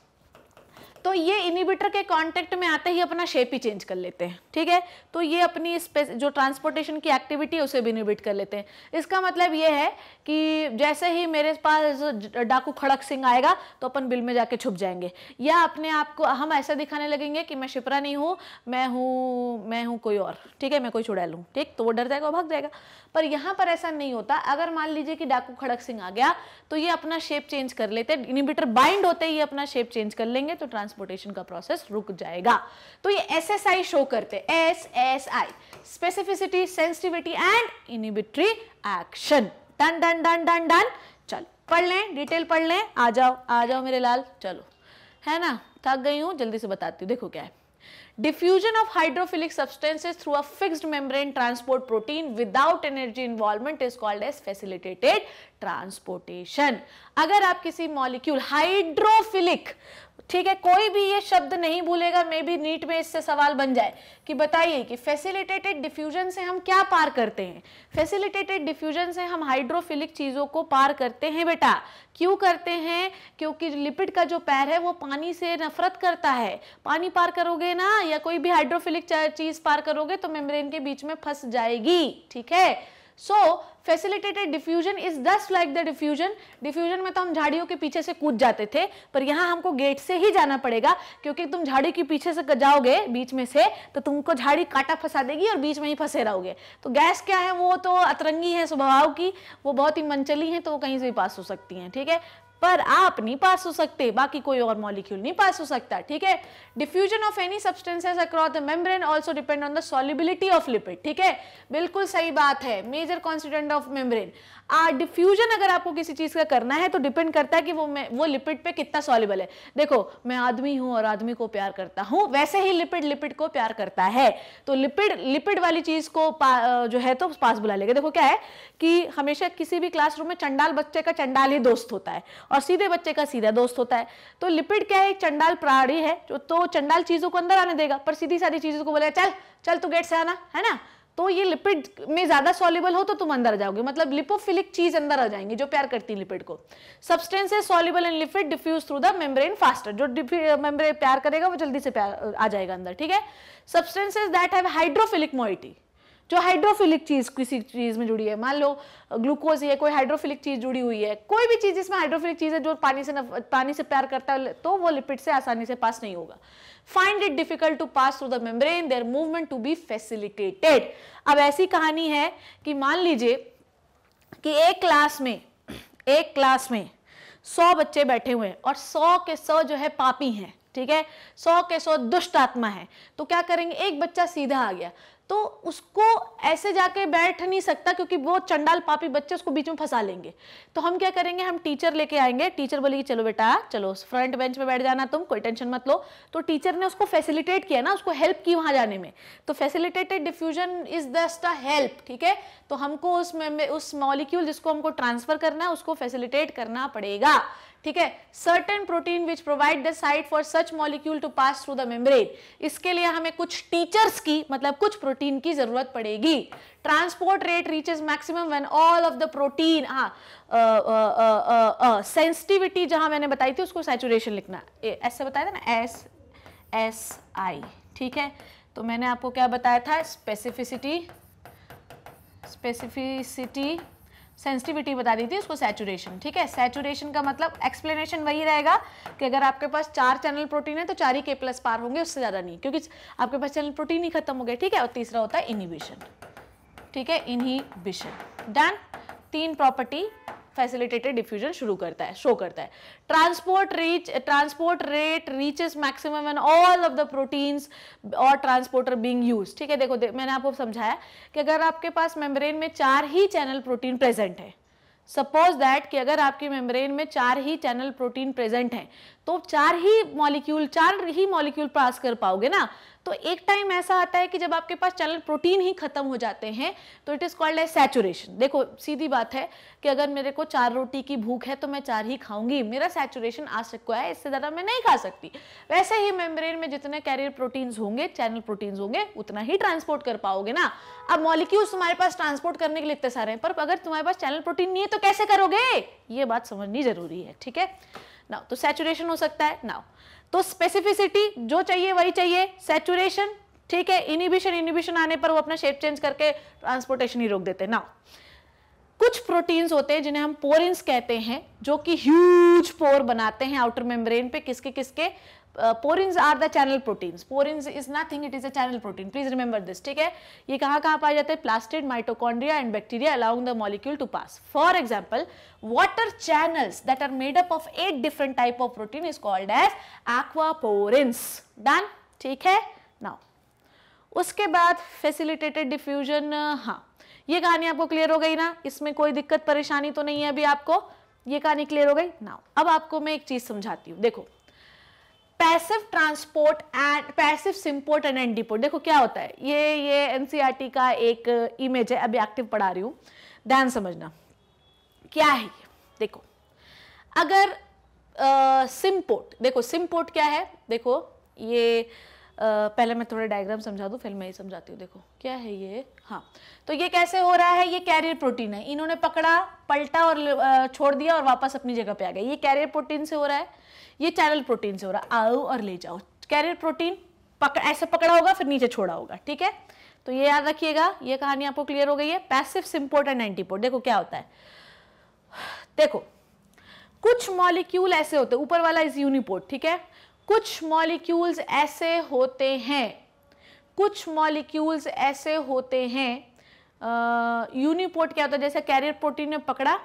तो ये इनिबिटर के कांटेक्ट में आते ही अपना शेप ही चेंज कर लेते हैं ठीक है तो ये अपनी जो ट्रांसपोर्टेशन की एक्टिविटी है उसे भी इनिबिट कर लेते हैं इसका मतलब ये है कि जैसे ही मेरे पास डाकू खड़क सिंह आएगा तो अपन बिल में जाके छुप जाएंगे या अपने आप को हम ऐसा दिखाने लगेंगे कि मैं शिप्रा नहीं हूँ मैं हूँ मैं हूँ कोई और ठीक है मैं कोई छुड़ा लूँ ठीक तो वो डर जाएगा भाग जाएगा पर यहाँ पर ऐसा नहीं होता अगर मान लीजिए कि डाकू खड़क सिंह आ गया तो ये अपना शेप चेंज कर लेते इनिबिटर बाइंड होते ही अपना शेप चेंज कर लेंगे तो ट्रांसपोर्टेशन का प्रोसेस रुक जाएगा तो ये एस एस आई शो करते S S I specificity sensitivity and inhibitory action done done done done done चलो पढ़ लें डिटेल पढ़ लें आ जाओ आ जाओ मेरे लाल चलो है ना थक गई हूँ जल्दी से बताती हूँ देखो क्या है diffusion of hydrophilic substances through a fixed membrane transport protein without energy involvement is called as facilitated transportation अगर आप किसी मॉलिक्यूल हाइड्रोफिलिक ठीक है कोई भी ये शब्द नहीं भूलेगा मे बी नीट में इससे सवाल बन जाए कि बताइए कि फैसिलिटेटेड डिफ्यूजन से हम क्या पार करते हैं फैसिलिटेटेड डिफ्यूजन से हम हाइड्रोफिलिक चीज़ों को पार करते हैं बेटा क्यों करते हैं क्योंकि लिपिड का जो पैर है वो पानी से नफरत करता है पानी पार करोगे ना या कोई भी हाइड्रोफिलिक चीज़ पार करोगे तो मेम्ब्रेन के बीच में फंस जाएगी ठीक है सो फैसिलिटेटेड डिफ्यूजन इज दस लाइक द डिफ्यूजन डिफ्यूजन में तो हम झाड़ियों के पीछे से कूद जाते थे पर यहाँ हमको गेट से ही जाना पड़ेगा क्योंकि तुम झाड़ी के पीछे से जाओगे बीच में से तो तुमको झाड़ी काटा फंसा देगी और बीच में ही फंसे रहोगे तो गैस क्या है वो तो अतरंगी है स्वभाव की वो बहुत ही मनचली है तो वो कहीं से भी पास हो सकती हैं ठीक है पर आप नहीं पास हो सकते बाकी कोई और मॉलिक्यूल नहीं पास हो सकता ठीक है diffusion of any substances across the membrane also depend on the solubility of lipid ठीक है बिल्कुल सही बात है major constituent of membrane diffusion अगर आपको किसी चीज़ का करना है तो डिपेंड करता है कि वो मैं वो लिपिड पे कितना सॉलिबल है देखो मैं आदमी हूं और आदमी को प्यार करता हूं वैसे ही लिपिड लिपिड को प्यार करता है तो लिपिड लिपिड वाली चीज़ को जो है तो पास बुला लेगा देखो क्या है कि हमेशा किसी भी क्लासरूम में चंडाल बच्चे का चंडाल ही दोस्त होता है और सीधे बच्चे का सीधा दोस्त होता है तो लिपिड क्या है चंडाल प्राणी है जो तो चंडाल चीज़ों को अंदर आने देगा पर सीधी सारी चीज़ों को बोलेगा चल चल तू गेट से आना है ना तो ये लिपिड में ज़्यादा सॉलिबल हो तो तुम अंदर आ जाओगे मतलब लिपोफिलिक चीज़ अंदर आ जाएंगे जो प्यार करती है लिपिड को is soluble in lipid diffuse through the membrane faster जो मेम्ब्रेन प्यार करेगा वो जल्दी से प्यार आ जाएगा अंदर ठीक है substances that have hydrophilic moiety जो हाइड्रोफिलिक चीज़ किसी चीज़ में जुड़ी है मान लो ग्लूकोज है कोई हाइड्रोफिलिक चीज़ जुड़ी हुई है कोई भी चीज़ जिसमें हाइड्रोफिलिक चीज़ है जो पानी से न, पानी से प्यार करता है तो वो लिपिड से आसानी से पास नहीं होगा find it difficult to pass through the membrane their movement to be facilitated अब ऐसी कहानी है कि मान लीजिए कि एक क्लास में एक क्लास में सौ बच्चे बैठे हुए हैं और सौ के सौ जो है पापी हैं ठीक है सौ के सौ दुष्ट आत्मा है तो क्या करेंगे एक बच्चा सीधा आ गया तो उसको ऐसे जाके बैठ नहीं सकता क्योंकि वो चंडाल पापी बच्चे उसको बीच में फंसा लेंगे तो हम क्या करेंगे हम टीचर लेके आएंगे टीचर बोलेगी चलो बेटा चलो फ्रंट बेंच पे बैठ जाना तुम कोई टेंशन मत लो तो टीचर ने उसको फैसिलिटेट किया ना उसको हेल्प की वहां जाने में तो facilitated diffusion is just a help ठीक है तो हमको उस उस मॉलिक्यूल जिसको हमको ट्रांसफर करना है उसको फैसिलिटेट करना पड़ेगा ठीक है certain protein which provide the site for such molecule to pass through the membrane इसके लिए हमें कुछ टीचर्स की मतलब कुछ प्रोटीन की जरूरत पड़ेगी transport rate reaches maximum when all of the protein हाँ सेंसिटिविटी जहां मैंने बताई थी उसको सेचुरेशन लिखना ऐसे बताया था ना एस एस आई ठीक है तो मैंने आपको क्या बताया था स्पेसिफिसिटी स्पेसिफिसिटी सेंसिटिविटी बता दी थी उसको सैचुरेशन ठीक है सैचुरेशन का मतलब एक्सप्लेनेशन वही रहेगा कि अगर आपके पास चार चैनल प्रोटीन है तो चार ही के प्लस पार होंगे उससे ज़्यादा नहीं क्योंकि आपके पास चैनल प्रोटीन ही खत्म हो गए ठीक है और तीसरा होता है इनहिबिशन ठीक है इनहिबिशन डन तीन प्रॉपर्टी फैसिलिटेटेड डिफ्यूजन शुरू करता है शो करता है transport reach transport rate reaches maximum and all of the proteins और ट्रांसपोर्टर बींग यूज ठीक है देखो मैंने आपको समझाया कि अगर आपके पास मेम्ब्रेन में चार ही चैनल प्रोटीन प्रेजेंट है सपोज दैट कि अगर आपकी मेम्ब्रेन में चार ही चैनल प्रोटीन प्रेजेंट हैं तो चार ही मॉलिक्यूल चार ही मॉलिक्यूल पास कर पाओगे ना तो एक टाइम ऐसा आता है कि जब आपके पास चैनल प्रोटीन ही खत्म हो जाते हैं तो it is called a saturation देखो सीधी बात है कि अगर मेरे को चार रोटी की भूख है तो मैं चार ही खाऊंगी मेरा सैचुरेशन आ सकता है इससे ज़्यादा मैं नहीं खा सकती वैसे ही मेम्ब्रेन में जितने कैरियर प्रोटीन्स होंगे चैनल प्रोटीन्स होंगे उतना ही ट्रांसपोर्ट कर पाओगे ना अब मॉलिक्यूल्स तुम्हारे पास ट्रांसपोर्ट करने के लिए इतने सारे हैं पर अगर तुम्हारे पास चैनल प्रोटीन नहीं है तो कैसे करोगे ये बात समझनी जरूरी है ठीक है ना तो सैचुरेशन हो सकता है नाउ तो स्पेसिफिसिटी जो चाहिए वही चाहिए सेचुरेशन ठीक है इनिबिशन इनिबिशन आने पर वो अपना शेप चेंज करके ट्रांसपोर्टेशन ही रोक देते ना कुछ प्रोटीन्स होते हैं जिन्हें हम पोरिन्स कहते हैं जो कि ह्यूज पोर बनाते हैं आउटर मेम्ब्रेन पे किसके किसके Uh, are the channel proteins porins is nothing it is a channel protein please remember this ठीक है ये कहाँ कहाँ पाए जाते हैं plastid mitochondria and bacteria allowing the molecule to pass for example water channels that are made up of eight different type of protein is called as aquaporins done ठीक है नाउ उसके बाद फैसिलिटेटेड डिफ्यूजन uh, हाँ ये कहानी आपको clear हो गई ना इसमें कोई दिक्कत परेशानी तो नहीं है अभी आपको ये कहानी क्लियर हो गई ना अब आपको मैं एक चीज़ समझाती हूँ देखो passive transport and passive symport and deport देखो क्या होता है ये ये एनसीईआरटी e का एक इमेज है अभी एक्टिव पढ़ा रही हूँ ध्यान समझना क्या है ये देखो अगर सिम्पोर्ट देखो सिम्पोर्ट क्या है देखो ये Uh, पहले मैं थोड़ा डायग्राम समझा दूँ फिर मैं ही समझाती हूँ देखो क्या है ये हाँ तो ये कैसे हो रहा है ये कैरियर प्रोटीन है इन्होंने पकड़ा पलटा और छोड़ दिया और वापस अपनी जगह पे आ गया ये कैरियर प्रोटीन से हो रहा है ये चैनल प्रोटीन से हो रहा आओ और ले जाओ कैरियर प्रोटीन पकड़ ऐसे पकड़ा होगा फिर नीचे छोड़ा होगा ठीक है तो ये याद रखिएगा ये कहानी आपको क्लियर हो गई है पैसिव सिम्पोर्ट एंड एंटीपोर्ट देखो क्या होता है देखो कुछ मॉलिक्यूल ऐसे होते ऊपर वाला इज यूनिपोर्ट ठीक है कुछ मॉलिक्यूल्स ऐसे होते हैं कुछ मॉलिक्यूल्स ऐसे होते हैं यूनिपोर्ट क्या होता है जैसे कैरियर प्रोटीन ने पकड़ा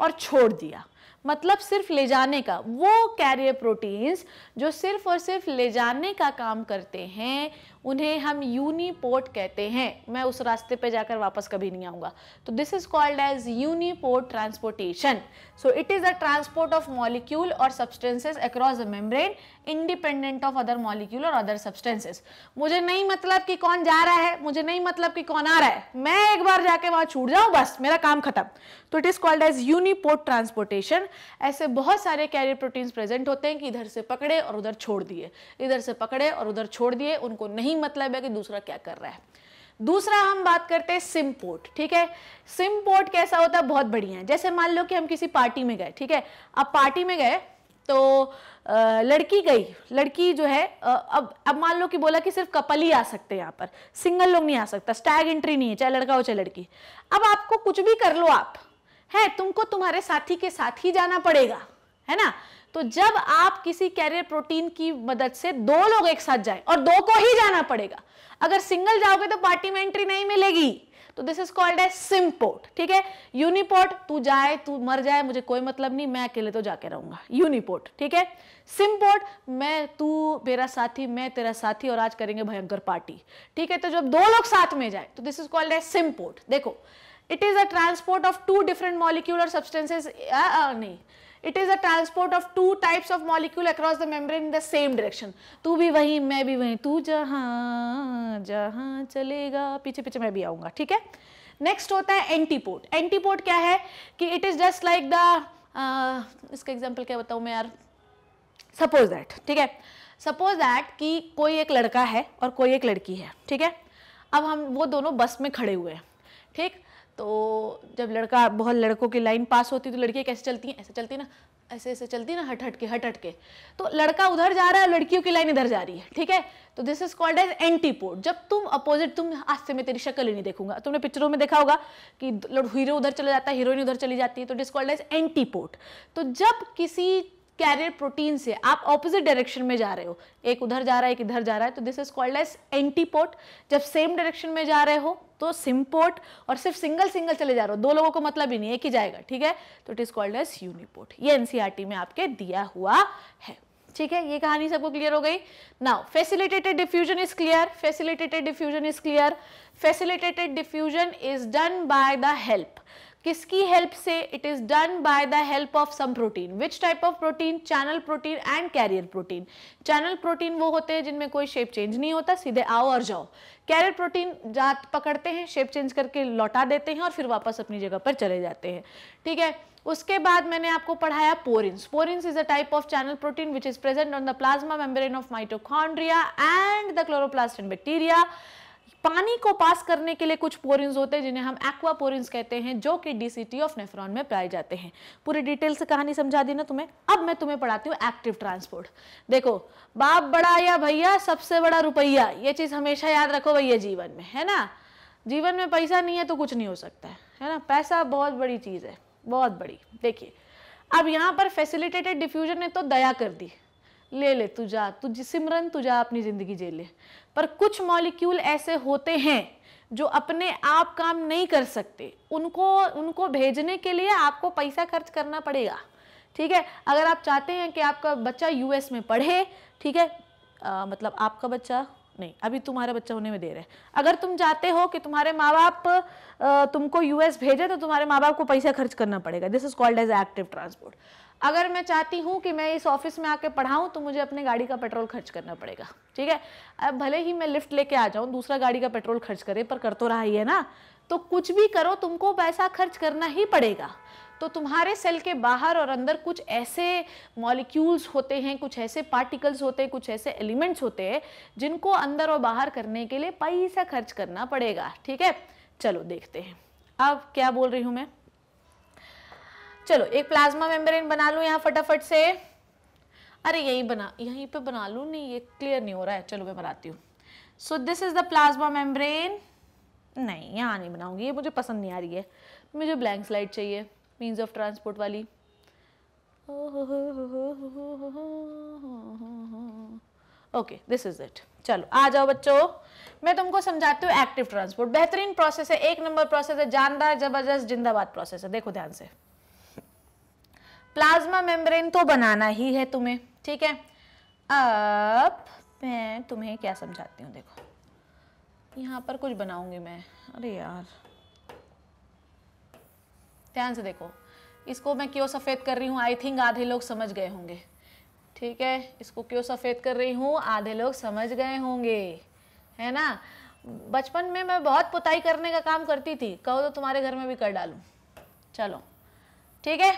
और छोड़ दिया मतलब सिर्फ ले जाने का वो कैरियर प्रोटीन्स जो सिर्फ और सिर्फ ले जाने का काम करते हैं उन्हें हम यूनीपोर्ट कहते हैं मैं उस रास्ते पे जाकर वापस कभी नहीं आऊँगा तो this is called as uniport transportation so it is a transport of molecule और substances across the membrane independent of other molecule और अदर सब्सटेंसेस मुझे नहीं मतलब कि कौन जा रहा है मुझे नहीं मतलब कि कौन आ रहा है मैं एक बार जाके वहाँ छूट जाऊँ बस मेरा काम खत्म तो it is called as uniport transportation ऐसे बहुत सारे कैरियर प्रोटीन्स प्रेजेंट होते हैं कि इधर से पकड़े और उधर छोड़ दिए इधर से पकड़े और उधर छोड़ दिए उनको नहीं यही मतलब है कि दूसरा क्या कर रहा है दूसरा हम बात करते हैं सिम पोर्ट ठीक है सिम पोर्ट कैसा होता है बहुत बढ़िया है जैसे मान लो कि हम किसी पार्टी में गए ठीक है अब पार्टी में गए तो लड़की गई लड़की जो है अब अब मान लो कि बोला कि सिर्फ कपल ही आ सकते हैं यहाँ पर सिंगल लोग नहीं आ सकता स्टैग एंट्री नहीं है चाहे लड़का हो चाहे लड़की अब आपको कुछ भी कर लो आप है तुमको तुम्हारे साथी के साथ ही जाना पड़ेगा है ना तो जब आप किसी कैरियर प्रोटीन की मदद से दो लोग एक साथ जाएं और दो को ही जाना पड़ेगा अगर सिंगल जाओगे तो पार्टी में एंट्री नहीं मिलेगी तो this is called a symport ठीक है यूनिपोर्ट तू जाए तू मर जाए मुझे कोई मतलब नहीं मैं अकेले तो जाके रहूंगा यूनिपोर्ट ठीक है सिमपोर्ट मैं तू मेरा साथी मैं तेरा साथी और आज करेंगे भयंकर पार्टी ठीक है तो जब दो लोग साथ में जाए तो this is called a symport देखो it is a transport of two different molecular substances नहीं it is a transport of two types of molecule across the membrane in the same direction तू भी वही मैं भी वही तू जहा जहा चलेगा पीछे पीछे मैं भी आऊँगा ठीक है नेक्स्ट होता है एंटीपोर्ट एंटीपोर्ट क्या है कि it is just like the इसका एग्जाम्पल क्या बताऊँ मैं यार सपोज दैट ठीक है सपोज दैट कि कोई एक लड़का है और कोई एक लड़की है ठीक है अब हम वो दोनों बस में खड़े हुए हैं ठीक तो जब लड़का बहुत लड़कों की लाइन पास होती है तो लड़कियाँ कैसे चलती हैं ऐसे चलती ना ऐसे ऐसे चलती ना हट हट के हट हट के तो लड़का उधर जा रहा है लड़कियों की लाइन इधर जा रही है ठीक है तो this is called as antiport जब तुम अपोजिट तुम आज से मैं तेरी शक्ल ही नहीं देखूंगा तुमने पिक्चरों में देखा होगा कि हीरो उधर चला जाता है हीरोइन उधर चली जाती है तो दिस कॉल्ड एज एंटीपोड तो जब किसी कैरियर प्रोटीन से आप ऑपोजिट डायरेक्शन में जा रहे हो एक उधर जा रहा है एक इधर जा रहा है तो this is called as antiport जब सेम डायरेक्शन में जा रहे हो तो सिमपोर्ट और सिर्फ सिंगल सिंगल चले जा रहे हो दो लोगों को मतलब ही नहीं है कि जाएगा ठीक है तो it is called as uniport ये एनसीआरटी e में आपके दिया हुआ है ठीक है ये कहानी सबको क्लियर हो गई now facilitated diffusion is clear facilitated diffusion is clear facilitated diffusion is done by the help किसकी हेल्प से it is done by the help of some protein which type of protein channel protein and carrier protein channel protein वो होते हैं जिनमें कोई shape change नहीं होता सीधे आओ और जाओ कैरियर प्रोटीन जात पकड़ते हैं शेप चेंज करके लौटा देते हैं और फिर वापस अपनी जगह पर चले जाते हैं ठीक है उसके बाद मैंने आपको पढ़ाया porins porins is a type of channel protein which is present on the plasma membrane of mitochondria and the chloroplast and bacteria पानी को पास करने के लिए कुछ पोरिंस होते हैं जिन्हें हम एक्वा पोरिंस कहते हैं जो कि डीसीटी ऑफ नेफ्रॉन में पाए जाते हैं पूरी डिटेल से कहानी समझा दी ना तुम्हें अब मैं तुम्हें पढ़ाती हूँ एक्टिव ट्रांसपोर्ट देखो बाप बड़ा या भैया सबसे बड़ा रुपया ये चीज़ हमेशा याद रखो भैया जीवन में है ना जीवन में पैसा नहीं है तो कुछ नहीं हो सकता है है ना पैसा बहुत बड़ी चीज़ है बहुत बड़ी देखिए अब यहाँ पर फैसिलिटेटेड डिफ्यूजन ने तो दया कर दी ले ले तू जा तू सिमरन तू जा अपनी ज़िंदगी जे ले पर कुछ मॉलिक्यूल ऐसे होते हैं जो अपने आप काम नहीं कर सकते उनको उनको भेजने के लिए आपको पैसा खर्च करना पड़ेगा ठीक है अगर आप चाहते हैं कि आपका बच्चा यूएस में पढ़े ठीक है आ, मतलब आपका बच्चा नहीं अभी तुम्हारा बच्चा होने में देर है अगर तुम चाहते हो कि तुम्हारे माँ बाप तुमको यूएस भेजे तो तुम्हारे माँ बाप को पैसा खर्च करना पड़ेगा this is called as active transport अगर मैं चाहती हूँ कि मैं इस ऑफिस में आके पढ़ाऊँ तो मुझे अपने गाड़ी का पेट्रोल खर्च करना पड़ेगा ठीक है अब भले ही मैं लिफ्ट लेके आ जाऊँ दूसरा गाड़ी का पेट्रोल खर्च करे पर कर तो रहा ही है ना तो कुछ भी करो तुमको पैसा खर्च करना ही पड़ेगा तो तुम्हारे सेल के बाहर और अंदर कुछ ऐसे मॉलिक्यूल्स होते हैं कुछ ऐसे पार्टिकल्स होते हैं कुछ ऐसे एलिमेंट्स होते हैं जिनको अंदर और बाहर करने के लिए पैसा खर्च करना पड़ेगा ठीक है चलो देखते हैं अब क्या बोल रही हूँ मैं चलो एक प्लाज्मा मेम्ब्रेन बना लूँ यहाँ फटाफट से अरे यहीं बना यहीं पे बना लूँ नहीं ये क्लियर नहीं हो रहा है चलो मैं बनाती हूँ so this is the plasma membrane नहीं यहाँ नहीं बनाऊँगी ये मुझे पसंद नहीं आ रही है मुझे ब्लैंक स्लाइड चाहिए मीन्स ऑफ ट्रांसपोर्ट वाली ओके दिस इज इट चलो आ जाओ बच्चों मैं तुमको समझाती हूँ एक्टिव ट्रांसपोर्ट बेहतरीन प्रोसेस है एक नंबर प्रोसेस है जानदार जबरदस्त जिंदाबाद प्रोसेस है देखो ध्यान से प्लाज्मा मेम्ब्रेन तो बनाना ही है तुम्हें ठीक है अब मैं तुम्हें क्या समझाती हूँ देखो यहाँ पर कुछ बनाऊंगी मैं अरे यार ध्यान से देखो इसको मैं क्यों सफ़ेद कर रही हूँ आई थिंक आधे लोग समझ गए होंगे ठीक है इसको क्यों सफ़ेद कर रही हूँ आधे लोग समझ गए होंगे है ना बचपन में मैं बहुत पुताई करने का काम करती थी कहो तो तुम्हारे घर में भी कर डालूँ चलो ठीक है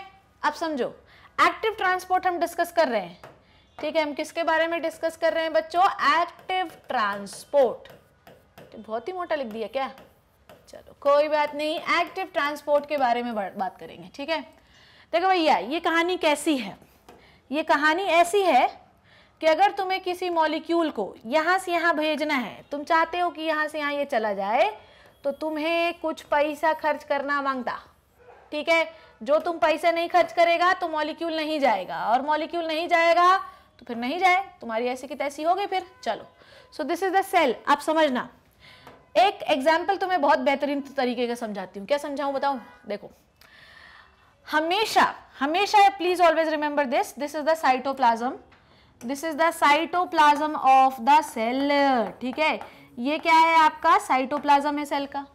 अब समझो एक्टिव ट्रांसपोर्ट हम डिस्कस कर रहे हैं ठीक है हम किसके बारे में डिस्कस कर रहे हैं बच्चों एक्टिव ट्रांसपोर्ट तो बहुत ही मोटा लिख दिया क्या चलो कोई बात नहीं एक्टिव ट्रांसपोर्ट के बारे में बात करेंगे ठीक है देखो भैया ये कहानी कैसी है ये कहानी ऐसी है कि अगर तुम्हें किसी मॉलिक्यूल को यहाँ से यहाँ भेजना है तुम चाहते हो कि यहाँ से यहाँ ये यह चला जाए तो तुम्हें कुछ पैसा खर्च करना मांगता ठीक है जो तुम पैसे नहीं खर्च करेगा तो मॉलिक्यूल नहीं जाएगा और मॉलिक्यूल नहीं जाएगा तो फिर नहीं जाए तुम्हारी ऐसी की तैसी होगी फिर चलो so this is the cell आप समझना एक एग्जाम्पल तुम्हें बहुत बेहतरीन तरीके का समझाती हूँ क्या समझाऊ बताओ देखो हमेशा हमेशा please always remember this this is the cytoplasm this is the cytoplasm of the cell ठीक है ये क्या है आपका साइटोप्लाज्म है सेल का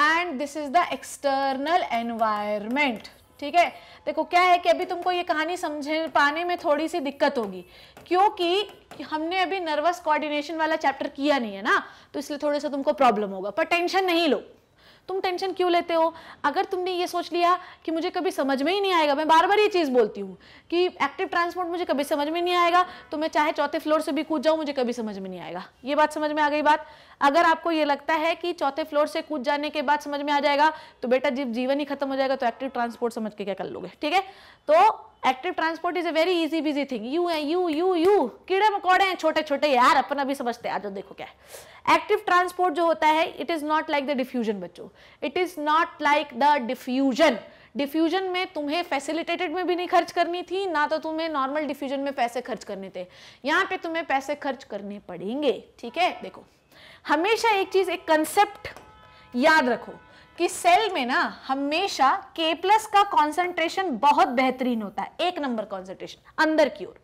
and this is the external environment ठीक है देखो क्या है कि अभी तुमको ये कहानी समझ पाने में थोड़ी सी दिक्कत होगी क्योंकि हमने अभी नर्वस कोऑर्डिनेशन वाला चैप्टर किया नहीं है ना तो इसलिए थोड़ा सा तुमको प्रॉब्लम होगा पर टेंशन नहीं लो तुम टेंशन क्यों लेते हो अगर तुमने ये सोच लिया कि मुझे कभी समझ में ही नहीं आएगा मैं बार बार ये चीज़ बोलती हूँ कि एक्टिव ट्रांसपोर्ट मुझे कभी समझ में नहीं आएगा तो मैं चाहे चौथे फ्लोर से भी कूद जाऊँ मुझे कभी समझ में नहीं आएगा ये बात समझ में आ गई बात अगर आपको ये लगता है कि चौथे फ्लोर से कूद जाने के बाद समझ में आ जाएगा तो बेटा जब जीवन ही खत्म हो जाएगा तो एक्टिव ट्रांसपोर्ट समझ के क्या कर लोगे ठीक है तो active transport is a very easy busy thing you है यू यू यू कीड़े मकोड़े हैं छोटे छोटे यार अपना भी समझते हैं आज देखो क्या है एक्टिव ट्रांसपोर्ट जो होता है it is not like the diffusion बच्चों it is not like the diffusion diffusion में तुम्हें फैसिलिटेटेड में भी नहीं खर्च करनी थी ना तो तुम्हें नॉर्मल डिफ्यूजन में पैसे खर्च करने थे यहाँ पे तुम्हें पैसे खर्च करने पड़ेंगे ठीक है देखो हमेशा एक चीज़ एक कंसेप्ट याद रखो कि सेल में ना हमेशा के प्लस का कॉन्सेंट्रेशन बहुत बेहतरीन होता है एक नंबर कॉन्सेंट्रेशन अंदर की ओर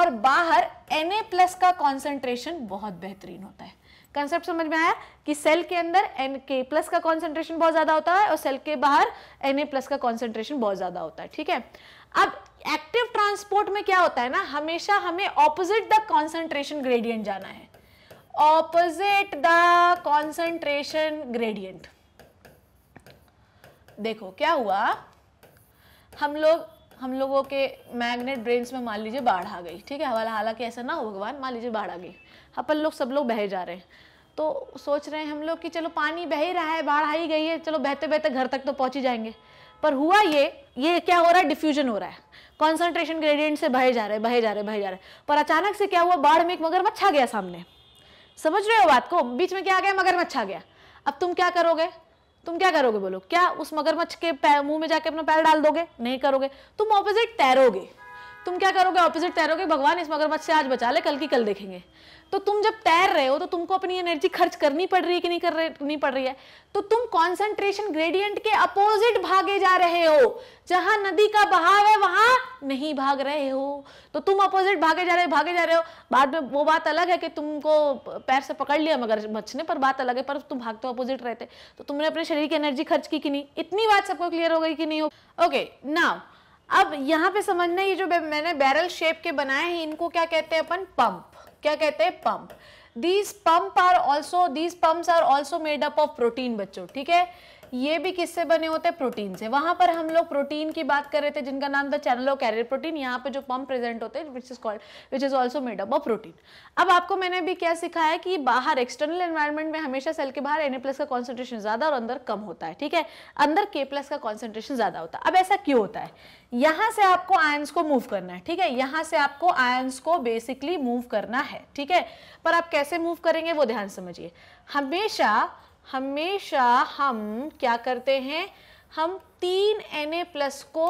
और बाहर एन ए प्लस का कॉन्सेंट्रेशन बहुत बेहतरीन होता है कंसेप्ट समझ में आया कि सेल के अंदर एन के प्लस का कॉन्सेंट्रेशन बहुत ज़्यादा होता है और सेल के बाहर एन ए प्लस का कॉन्सेंट्रेशन बहुत ज़्यादा होता है ठीक है अब एक्टिव ट्रांसपोर्ट में क्या होता है ना हमेशा हमें ऑपोजिट द कॉन्सेंट्रेशन ग्रेडियंट जाना है ऑपोजिट द कॉन्सेंट्रेशन ग्रेडियंट देखो क्या हुआ हम लोग हम लोगों के मैग्नेट ब्रेन्स में मान लीजिए बाढ़ आ गई ठीक है हवाला हालांकि ऐसा ना हो भगवान मान लीजिए बाढ़ आ गई अपन लोग सब लोग बह जा रहे हैं तो सोच रहे हैं हम लोग कि चलो पानी बह ही रहा है बाढ़ आई गई है चलो बहते बहते घर तक तो पहुंच ही जाएंगे पर हुआ ये ये क्या हो रहा है डिफ्यूजन हो रहा है कॉन्सेंट्रेशन ग्रेडियंट से बहे जा रहे बहे जा रहे बहे जा रहे पर अचानक से क्या हुआ बाढ़ में एक मगरमच्छ आ गया सामने समझ रहे हो बात को बीच में क्या आ गया मगरमच्छ आ गया अब तुम क्या करोगे तुम क्या करोगे बोलो क्या उस मगरमच्छ के मुंह में जाके अपना पैर डाल दोगे नहीं करोगे तुम ऑपोजिट तैरोगे तुम क्या करोगे ऑपोजिट तैरोगे भगवान इस मगरमच्छ से आज बचा ले कल की कल देखेंगे तो तुम जब तैर रहे हो तो तुमको अपनी एनर्जी खर्च करनी पड़ रही है कि नहीं कर रही नहीं पड़ रही है तो तुम कॉन्सेंट्रेशन ग्रेडियंट के अपोजिट भागे जा रहे हो जहां नदी का बहाव है वहां नहीं भाग रहे हो तो तुम अपोजिट भागे जा रहे हो भागे जा रहे हो बाद में वो बात अलग है कि तुमको पैर से पकड़ लिया मगर मच्छ ने पर बात अलग है पर तुम भागते हो अपोजिट रहते तो तुमने अपने शरीर की एनर्जी खर्च की कि नहीं इतनी बात सबको क्लियर हो गई कि नहीं हो ओके नाउ अब यहाँ पे समझना ये जो मैंने बैरल शेप के बनाए हैं इनको क्या कहते हैं अपन पंप क्या कहते हैं pump these pump are also these pump are also made up of protein बच्चों ठीक है ये भी किससे बने होते हैं प्रोटीन से वहां पर हम लोग प्रोटीन की बात कर रहे थे जिनका नाम था चैनल ऑफ कैरियर प्रोटीन यहाँ पे जो पम्प प्रेजेंट होते हैं which is called which is also made up of protein अब आपको मैंने भी क्या सिखाया कि बाहर एक्सटर्नल एनवायरमेंट में हमेशा सेल के बाहर एन प्लस का कॉन्सेंट्रेशन ज्यादा और अंदर कम होता है ठीक है अंदर के प्लस का कॉन्सेंट्रेशन ज्यादा होता है अब ऐसा क्यों होता है यहाँ से आपको आयंस को मूव करना है ठीक है यहाँ से आपको आयंस को बेसिकली मूव करना है ठीक है पर आप कैसे मूव करेंगे वो ध्यान समझिए हमेशा हमेशा हम क्या करते हैं हम तीन एन प्लस को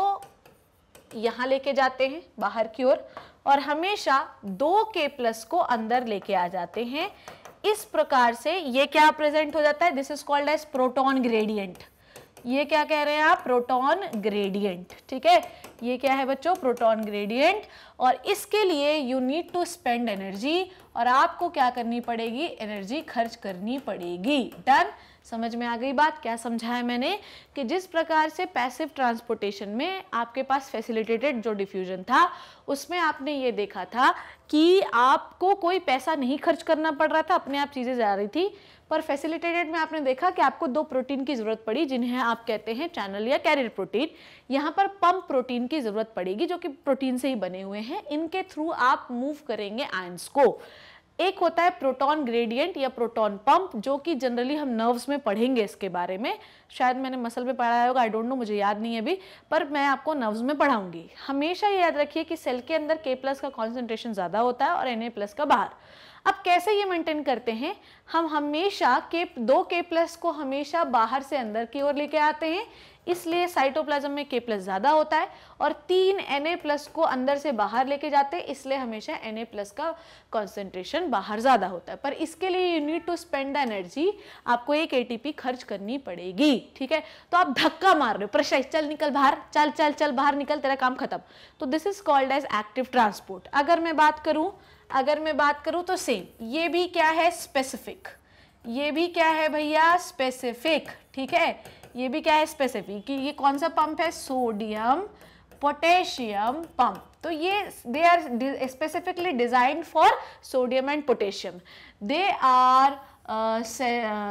यहाँ लेके जाते हैं बाहर की ओर और हमेशा दो के प्लस को अंदर लेके आ जाते हैं इस प्रकार से ये क्या प्रेजेंट हो जाता है this is called as proton gradient ये क्या कह रहे हैं आप प्रोटॉन ग्रेडियंट ठीक है ये क्या है बच्चों प्रोटॉन ग्रेडियंट और इसके लिए you need to spend energy और आपको क्या करनी पड़ेगी एनर्जी खर्च करनी पड़ेगी डन समझ में आ गई बात क्या समझाया मैंने कि जिस प्रकार से पैसिव ट्रांसपोर्टेशन में आपके पास फैसिलिटेटेड जो डिफ्यूजन था उसमें आपने ये देखा था कि आपको कोई पैसा नहीं खर्च करना पड़ रहा था अपने आप चीज़ें जा रही थी पर फैसिलिटेटेड में आपने देखा कि आपको दो प्रोटीन की ज़रूरत पड़ी जिन्हें आप कहते हैं चैनल या कैरियर प्रोटीन यहाँ पर पंप प्रोटीन की ज़रूरत पड़ेगी जो कि प्रोटीन से ही बने हुए हैं इनके थ्रू आप मूव करेंगे आयंस को एक होता है प्रोटॉन ग्रेडियंट या प्रोटॉन पंप जो कि जनरली हम नर्व्स में पढ़ेंगे इसके बारे में शायद मैंने मसल में पढ़ाया होगा आई डोंट नो मुझे याद नहीं है अभी पर मैं आपको नर्व्स में पढ़ाऊंगी हमेशा ये याद रखिए कि सेल के अंदर के प्लस का कॉन्सेंट्रेशन ज़्यादा होता है और एन ए प्लस का बाहर अब कैसे ये मेंटेन करते हैं हम हमेशा के दो के प्लस को हमेशा बाहर से अंदर की ओर लेके आते हैं इसलिए साइटोप्लाज्म में के प्लस ज़्यादा होता है और तीन एन ए प्लस को अंदर से बाहर लेके जाते हैं इसलिए हमेशा एन ए प्लस का कॉन्सेंट्रेशन बाहर ज़्यादा होता है पर इसके लिए you need to spend the energy आपको एक ए खर्च करनी पड़ेगी ठीक है तो आप धक्का मार रहे हो प्रेशर चल निकल बाहर चल चल चल बाहर निकल तेरा काम खत्म तो this is called as active transport अगर मैं बात करूँ अगर मैं बात करूँ तो सेम ये भी क्या है स्पेसिफिक ये भी क्या है भैया स्पेसिफिक ठीक है ये भी क्या है स्पेसिफिक कि ये कौन सा पंप है सोडियम पोटेशियम पंप तो ये they are specifically designed for sodium and potassium they are से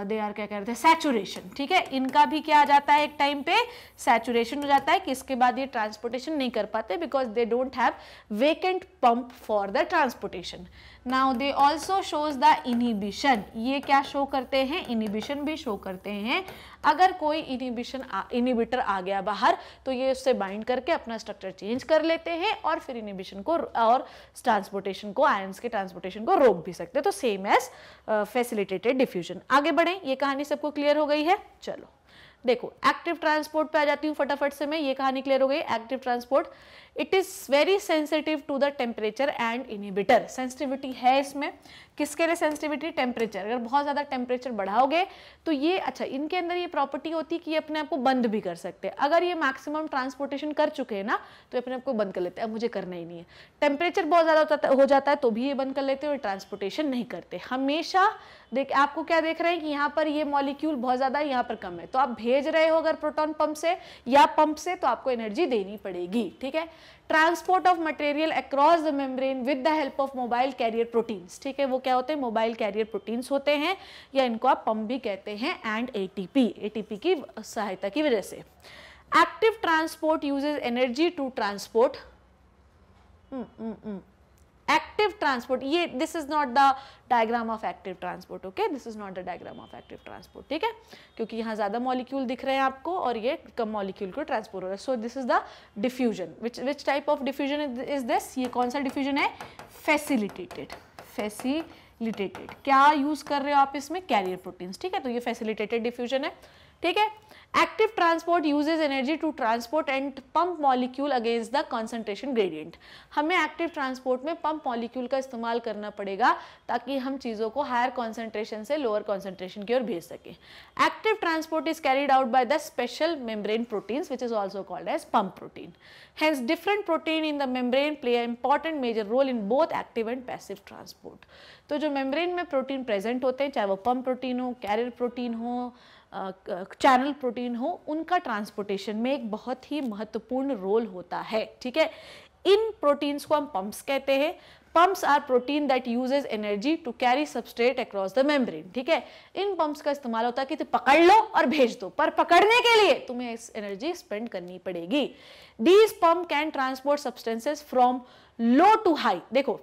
दे आर क्या कहते हैं सैचुरेशन ठीक है इनका भी क्या आ जाता है एक टाइम पे सैचुरेशन हो जाता है कि इसके बाद ये ट्रांसपोर्टेशन नहीं कर पाते because they don't have vacant pump for the transportation now they also shows the inhibition ये क्या शो करते हैं इनिबिशन भी शो करते हैं अगर कोई इनिबिशन इनिबिटर आ गया बाहर तो ये उससे बाइंड करके अपना स्ट्रक्चर चेंज कर लेते हैं और फिर इनिबिशन को और ट्रांसपोर्टेशन को आयंस के ट्रांसपोर्टेशन को रोक भी सकते हैं तो सेम एज फैसिलिटेटेड डिफ्यूजन आगे बढ़ें ये कहानी सबको क्लियर हो गई है चलो देखो एक्टिव ट्रांसपोर्ट पे आ जाती हूँ फटाफट से मैं ये कहानी क्लियर हो गई active transport it is very sensitive to the temperature and inhibitor sensitivity है इसमें किसके लिए सेंसिटिविटी टेम्परेचर अगर बहुत ज़्यादा टेम्परेचर बढ़ाओगे तो ये अच्छा इनके अंदर ये प्रॉपर्टी होती है कि ये अपने आप को बंद भी कर सकते हैं अगर ये मैक्सिमम ट्रांसपोर्टेशन कर चुके हैं ना तो अपने आपको बंद कर लेते हैं अब मुझे करना ही नहीं है टेम्परेचर बहुत ज़्यादा हो जाता है तो भी ये बंद कर लेते हैं और ट्रांसपोर्टेशन नहीं करते हमेशा देख आपको क्या देख रहे हैं कि यहाँ पर ये मॉलिक्यूल बहुत ज़्यादा यहाँ पर कम है तो आप भेज रहे हो अगर प्रोटोन पंप से या पंप से तो आपको एनर्जी देनी पड़ेगी ठीक है transport of material across the membrane with the help of mobile carrier proteins ठीक है वो क्या होते हैं मोबाइल कैरियर प्रोटीन्स होते हैं या इनको आप पम्प भी कहते हैं एंड एटीपी एटीपी की सहायता की वजह से active transport uses energy to transport active transport ये this is not the diagram of active transport okay this is not the diagram of active transport ठीक है क्योंकि यहाँ ज़्यादा मॉलिक्यूल दिख रहे हैं आपको और ये कम मॉलिक्यूल को ट्रांसपोर्ट हो रहा है so this is the diffusion which which type of diffusion is this ये कौन सा डिफ्यूजन है फैसिलिटेटेड फैसिलिटेटेड क्या यूज़ कर रहे हो आप इसमें कैरियर प्रोटीन्स ठीक है तो ये फैसिलिटेटेड डिफ्यूजन है ठीक है active transport uses energy to transport and pump molecule against the concentration gradient हमें एक्टिव ट्रांसपोर्ट में पंप मॉलिक्यूल का इस्तेमाल करना पड़ेगा ताकि हम चीज़ों को हायर कॉन्सेंट्रेशन से लोअर कॉन्सेंट्रेशन की ओर भेज सकें active transport is carried out by the special membrane proteins which is also called as pump protein hence different protein in the membrane play important major role in both active and passive transport तो जो membrane में protein present होते हैं चाहे वो pump protein हो carrier protein हो channel protein हो उनका ट्रांसपोर्टेशन में एक बहुत ही महत्वपूर्ण रोल होता है ठीक है इन प्रोटीन्स को हम पंप्स कहते हैं pumps are protein that uses energy to carry substrate across the membrane ठीक है इन पंप्स का इस्तेमाल होता है कि पकड़ लो और भेज दो पर पकड़ने के लिए तुम्हें इस एनर्जी स्पेंड करनी पड़ेगी these pump can transport substances from low to high देखो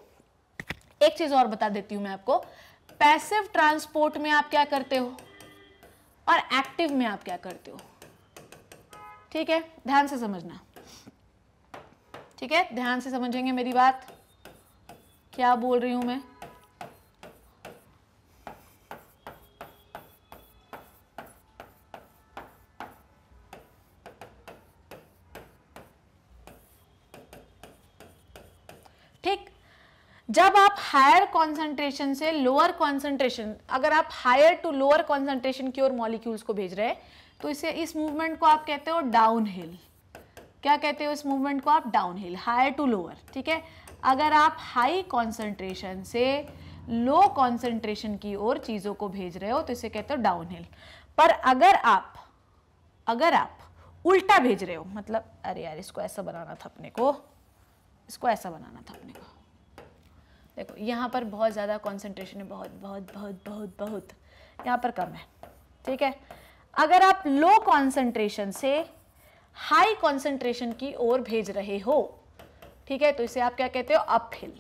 एक चीज और बता देती हूँ मैं आपको पैसिव ट्रांसपोर्ट में आप क्या करते हो और एक्टिव में आप क्या करते हो ठीक है ध्यान से समझना ठीक है ध्यान से समझेंगे मेरी बात क्या बोल रही हूं मैं जब आप हायर कॉन्सेंट्रेशन से लोअर कॉन्सेंट्रेशन अगर आप हायर टू लोअर कॉन्सेंट्रेशन की ओर मॉलिक्यूल्स को भेज रहे हैं तो इसे इस मूवमेंट को आप कहते हो डाउन हिल क्या कहते हो इस मूवमेंट को आप down hill higher to lower ठीक है अगर आप हाई कॉन्सेंट्रेशन से लो कॉन्सेंट्रेशन की ओर चीज़ों को भेज रहे हो तो इसे कहते हो डाउन हिल पर अगर आप अगर आप उल्टा भेज रहे हो मतलब अरे यार इसको ऐसा बनाना था अपने को इसको ऐसा बनाना था अपने को देखो यहाँ पर बहुत ज़्यादा कॉन्सेंट्रेशन है बहुत बहुत बहुत बहुत बहुत यहाँ पर कम है ठीक है अगर आप लो कॉन्सेंट्रेशन से हाई कॉन्सेंट्रेशन की ओर भेज रहे हो ठीक है तो इसे आप क्या कहते हो अपहिल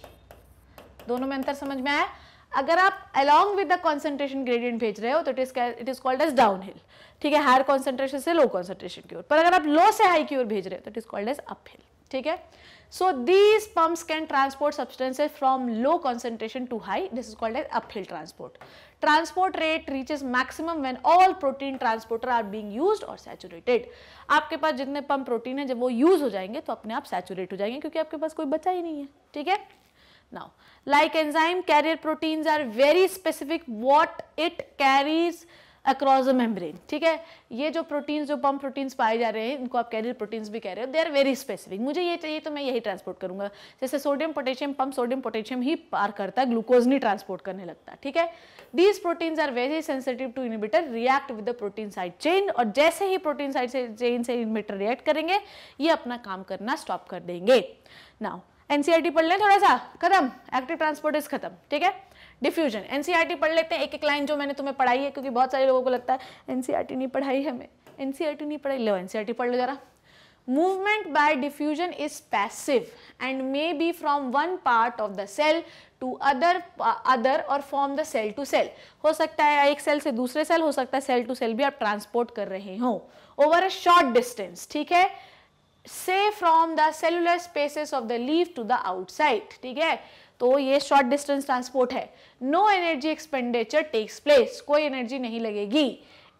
दोनों में अंतर समझ में आया अगर आप along with the concentration gradient भेज रहे हो तो it is it is called as down hill ठीक है हायर कॉन्सेंट्रेशन से लो कॉन्सेंट्रेशन की ओर पर अगर आप लो से हाई की ओर भेज रहे हो तो it is called as uphill ठीक है so these pumps can transport substances from low concentration to high this is called as uphill transport transport rate reaches maximum when all protein transporter are being use और saturated आपके पास जितने pump protein है जब वो use हो जाएंगे तो अपने आप सैचुरेट हो जाएंगे क्योंकि आपके पास कोई बचा ही नहीं है ठीक है now like enzyme carrier protein are very specific what it carries across the membrane ठीक है ये जो प्रोटीन्स जो पम्प प्रोटीन्स पाए जा रहे हैं इनको आप कैरियर प्रोटीन्स भी कह रहे हो दे आर वेरी स्पेसिफिक मुझे ये चाहिए तो मैं यही ट्रांसपोर्ट करूंगा जैसे sodium potassium pump sodium potassium ही पार करता है ग्लूकोज नहीं ट्रांसपोर्ट करने लगता ठीक है these proteins are very sensitive to inhibitor react with the protein side chain और जैसे ही प्रोटीन साइड से चेन से इनिबिटर रिएक्ट करेंगे ये अपना काम करना स्टॉप कर देंगे नाउ एनसीईआरटी e पढ़ लें थोड़ा सा खत्म एक्टिव ट्रांसपोर्ट इज खत्म ठीक है डिफ्यूजन एनसीईआरटी e पढ़ लेते हैं एक एक लाइन जो मैंने तुम्हें पढ़ाई है क्योंकि बहुत सारे लोगों को लगता है एनसीईआरटी e नहीं पढ़ाई है एनसीईआरटी e नहीं पढ़ाई लो एनसीईआरटी पढ़ लो जरा movement by diffusion is passive and may be from one part of the cell to other other और from the cell to cell हो सकता है एक सेल से दूसरे सेल हो सकता है सेल टू सेल भी आप ट्रांसपोर्ट कर रहे हो ओवर अ शॉर्ट डिस्टेंस ठीक है से from the cellular spaces of the leave to the outside ठीक है तो ये शॉर्ट डिस्टेंस ट्रांसपोर्ट है no energy expenditure takes place कोई एनर्जी नहीं लगेगी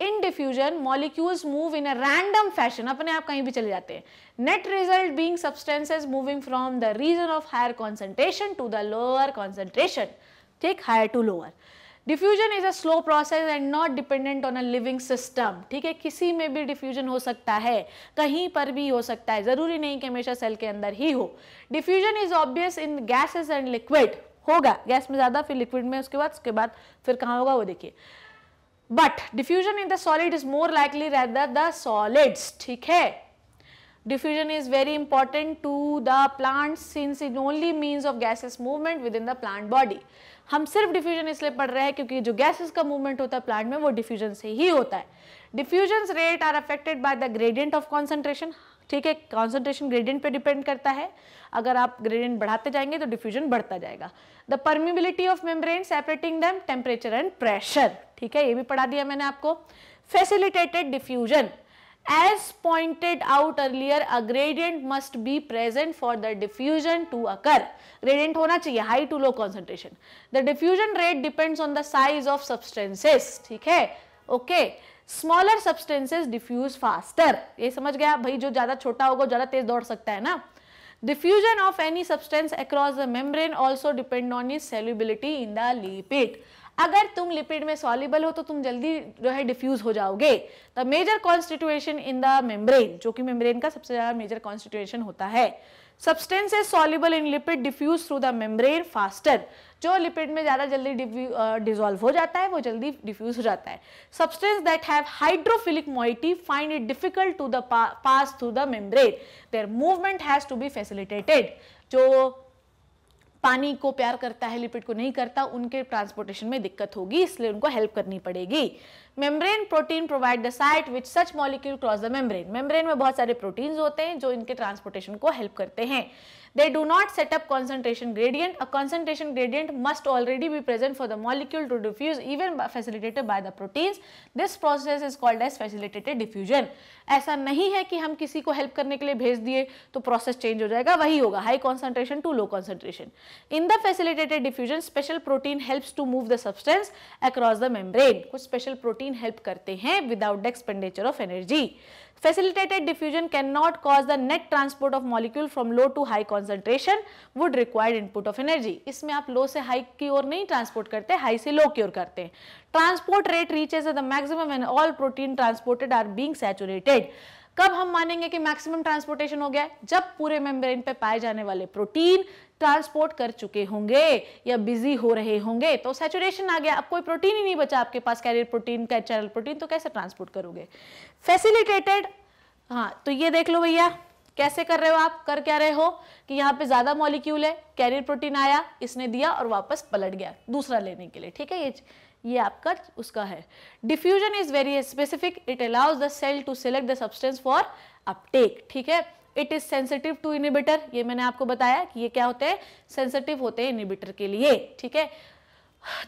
in diffusion molecules move in a random fashion अपने आप कहीं भी चले जाते हैं net result being substances moving from the region of higher concentration to the lower concentration ठीक higher to lower diffusion is a slow process and not dependent on a living system ठीक है किसी में भी डिफ्यूजन हो सकता है कहीं पर भी हो सकता है ज़रूरी नहीं कि हमेशा सेल के अंदर ही हो diffusion is obvious in gases and liquid होगा गैस में ज़्यादा फिर लिक्विड में उसके बाद उसके बाद फिर कहाँ होगा वो देखिए but diffusion in the solid is more likely rather the solids ठीक है diffusion is very important to the plant since it only means of movement movement within the plant body हम सिर्फ डिफ्यूजन इसलिए पढ़ रहे हैं क्योंकि जो गैसेस का मूवमेंट होता है प्लांट में वो डिफ्यूजन से ही होता है diffusion rate are affected by the gradient of concentration ठीक है कॉन्सेंट्रेशन ग्रेडियंट पे डिपेंड करता है अगर आप ग्रेडियंट बढ़ाते जाएंगे तो डिफ्यूजन बढ़ता जाएगा the permeability of membrane separating them temperature and pressure ठीक है ये भी पढ़ा दिया मैंने आपको facilitated diffusion As pointed out earlier, a gradient must be present for the diffusion to occur. Gradient होना चाहिए high to low concentration. The diffusion rate depends on the size of substances. ठीक है Okay. Smaller substances diffuse faster ये समझ गया भाई जो ज़्यादा छोटा होगा ज़्यादा तेज दौड़ सकता है ना diffusion of any substance across the membrane also depend on its solubility in the lipid अगर तुम लिपिड में सॉलिबल हो तो तुम जल्दी जो है डिफ्यूज हो जाओगे the major constitution in the membrane जो कि मेम्ब्रेन का सबसे ज़्यादा मेजर कॉन्स्टिट्यूएशन होता है substance is soluble in lipid diffuse through the membrane faster जो लिपिड में ज़्यादा जल्दी डिजोल्व हो जाता है वो जल्दी डिफ्यूज हो जाता है substance that have hydrophilic moiety find it difficult to the pass through the membrane their movement has to be facilitated जो पानी को प्यार करता है लिपिड को नहीं करता उनके ट्रांसपोर्टेशन में दिक्कत होगी इसलिए उनको हेल्प करनी पड़ेगी membrane protein provide the site which such molecule cross the membrane membrane में बहुत सारे प्रोटीन्स होते हैं जो इनके ट्रांसपोर्टेशन को हेल्प करते हैं They do not set up concentration gradient. A concentration gradient must already be present for the molecule to diffuse even by facilitated by the proteins. This process is called as facilitated diffusion. ऐसा नहीं है कि हम किसी को help करने के लिए भेज दिए तो प्रोसेस चेंज हो जाएगा वही होगा high concentration to low concentration in the facilitated diffusion special protein helps to move the substance across the membrane कुछ स्पेशल प्रोटीन हेल्प करते हैं without the expenditure of energy facilitated diffusion cannot cause the net transport of molecule from low to high concentration would require input of energy इसमें आप low से high की ओर नहीं transport करते high से low की ओर करते हैं transport rate reaches the maximum when all protein transported are being saturated कब हम मानेंगे कि मैक्सिमम ट्रांसपोर्टेशन हो गया है जब पूरे मेम्ब्रेन पे पाए जाने वाले प्रोटीन ट्रांसपोर्ट कर चुके होंगे या बिजी हो रहे होंगे तो सेचुरेशन आ गया अब कोई प्रोटीन ही नहीं बचा आपके पास कैरियर प्रोटीन का चैनल प्रोटीन तो कैसे ट्रांसपोर्ट करोगे फैसिलिटेटेड हाँ तो ये देख लो भैया कैसे कर रहे हो आप कर क्या रहे हो कि यहाँ पे ज्यादा मॉलिक्यूल है कैरियर प्रोटीन आया इसने दिया और वापस पलट गया दूसरा लेने के लिए ठीक है ये ये आपका उसका है diffusion is very specific it allows the cell to select the substance for uptake ठीक है it is sensitive to inhibitor ये मैंने आपको बताया कि ये क्या होते हैं सेंसिटिव होते हैं इनिबिटर के लिए ठीक है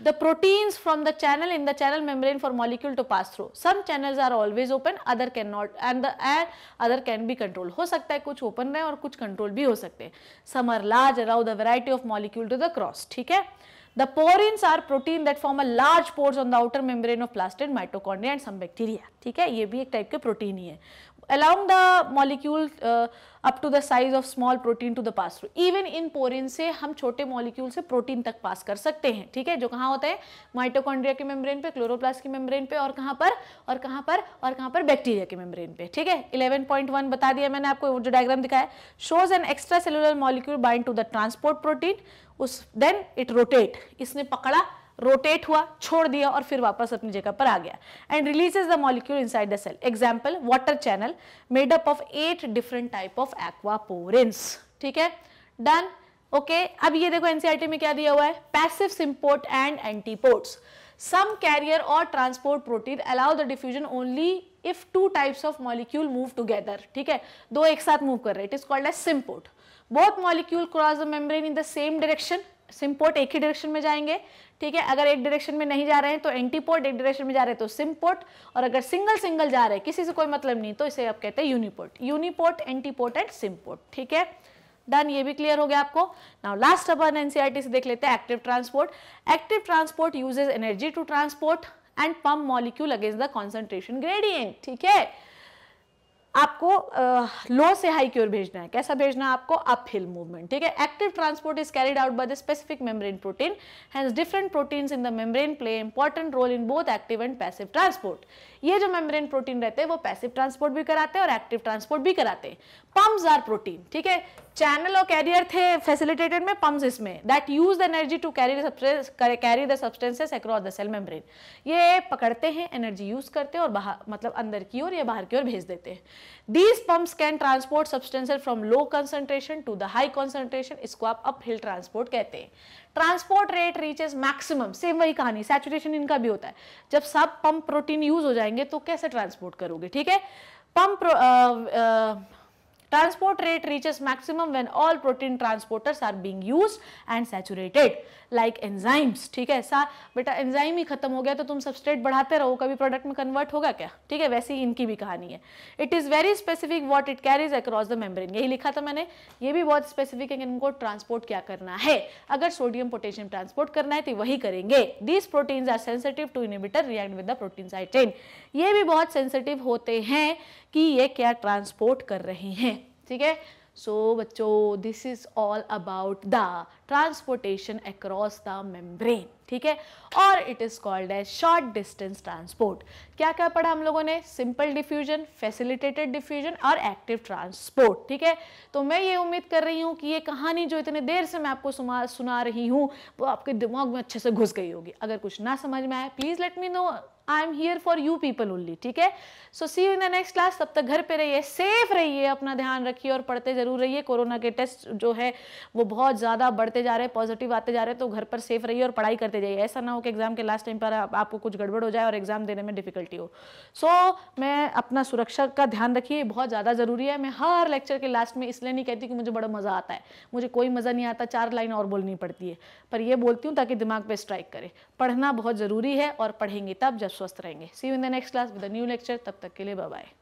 the proteins from the channel in the channel membrane for molecule to pass through some channels are always open other cannot and the and other can be controlled हो सकता है कुछ open रहे और कुछ control भी हो सकते हैं some are large allow the variety of molecule to the cross ठीक है The porins are protein that form a large pores on the outer membrane of plastid mitochondria and some bacteria. theek hai ye bhi ek type ke protein hi hai allowing the molecule uh, up to the size of small protein to the pass through even in porin से हम छोटे molecule से protein तक पास कर सकते हैं ठीक है जो कहाँ होता है माइटोकॉन्ड्रिया के मेम्ब्रेन पे क्लोरोप्लास्ट की मेम्ब्रेन पे और कहाँ पर और कहाँ पर और कहाँ पर बैक्टीरिया के मेम्ब्रेन पे ठीक है 11.1 बता दिया मैंने आपको जो डायग्राम दिखाया shows an extra cellular molecule bind to the transport protein उस देन इट रोटेट इसने पकड़ा रोटेट हुआ छोड़ दिया और फिर वापस अपनी जगह पर आ गया and release is the molecule inside the cell example water channel made up of eight different type of aquaporin ठीक है डन ओके okay, अब ये देखो एनसीआरटी e में क्या दिया हुआ है passive symport and antiports some carrier और transport protein allow the diffusion only if two types of molecule move together ठीक है दो एक साथ मूव कर रहे it is called as symport both molecule cross the membrane in the same direction symport एक ही डायरेक्शन में जाएंगे ठीक है अगर एक डायरेक्शन में नहीं जा रहे हैं तो एंटी पोर्ट एक डायरेक्शन में जा रहे हैं तो सिम पोर्ट और अगर सिंगल सिंगल जा रहे हैं किसी से कोई मतलब नहीं तो इसे आप कहते हैं uniport uniport antiport and symport ठीक है डन ये भी क्लियर हो गया आपको नाउ लास्ट अपन एनसीआरटी से देख लेते हैं active transport active transport uses energy to transport and pump molecule against the concentration gradient ठीक है आपको लो से हाई की ओर भेजना है कैसा भेजना है आपको अप हिल मूवमेंट ठीक है active transport is carried out by the specific membrane protein hence different proteins in the membrane play important role in both active and passive transport ये जो मेम्ब्रेन प्रोटीन रहते हैं वो पैसिव ट्रांसपोर्ट भी कराते हैं और एक्टिव ट्रांसपोर्ट भी कराते हैं पम्प्स आर प्रोटीन ठीक है चैनल और कैरियर थे फैसिलिटेटेड में पम्प इसमें that use the energy to carry carry the substances across the cell membrane ये पकड़ते हैं एनर्जी यूज करते हैं और बाहर मतलब अंदर की ओर या बाहर की ओर भेज देते हैं these pumps can transport substances from low concentration to the high concentration इसको आप अप हिल ट्रांसपोर्ट कहते हैं transport rate reaches maximum same वही कहानी सैचुरेशन इनका भी होता है जब सब पंप प्रोटीन यूज हो जाएंगे तो कैसे ट्रांसपोर्ट करोगे ठीक है pump Transport rate reaches maximum when all protein transporters are being used and saturated like enzymes. ठीक है ऐसा बेटा एंजाइम ही खत्म हो गया तो तुम सबस्ट्रेट बढ़ाते रहो कभी प्रोडक्ट में कन्वर्ट होगा क्या ठीक है वैसे ही इनकी भी कहानी है it is very specific what it carries across the membrane यही लिखा था मैंने ये भी बहुत स्पेसिफिक है कि इनको ट्रांसपोर्ट क्या करना है अगर सोडियम पोटेशियम ट्रांसपोर्ट करना है तो वही करेंगे these proteins are sensitive to inhibitor react with the protein side chain ये भी बहुत सेंसिटिव होते हैं कि ये क्या ट्रांसपोर्ट कर रहे हैं ठीक है सो बच्चों this is all about the transportation across the membrane ठीक है और it is called as short distance transport क्या क्या पढ़ा हम लोगों ने सिंपल डिफ्यूजन फैसिलिटेटेड डिफ्यूजन और एक्टिव ट्रांसपोर्ट ठीक है तो मैं ये उम्मीद कर रही हूँ कि ये कहानी जो इतने देर से मैं आपको सुना सुना रही हूँ वो आपके दिमाग में अच्छे से घुस गई होगी अगर कुछ ना समझ में आए please let me know I am here for you people only ठीक है so see you in the next class तब तक घर पे रहिए सेफ रहिए अपना ध्यान रखिए और पढ़ते जरूर रहिए कोरोना के टेस्ट जो है वो बहुत ज़्यादा बढ़ते जा रहे हैं पॉजिटिव आते जा रहे हैं तो घर पर सेफ रहिए और पढ़ाई करते जाइए ऐसा ना हो कि एग्जाम के लास्ट टाइम पर आप, आपको कुछ गड़बड़ हो जाए और एग्जाम देने में डिफिकल्टी हो सो so, मैं अपना सुरक्षा का ध्यान रखिए बहुत ज़्यादा ज़रूरी है मैं हर लेक्चर के लास्ट में इसलिए नहीं कहती कि मुझे बड़ा मज़ा आता है मुझे कोई मज़ा नहीं आता चार लाइन और बोलनी पड़ती है पर यह बोलती हूँ ताकि दिमाग पर स्ट्राइक करे पढ़ना बहुत ज़रूरी है और पढ़ेंगे तब जब स्वस्थ रहेंगे see you in the next class with new lecture तब तक के लिए बाय